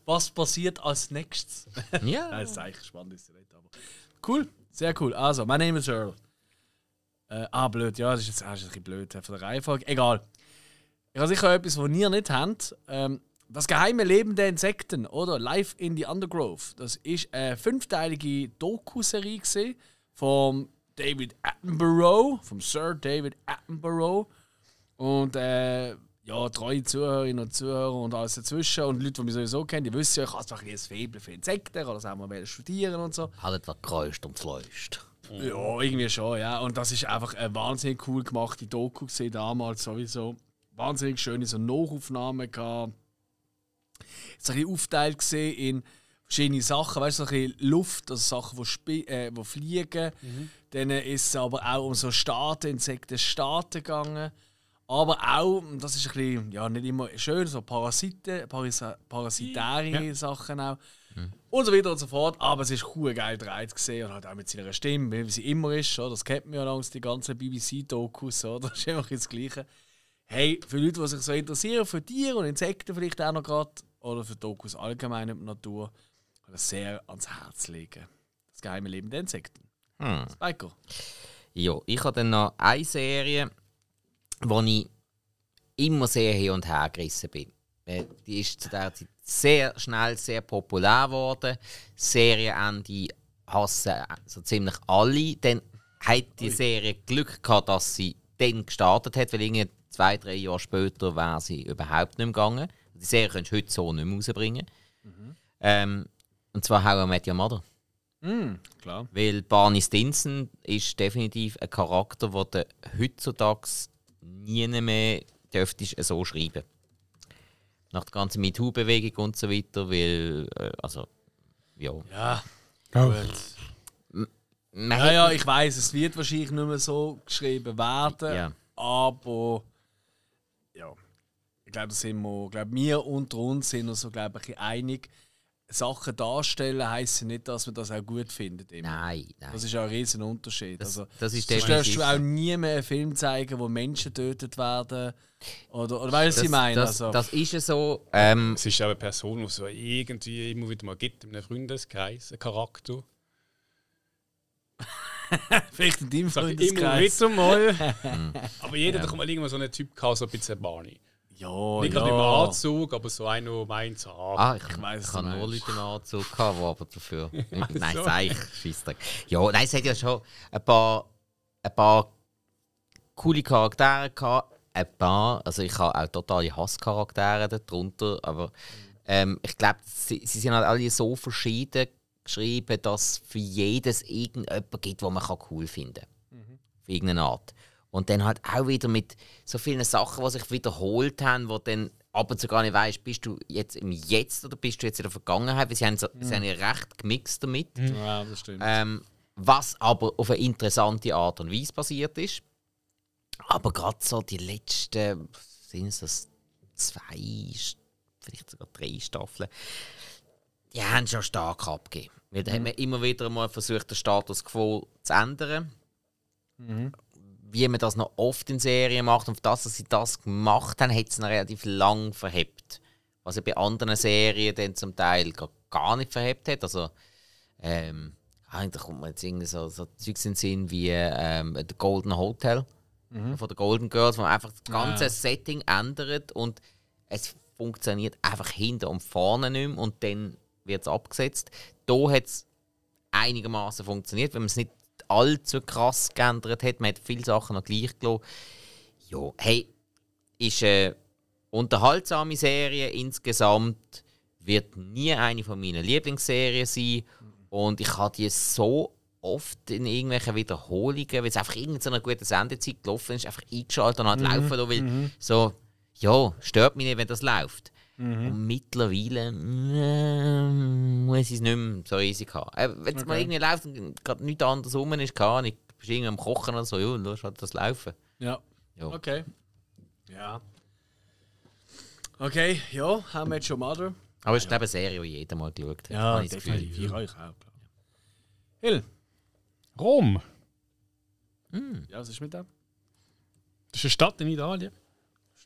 was passiert als nächstes? Ja. Yeah. das ist eigentlich spannend, ist nicht, aber. Cool, sehr cool. Also, mein Name ist Earl. Äh, ah, blöd, ja, das ist jetzt auch ein bisschen blöd äh, von der Reihenfolge. Egal. Ich habe sicher etwas, was ihr nicht habt. Ähm, das geheime Leben der Insekten, oder? Live in the Undergrowth. Das ist eine fünfteilige Doku-Serie vom David Attenborough, vom Sir David Attenborough. Und äh, ja, treue Zuhörerinnen und Zuhörer und alles dazwischen und Leute, die mich sowieso kennen, die wissen ja, ich habe einfach ein Faible für Insekten, oder sagen wir mal studieren und so. Hat etwas geräuscht und fleuscht. Ja, irgendwie schon, ja. Und das ist einfach eine wahnsinnig cool gemachte Doku gesehen damals sowieso. Wahnsinnig schöne so Nachaufnahmen gehabt. Jetzt ein bisschen aufteilt gesehen in verschiedene Sachen, weißt du, so ein bisschen Luft, also Sachen, die, äh, fliegen, mhm. Dann ist es aber auch um so Staaten, Insekten, Staaten gegangen. Aber auch, das ist ein bisschen, ja, nicht immer schön, so Parasiten, Parasa parasitäre ja. Sachen auch. Mhm. Und so weiter und so fort. Aber es ist cool geil dreht gesehen und halt auch mit seiner Stimme, wie sie immer ist. Oder? Das kennt man ja langs die ganzen BBC-Dokus, Das ist immer das Gleiche. Hey, für Leute, die sich so interessieren, für Tiere und Insekten vielleicht auch noch gerade, oder für Dokus allgemein in der Natur, kann ich sehr ans Herz legen. Das geheime Leben der Insekten. Hm. Spiker. Ja, ich habe dann noch eine Serie, wo ich immer sehr hin und her gerissen bin. Äh, die ist zu der Zeit sehr schnell sehr populär geworden. Serienende hassen äh, so ziemlich alle. Dann hat die Serie Glück gehabt, dass sie dann gestartet hat, weil irgendwie zwei, drei Jahre später wäre sie überhaupt nicht mehr gegangen. Die Serie könntest du heute so nicht mehr rausbringen. Mhm. Ähm, und zwar How I Met Your Mother. Mm, klar. Weil Barney Stinson ist definitiv ein Charakter, den du heutzutage nie mehr dürftest so schreiben Nach der ganzen MeToo-Bewegung und so weiter, weil, äh, also, ja. Ja, gut. Naja, ich weiß, es wird wahrscheinlich nicht mehr so geschrieben werden, ja. aber ja, ich glaube, wir, glaube, wir unter uns sind uns so, glaube ich, einig Sachen darstellen, heisst ja nicht, dass man das auch gut findet. Immer. Nein, nein. Das ist ja ein riesen Unterschied. Das, also, das ist sonst du auch nie mehr einen Film zeigen, wo Menschen getötet werden. Oder, oder weißt du, was ich meine? Das, also. das ist ja so. Ähm, ähm es ist ja eine Person, die es irgendwie immer wieder mal gibt, in einem Freundeskreis, ein Charakter. Vielleicht in deinem Freundeskreis. Immer wieder mal. Aber jeder ja. hat mal irgendwann so einen Typ gehabt, so ein bisschen Barney. Ja, Nicht gerade im Anzug, aber so einer, der meint, so, ah, ah, ich, ich weiss, ich habe nur Leute im Anzug gehabt, aber dafür. nein, sag ich, Scheißdreck. Ja, nein, es hat ja schon ein paar, ein paar coole Charaktere gehabt. Ein paar, also ich habe auch totale Hasscharaktere darunter, aber ähm, ich glaube, sie, sie sind halt alle so verschieden geschrieben, dass es für jedes irgendjemand gibt, wo man cool finden kann. Mhm. Auf irgendeine Art. Und dann halt auch wieder mit so vielen Sachen, die sich wiederholt haben, wo dann ab und zu gar nicht weißt, bist du jetzt im Jetzt oder bist du jetzt in der Vergangenheit? Weil sie haben, so, mhm. sie haben mhm. recht gemixt damit. Mhm. Ja, das stimmt. Ähm, was aber auf eine interessante Art und Weise passiert ist. Aber gerade so die letzten, sind es das zwei, vielleicht sogar drei Staffeln, die haben schon stark abgegeben. Weil da mhm. haben immer wieder mal versucht, den Status quo zu ändern. Mhm wie man das noch oft in Serien macht. Und für das, dass sie das gemacht haben, hat es noch relativ lang verhebt. Was ja bei anderen Serien dann zum Teil gar nicht verhebt hat. Also, ähm, ah, da kommt man jetzt irgendwie so, so Zeugs in den Sinn wie ähm, The Golden Hotel mhm. von den Golden Girls, wo man einfach das ganze ja. Setting ändert und es funktioniert einfach hinten und vorne nicht mehr und dann wird es abgesetzt. Da hat es einigermaßen funktioniert, wenn man es nicht allzu krass geändert hat. Man hat viele Sachen noch gleich gelassen. Ja, hey, ist eine unterhaltsame Serie insgesamt. Wird nie eine von meinen Lieblingsserien sein. Und ich habe die so oft in irgendwelchen Wiederholungen, weil es einfach irgendeiner guten Sendezeit gelaufen ist, einfach eingeschaltet und halt mhm. laufen lassen, weil mhm. so, ja, stört mich nicht, wenn das läuft. Mhm. Und mittlerweile äh, muss ich es nicht mehr so easy haben. Äh, Wenn es okay. mal irgendwie läuft und gerade nichts anderes rum ist, keine Ahnung, bist irgendwie am Kochen oder so, ja, und lässt halt das laufen. Ja. ja. Okay. Ja. Okay, ja, haben wir jetzt schon Mother. Aber es ist ja. eine Serie, die jeder mal geschaut hat. Ja, ich definitiv. Ich auch, klar. Hill. Rom. Mm. Ja, was ist mit dem? Das ist eine Stadt in Italien.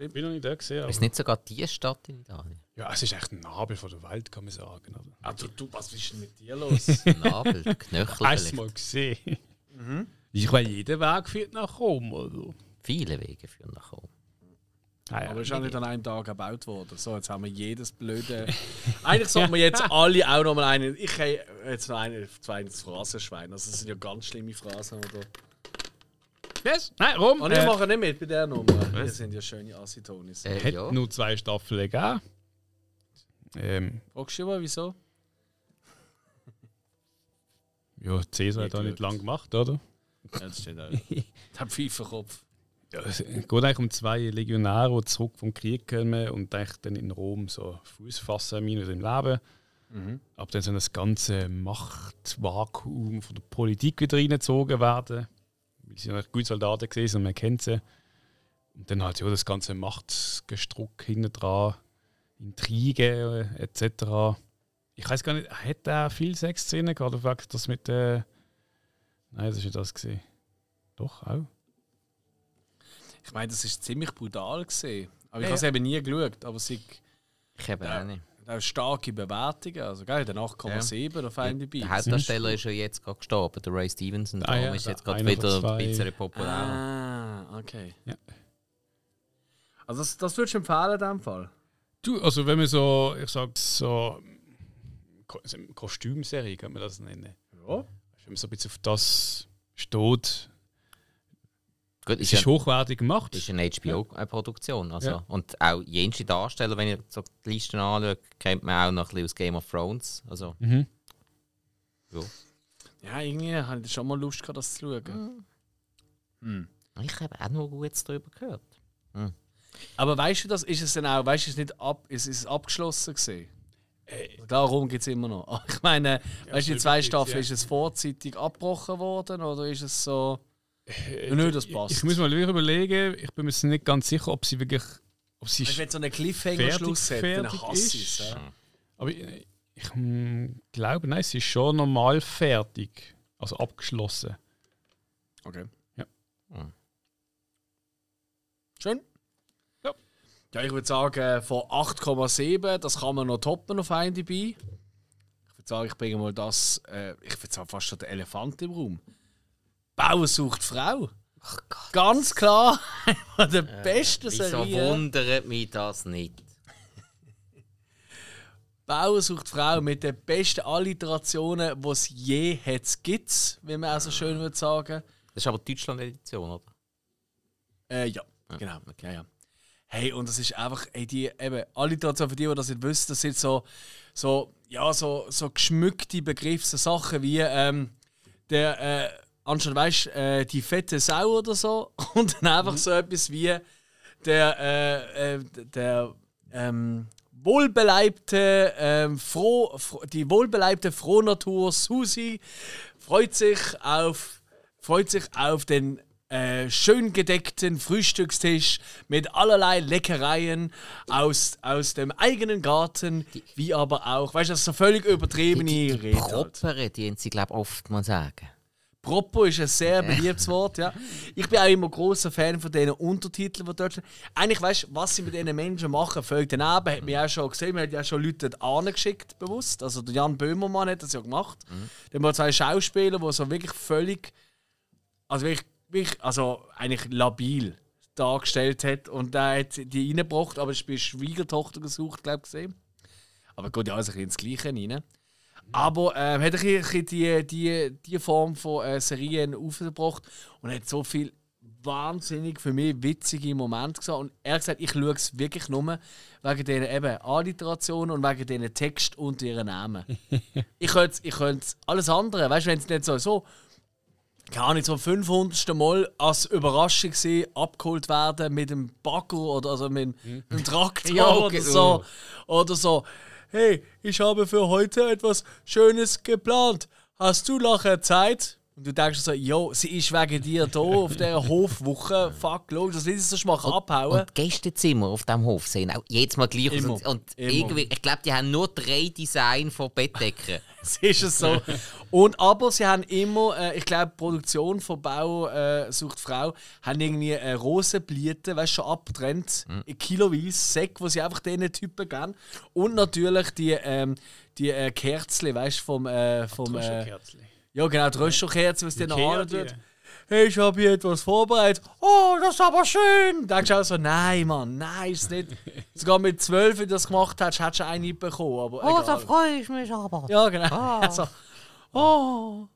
Stimmt, bin noch nicht da gesehen. Ist nicht sogar die Stadt in Italien? Ja, es ist echt ein Nabel von der Welt, kann man sagen. Oder? Also, du, was ist denn mit dir los? Nabel, Knöchel. Hast du mal gesehen? Mhm. Ich meine, jeder Weg führt nach Rom, oder? Also. Viele Wege führen nach Rom. Ah, ja. Aber es ist auch nicht an einem Tag gebaut worden. So, jetzt haben wir jedes blöde. Eigentlich sollten wir jetzt alle auch nochmal einen. Ich habe jetzt noch einen, zwei Phrasenschwein. Also, das sind ja ganz schlimme Phrasen, die was? Nein, rum. Und ich äh, mache nicht mit bei der Nummer. Wir sind ja schöne Asitonis. Äh, Hätte ja. nur zwei Staffeln gegeben. Ähm. Fragst du mal, wieso? Ja, Cäsar hat auch nicht lang gemacht, oder? Ja, das steht auch. Der Pfeifenkopf. Ja, es geht eigentlich um zwei Legionäre, die zurück vom Krieg kommen und eigentlich dann in Rom so Fuß fassen, minus im Leben. Mhm. Aber dann so das ganze Machtvakuum von der Politik wieder reingezogen werden sie sind echt gute Soldaten gewesen und man kennt sie. Und dann halt ja, das ganze Machtgestruck hinten dran, Intrige äh, etc. Ich weiß gar nicht, hat er viel Sexszenen gehabt? Oder das mit der. Äh Nein, das war ja das. Gewesen. Doch, auch. Ich meine, das ist ziemlich brutal gesehen. Aber ja, ich habe es eben nie geschaut. Aber sie, ich habe ja. auch nicht auch äh, starke Bewertungen. Also, gell, der 8,7 ja. auf IMDb. Der Hauptdarsteller ist ja jetzt gerade gestorben, der Ray Stevenson. Ah, darum ja, ist jetzt gerade wieder ein bisschen populär. Ah, okay. Ja. Also, das, das würdest du empfehlen in dem Fall? Du, also, wenn man so, ich sag so, Kostümserie, könnte man das nennen. Ja. Wenn man so ein bisschen auf das steht, Gut, ist, ist hochwertig gemacht. Ist eine HBO-Produktion. Also. Ja. Und auch jenste Darsteller, wenn ihr so die Listen anschaut, kennt man auch noch ein bisschen aus Game of Thrones. Also, mhm. ja. ja, irgendwie hatte ich schon mal Lust, gehabt, das zu schauen. Mhm. Mhm. Ich habe auch noch Gutes darüber gehört. Mhm. Aber weißt du, das ist es denn auch, weißt du, es nicht ab, ist, ist es abgeschlossen gesehen? Äh, Darum geht es immer noch. Ich meine, ja, weißt du, in zwei Staffeln ja. ist es vorzeitig abgebrochen worden oder ist es so. Äh, Nö, das passt. Ich, ich muss mal überlegen, ich bin mir nicht ganz sicher, ob sie wirklich. Ob sie wenn so einen Cliffhanger-Schluss hat, dann hasse ich es. Hm. Aber ich, ich hm, glaube, nein, sie ist schon normal fertig. Also abgeschlossen. Okay. Ja. Mhm. Schön. Ja. Ja, ich würde sagen, von 8,7, das kann man noch toppen auf IMDb. Ich würde sagen, ich bringe mal das, äh, ich würde sagen, fast schon den Elefant im Raum. Bauer sucht Frau. Ach Gott. Ganz klar, einer der äh, besten Serien. Wieso wundert mich das nicht? Bauer sucht Frau mit den besten Alliterationen, die es je hat, gibt wie man auch so schön würde sagen. Das ist aber die Deutschland-Edition, oder? Äh, ja, genau. Okay. ja. Hey, und das ist einfach, ey, die, eben, Alliteration für die, die das nicht wissen, das sind so, so, ja, so, so geschmückte Begriffe, so Sachen wie, ähm, der, äh, anstatt, weißt äh, die fette Sau oder so, und dann einfach mhm. so etwas wie der, äh, äh, der ähm, wohlbeleibte, ähm, froh, froh, die wohlbeleibte Frohnatur Susi freut sich auf, freut sich auf den äh, schön gedeckten Frühstückstisch mit allerlei Leckereien aus, aus dem eigenen Garten, die, wie aber auch, weißt du, das ist so völlig übertriebene die, die, die Rede. Propere, die sie, glaube ich, oft mal sagen. Propos ist ein sehr beliebtes Wort, ja. Ich bin auch immer großer Fan von diesen Untertiteln, die dort sind. Eigentlich, weißt du, was sie mit diesen Menschen machen, völlig daneben, hat mir auch schon gesehen. man hat ja schon Leute angeschickt, bewusst. Also der Jan Böhmermann hat das ja gemacht. Mhm. Dann haben zwei Schauspieler, die so wirklich völlig, also wirklich, wirklich also eigentlich labil dargestellt hat. Und da hat die reingebracht, aber ich bin Schwiegertochter gesucht, glaube ich, gesehen. Aber geht ja alles ein bisschen ins Gleiche rein. Aber äh, hat ein bisschen die, die, die Form von äh, Serien aufgebracht und hat so viel wahnsinnig für mich witzige Momente gesehen. Und er gesagt, ich schaue es wirklich nur wegen diesen eben Alliterationen und wegen diesen Text und ihren Namen. ich könnte ich könnte alles andere, weißt du, wenn es nicht so, so keine Ahnung, so 500. Mal als Überraschung sein, abgeholt werden mit dem Bagger oder also mit, mhm. mit dem Traktor ja, okay. oder so. Oder so. Hey, ich habe für heute etwas Schönes geplant. Hast du nachher Zeit? Und du denkst so, jo, sie ist wegen dir hier auf dieser Hofwoche, fuck, los, das will sie sonst mal abhauen. Und Gästezimmer auf diesem Hof sehen auch jedes Mal gleich aus. Und, und irgendwie, ich glaube, die haben nur drei Design von Bettdecken. das ist es so. Und aber sie haben immer, äh, ich glaube, Produktion von Bau äh, sucht Frau, haben irgendwie äh, Rosenblüten, weißt schon abtrennt, mhm. kiloweise, Säck, wo sie einfach diesen Typen geben. Und natürlich die, ähm, die äh, Kerzle, weißt du, vom. Äh, vom äh, ja, genau, die Röscherkerze, was die dann antut. Hey, ich habe hier etwas vorbereitet. Oh, das ist aber schön! Da denkst du auch so, nein, Mann, nein, ist nicht. Sogar mit zwölf, wenn du das gemacht hast, hättest du einen bekommen. Aber oh, egal. da freue ich mich aber. Ja, genau. Ah. Also, oh.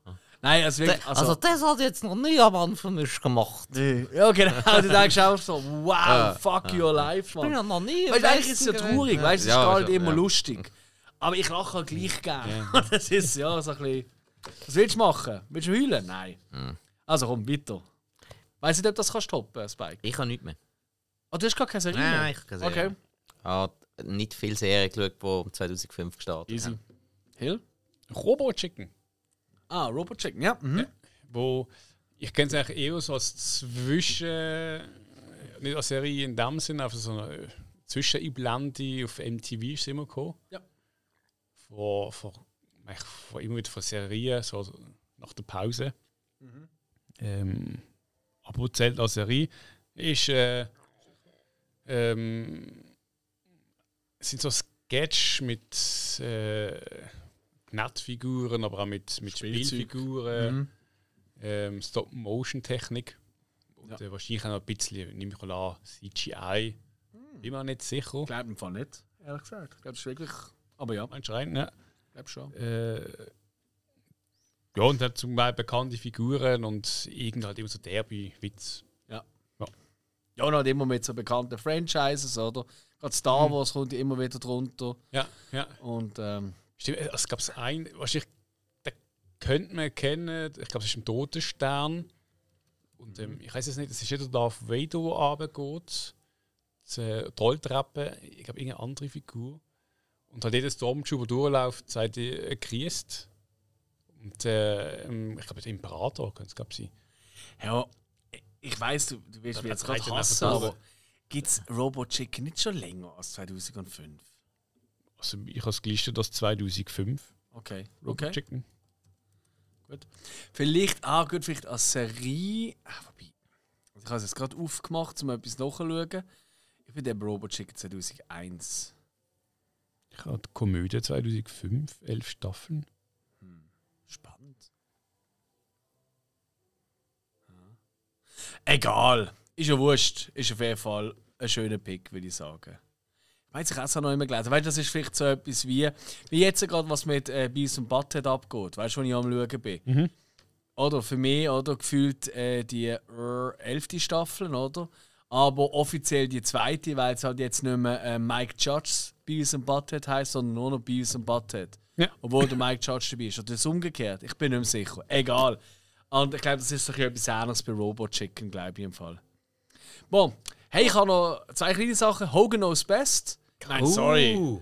Nein, also, wirklich, also, also, das hat jetzt noch nie am Anfang mich gemacht. Ja, genau. Also, du denkst auch so, wow, ja, fuck ja. your life, Mann. Ich bin ja noch nie. Weißt du, eigentlich ist es ja traurig, ja. weißt du, es ist gar nicht immer lustig. Aber ich lache halt gleich gerne. Das ist ja so ein bisschen. Was willst du machen? Willst du heulen? Nein. Mhm. Also komm, weiter. Weiß nicht, ob das kannst toppen, Spike. Ich kann nichts mehr. Oh, du hast gar keine Serie Nein, ich habe keine Serie. Okay. habe nicht viele Serien geschaut, die 2005 gestartet Easy. haben. Hill? Robo Chicken. Ah, Robot Chicken, ja. Mhm. ja. Wo, ich kenne es eigentlich eher so als Zwischen... Äh, nicht als Serie in dem Sinne, einfach so eine äh, Zwischeneinblende auf MTV ist es immer gekommen. Ja. Vor, vor ich eigentlich immer wieder von Serien, so nach der Pause. Mhm. Ähm, aber zählt als Serie, ist, äh, ähm, sind so Sketch mit äh, Nettfiguren, aber auch mit, mit Spielfiguren, mhm. ähm, Stop-Motion-Technik. Und ja. äh, wahrscheinlich auch noch ein bisschen, nehme ich mal an, CGI. Mhm. Bin mir nicht sicher. Ich glaube im Fall nicht, ehrlich gesagt. Ich glaube, das ist wirklich. Aber ja. Meinst du rein? Ja glaube schon. Äh, ja, und hat zum Beispiel bekannte Figuren und irgend halt immer so Derby-Witz. Ja. ja. Ja, und halt immer mit so bekannten Franchises, oder? Gerade Star mhm. Wars kommt immer wieder drunter. Ja, ja. Und, ähm, Stimmt, äh, es gab einen, wahrscheinlich, den könnte man kennen, ich glaube, es ist ein Totenstern. Und mhm. ähm, ich weiß es nicht, es ist jeder, der auf Vader runtergeht, die äh, Trolltreppe, ich glaube, irgendeine andere Figur. Und hat jeder Stormtrooper durchläuft, sagt er, äh, Christ. Und äh, ich glaube, der Imperator könnte es, sein. Ja, ich weiß, du, du wirst mich jetzt gerade hassen, aber gibt es Robo-Chicken nicht schon länger als 2005? Also ich habe es gelistet als 2005. Okay. Robochicken. Okay. Gut. Vielleicht, ah gut, vielleicht als Serie. Ah, wobei, also ich habe es jetzt gerade aufgemacht, um etwas nachzuschauen. Ich bin der Robo-Chicken 2001. Ich habe die Komödie 2005, elf Staffeln. Hm. Spannend. Egal, ist ja wurscht. Ist auf jeden Fall ein schöner Pick, würde ich sagen. Weiß ich auch noch immer gelesen. Weißt du, das ist vielleicht so etwas wie, wie jetzt gerade, was mit äh, Beavis und Butthead abgeht. Weißt du, wo ich am Schauen bin? Mhm. Oder für mich, oder gefühlt äh, die äh, elfte Staffel, oder? Aber offiziell die zweite, weil es halt jetzt nicht mehr äh, Mike Judge Beavis and Butthead heisst, sondern nur noch Beavis and Butthead. Ja. Obwohl du Mike Judge dabei bist. Oder ist umgekehrt. Ich bin nicht mehr sicher. Egal. Und ich glaube, das ist doch etwas anderes bei Robot Chicken, glaube ich im Fall. Bon. Hey, ich habe noch zwei kleine Sachen. Hogan knows best. Nein, oh. sorry.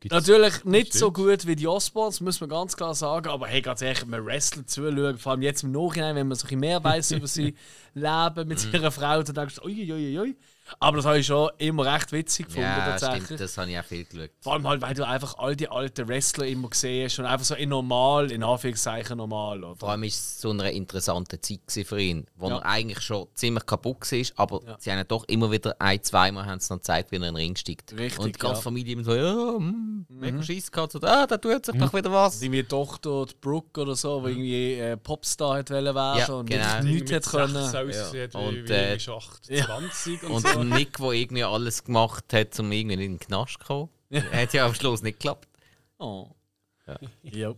Gibt's? Natürlich nicht so gut wie die Osborns, muss man ganz klar sagen. Aber hey, ganz ehrlich, man Wrestler zuschauen, vor allem jetzt im Nachhinein, wenn man so ein bisschen mehr weiß über sein Leben mit ihrer Frau, dann denkst du, uiuiuiui. ui, ui. Aber das habe ich schon immer recht witzig gefunden. Ja, tatsächlich. Stimmt, das habe ich auch viel geschaut. Vor allem halt, weil du einfach all die alten Wrestler immer gesehen hast und einfach so in normal, in Anführungszeichen normal. Oder? Vor allem war es so eine interessante Zeit für ihn, wo ja. er eigentlich schon ziemlich kaputt war, aber ja. sie haben doch immer wieder ein, zweimal haben sie noch gezeigt, wie er in den Ring steigt. Richtig, und die ganze ja. Familie immer so, ja, hm, mh, mega mhm. Scheiß gehabt, so, ah, da tut sich mhm. doch wieder was. Irgendwie Tochter, die Brooke oder so, die mhm. irgendwie äh, Popstar hat werden ja, und genau. nichts, nichts können. Ja. Und, äh, 20 und so. Nick, der irgendwie alles gemacht hat, um irgendwie in den Knast zu kommen. hat ja am Schluss nicht geklappt. Oh. Ja. ja.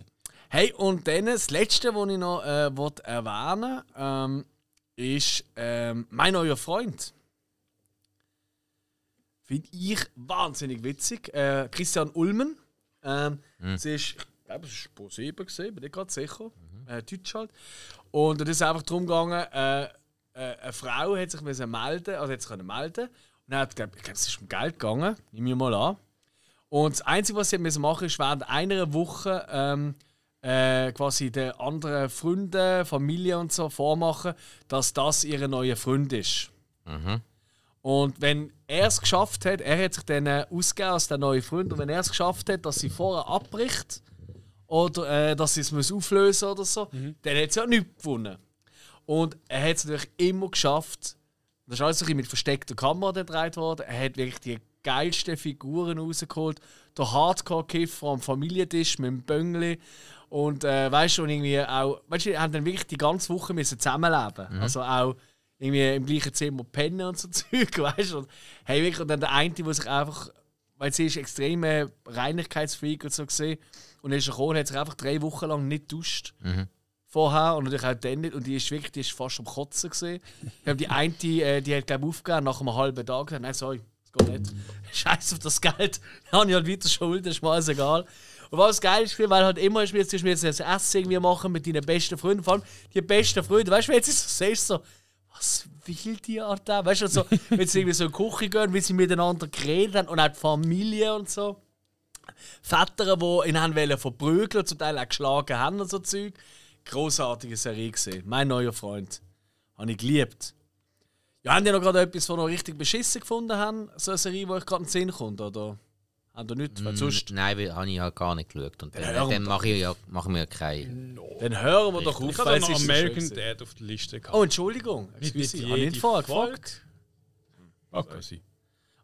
Hey, und dann das Letzte, was ich noch äh, wollt erwähnen ähm, ist ähm, mein neuer Freund. Finde ich wahnsinnig witzig. Äh, Christian Ulmen. Ähm, mhm. Sie ist, ich glaube, es war Pro 7 gesehen, bin ich gerade sicher. Mhm. Äh, Deutsch halt. Und es ist einfach darum gegangen, äh, äh, eine Frau hat sich müssen melden, also hat sich können melden und hat gesagt, ich glaube, es ist um Geld gegangen, nehme mir mal an. Und das Einzige, was sie müssen machen, ist während einer Woche ähm, äh, quasi den anderen Freunden, Familie und so vormachen, dass das ihr neuer Freund ist. Mhm. Und wenn er es geschafft hat, er hat sich dann äh, ausgegeben als der neue Freund, und wenn er es geschafft hat, dass sie vorher abbricht oder äh, dass sie es auflösen muss oder so, mhm. dann hat sie ja nichts gewonnen. Und er hat es natürlich immer geschafft. Das ist alles mit versteckter Kamera gedreht worden. Er hat wirklich die geilsten Figuren rausgeholt. Der Hardcore-Kiffer am Familientisch mit dem Böngli. Und äh, weißt du, irgendwie auch, weißt du, haben dann wirklich die ganze Woche müssen zusammenleben. Mhm. Also auch irgendwie im gleichen Zimmer pennen und so Zeug, weißt du. Und, hey, wirklich, und dann der eine, der sich einfach, weil sie ist extreme äh, Reinigkeitsfreak und so gesehen, und er ist gekommen, hat sich einfach drei Wochen lang nicht duscht. Mhm vorher und natürlich auch dann nicht. Und die ist wirklich die ist fast am Kotzen. Gewesen. Ich glaube, die eine, die, äh, die hat glaube aufgegeben nach einem halben Tag. Gesagt, Nein, sorry, das geht nicht. Scheiß auf das Geld. Dann habe ich halt weiter Schulden, ist mir alles egal. Und was geil ist, weil halt immer ist mir jetzt, ist jetzt ein Essen irgendwie machen mit deinen besten Freunden. Vor allem die besten Freunde. Weißt du, wenn jetzt so siehst, so, was will die Art da? Weißt du, also, wenn sie irgendwie so in die Küche gehen, wie sie miteinander geredet haben und auch die Familie und so. Väter, die ihn haben wollen verprügeln, zum Teil auch geschlagen haben und so Zeug großartige Serie gesehen. Mein neuer Freund. Habe ich geliebt. Ja, haben die noch gerade etwas, was noch richtig beschissen gefunden haben? So eine Serie, die euch gerade in den Sinn kommt, oder? Haben da nicht? Mm, sonst... Nein, weil, habe ich ja gar nicht geschaut. Und dann, dann, dann mache ich ja, machen wir ja keinen. No. Dann hören wir doch auf. Ich habe noch American Dad auf der Liste gehabt. Oh, Entschuldigung. Nicht, nicht ich habe nicht vorher gefragt. Okay.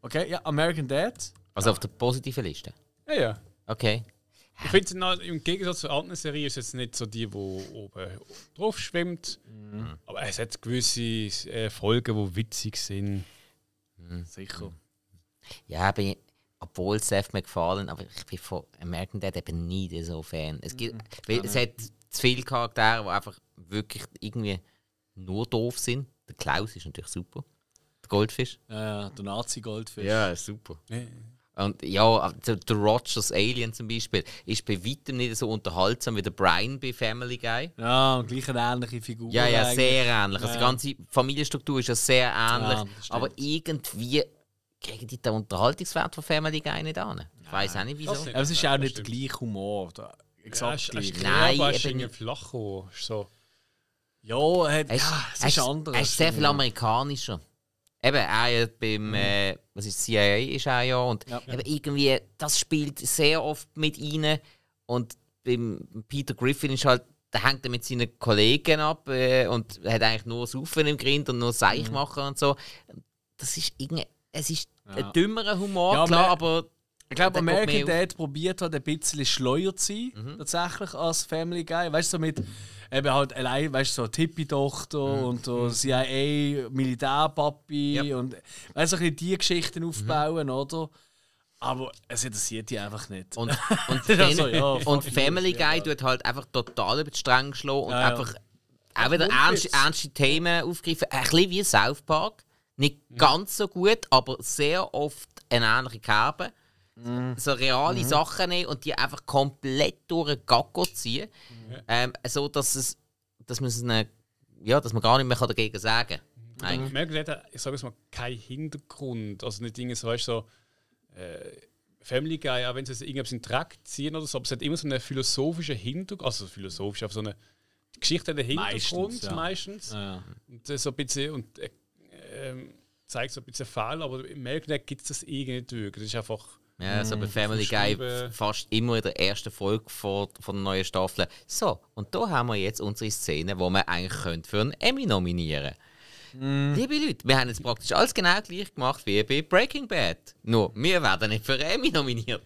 okay, ja, American Dad. Also auf der positiven Liste? Ja, ja. Okay. Ich finde, im Gegensatz zur anderen Serie ist es nicht so die, wo oben drauf schwimmt. Mhm. Aber es hat gewisse äh, Folgen, die witzig sind. Mhm. Sicher. Ja, bin, obwohl Seth MacFarlane, aber ich bin von American Dad eben nie so Fan. Es, gibt, mhm. es hat zu viele Charaktere, die einfach wirklich irgendwie nur doof sind. Der Klaus ist natürlich super. Der Goldfisch. Ja, der Nazi-Goldfisch. Ja, super. Ja. Und ja, der, äh, der Rogers Alien zum Beispiel ist bei weitem nicht so unterhaltsam wie der Brian bei Family Guy. Ja, und gleich eine ähnliche Figur. Ja, ja, eigentlich. sehr ähnlich. Also ja. Also die ganze Familienstruktur ist ja sehr ähnlich. Ja, aber irgendwie kriegen die den Unterhaltungswert von Family Guy nicht an. Ich weiß auch nicht wieso. aber es ist auch nicht der gleiche Humor. Oder? Exakt. Ja, ist, Nein, aber es ist irgendwie flach. So. Ja, es, ist anders. Es ist sehr viel amerikanischer. Eben, er beim mhm. äh, was ist CIA ist er ja und ja. Eben irgendwie das spielt sehr oft mit ihnen und beim Peter Griffin ist halt der hängt er mit seinen Kollegen ab äh, und hat eigentlich nur Saufen im Grind und nur Seich mhm. machen mhm. und so. Das ist irgendwie, es ist ja. ein dümmerer Humor, ja, klar, aber ich glaube, American eh Dad probiert hat, ein bisschen schleuer zu sein, mhm. tatsächlich, als Family Guy. Weißt du, so mit eben halt allein, weißt du, so Tippi-Tochter mhm. und so mhm. CIA, Militärpapi yep. und weißt du, so die Geschichten mhm. aufbauen, mhm. oder? Aber es interessiert die einfach nicht. Und, und, also, ja, und Family Guy ja. tut halt einfach total über die Stränge schlagen und ja, einfach auch wieder ernste, ernste Themen aufgreifen. Ein bisschen wie South Park. Nicht mhm. ganz so gut, aber sehr oft eine ähnliche Kerbe. Mhm. so reale mm. Sachen nehmen und die einfach komplett durch den Gacko ziehen. Yeah. Ähm, so dass es, dass man es eine, ja, dass man gar nicht mehr dagegen sagen mhm. kann. Mhm. Merkel hat, ich sage es mal, keinen Hintergrund. Also nicht Dinge so, weißt, so äh, Family Guy, auch wenn sie irgendwas in den Track ziehen oder so, aber es hat immer so einen philosophischen Hintergrund, also philosophisch, auf so eine Geschichte hat einen Hintergrund meistens. Ja. Ja, ja. Und so ein bisschen, und, äh, ähm, zeigt so ein bisschen Fall, aber im Merknet gibt es das irgendwie nicht wirklich. Das ist einfach ja, so bei mhm, Family Guy fast immer in der ersten Folge von, von der neuen Staffel. So, und da haben wir jetzt unsere Szene, wo man eigentlich könnte für einen Emmy nominieren mm. Liebe Leute, wir haben jetzt praktisch alles genau gleich gemacht wie bei Breaking Bad. Nur, wir werden nicht für einen Emmy nominiert.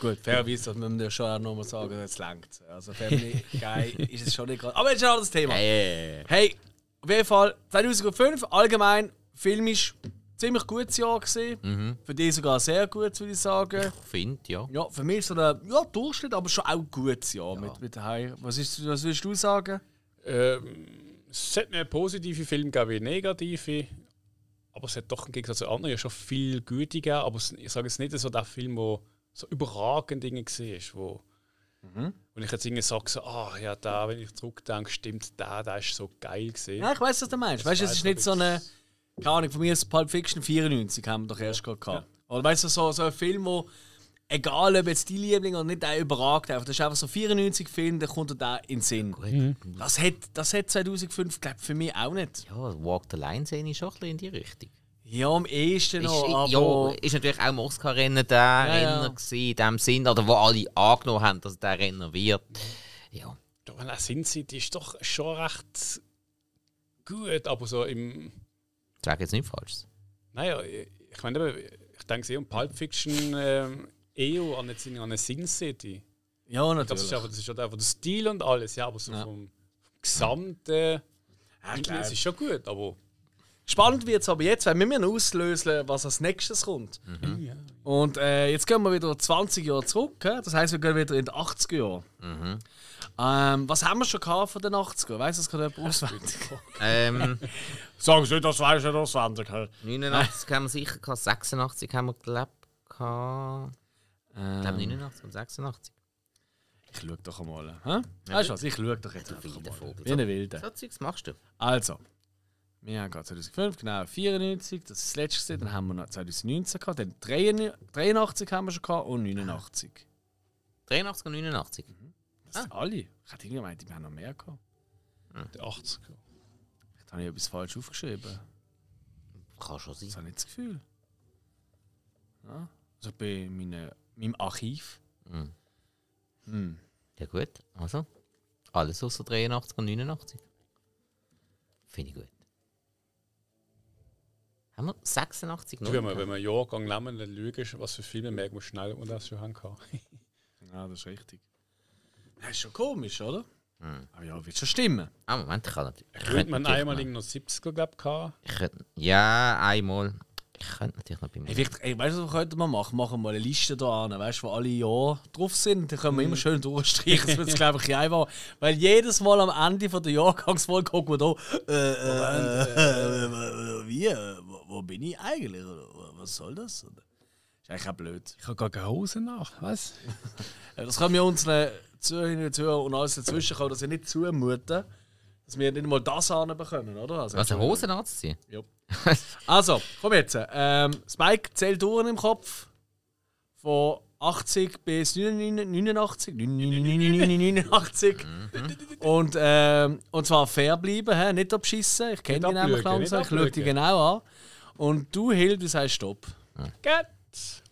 Gut, fairerweise dass man ja schon auch nochmal sagen, dass es langt. Also Family Guy ist es schon nicht gerade. Aber jetzt ist ein anderes Thema. Hey, hey, hey. hey auf jeden Fall 2005 allgemein filmisch ziemlich gutes Jahr gesehen. Mhm. Für dich sogar sehr gut, würde ich sagen. Ich finde, ja. Ja, für mich so ein ja, Durchschnitt, aber schon auch ein gutes Jahr ja. mit, mit Hai. Was, was würdest du sagen? Ähm, es hat mehr positive Filme gegeben wie negative. Aber es hat doch im Gegensatz zu anderen ja schon viel Güte gegeben. Aber ich sage jetzt nicht, so der Film, der so überragend Dinge war. Wo Mhm. Und ich jetzt irgendwie sage, so, ah ja, da, wenn ich zurückdenke, stimmt, da, da ist so geil gesehen. Ja, ich weiß, was du meinst. Weißt, es ist nicht so eine keine Ahnung, von mir ist Pulp Fiction 94, haben wir doch erst gerade gehabt. Ja. Oder weißt du, so, so ein Film, wo, egal ob jetzt die Liebling oder nicht, der überragt einfach. Das ist einfach so 94 Film, dann kommt da in den Sinn. Mhm. Das, hat, das hat 2005, glaube für mich auch nicht. Ja, Walk the Line sehen ist schon ein bisschen in die Richtung. Ja, am ehesten noch. Ist, aber ja, ist natürlich auch im Oscar-Rennen der ja, Renner ja. in dem Sinn, oder wo alle angenommen haben, dass der Renner wird. Ja. Ja, Sin City ist doch schon recht gut, aber so im sage jetzt nicht Falsches. Naja, ich meine, ich denke sehr um Pulp Fiction ähm, EO eh an eine, an eine Sin City. Ja, natürlich. Das ist, einfach, das ist halt einfach der Stil und alles, ja, aber so ja. vom gesamten. Äh, ja, es ist schon gut, aber. Spannend wird es aber jetzt, weil wir müssen auslösen, was als nächstes kommt. Mhm. Ja. Und äh, jetzt gehen wir wieder 20 Jahre zurück, das heißt, wir gehen wieder in die 80er Jahre. Mhm. Ähm, was haben wir schon gehabt von den 80ern? Weißt du, das gerade jemand auswendig? ähm, Sagen Sie, das weiß ich auswendig. Hey. 89 haben wir sicher gehabt, 86 haben wir gelebt. Gehabt. ich glaube 89 und 86. Ich schau doch einmal. weißt du was? Ich schau doch jetzt einfach mal. Vogel. Wie eine Wilde. So Zeugs machst du. Also, wir haben gerade 2005, genau 94, das ist das letzte. Dann haben wir noch 2019 gehabt, dann 83 haben wir schon gehabt und 89. 83 und 89? Mhm. Das ah. alle. Ich hätte irgendwie gemeint, wir haben noch mehr gehabt. Die 80 Vielleicht habe ich etwas falsch aufgeschrieben. Kann schon sein. Das habe ich nicht das Gefühl. Ja. Also bei meine, meinem Archiv. Mhm. Mhm. Ja gut, also. Alles außer 83 und 89. Finde ich gut. Haben wir 86 noch? Wenn wir, einen Jahrgang nehmen, dann lügst was für Filme merken wir schnell, und das schon haben kann. ja, das ist richtig. Das ist schon komisch, oder? Mhm. Aber ja, wird schon stimmen. Ah, Moment, ich kann natürlich. Ich könnte man einmal noch, noch 70er, glaube ich, haben? ja, einmal. Ich könnte natürlich noch bei mir. Ey, vielleicht, ey, weißt du, was könnten wir machen? Machen wir mal eine Liste da an, weißt du, wo alle Jahre drauf sind. Die können wir mm. immer hm. schön durchstreichen. Das wird, glaube ich, einfach. Weil jedes Mal am Ende von der Jahrgangswahl gucken wir da, äh, äh, äh, wie, wo, wo, bin ich eigentlich? Was soll das? Ist eigentlich auch blöd. Ich habe gar keine Hose nach, was? das können wir uns. unseren Zuhörerinnen Zuhörer und alles dazwischen kann dass ich nicht zumuten, dass wir nicht mal das bekommen, oder? Also, also äh, Hosen anzuziehen? Ja. also, komm jetzt. Ähm, Spike zählt Uhren im Kopf von 80 bis 89. 89. und, ähm, und zwar fair bleiben, he? nicht abschissen. Ich kenne die nämlich langsam, ich schaue die genau an. Und du, Hild, du sagst Stopp. Ja. Geht!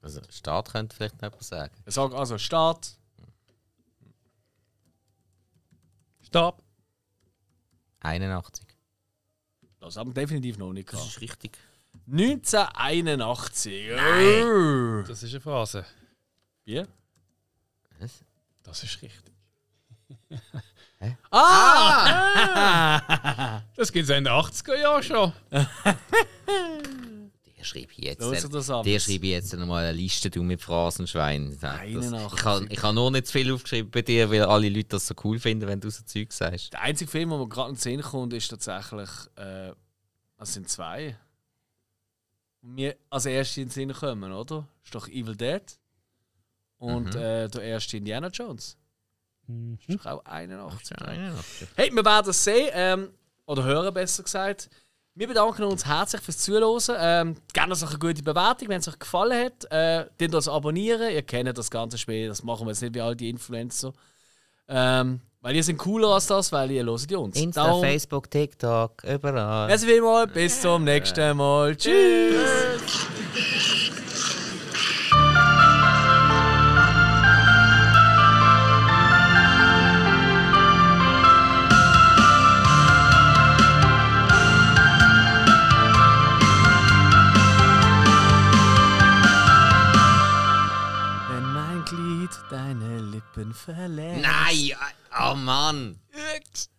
Also, Start könnte vielleicht jemand sagen. Sag also Start. Stab. 81. Das haben wir definitiv noch nicht gehabt. Das ist richtig. 1981. Nein. Das ist eine Phrase. Bier? Was? Das ist richtig. Hä? Ah! ah! Das gibt es in den 80er Jahren schon. schreibe ich jetzt. Dann, dir schreibe jetzt nochmal eine Liste du mit Phrasenschwein. Das, ich habe ich hab nur nicht zu viel aufgeschrieben bei dir, weil alle Leute das so cool finden, wenn du so Zeug sagst. Der einzige Film, der mir gerade in den Sinn kommt, ist tatsächlich. Äh, es sind zwei. Mir als erstes in den Sinn kommen, oder? Ist doch Evil Dead und mhm. äh, der erste Indiana Jones. Mhm. Ist doch auch 81. Ja, 81. Hey, wir werden es sehen. Ähm, oder hören, besser gesagt. Wir bedanken uns herzlich fürs Zuhören. Ähm, gerne noch eine gute Bewertung, wenn es euch gefallen hat. Äh, dann das abonnieren. Ihr kennt das ganze Spiel. Das machen wir jetzt nicht wie all die Influencer. Ähm, weil ihr sind cooler als das, weil ihr hört uns. Insta, Darum. Facebook, TikTok, überall. Also vielmals, bis zum nächsten Mal. Tschüss. bin verletzt. Nein! Äh, oh Mann! Ups.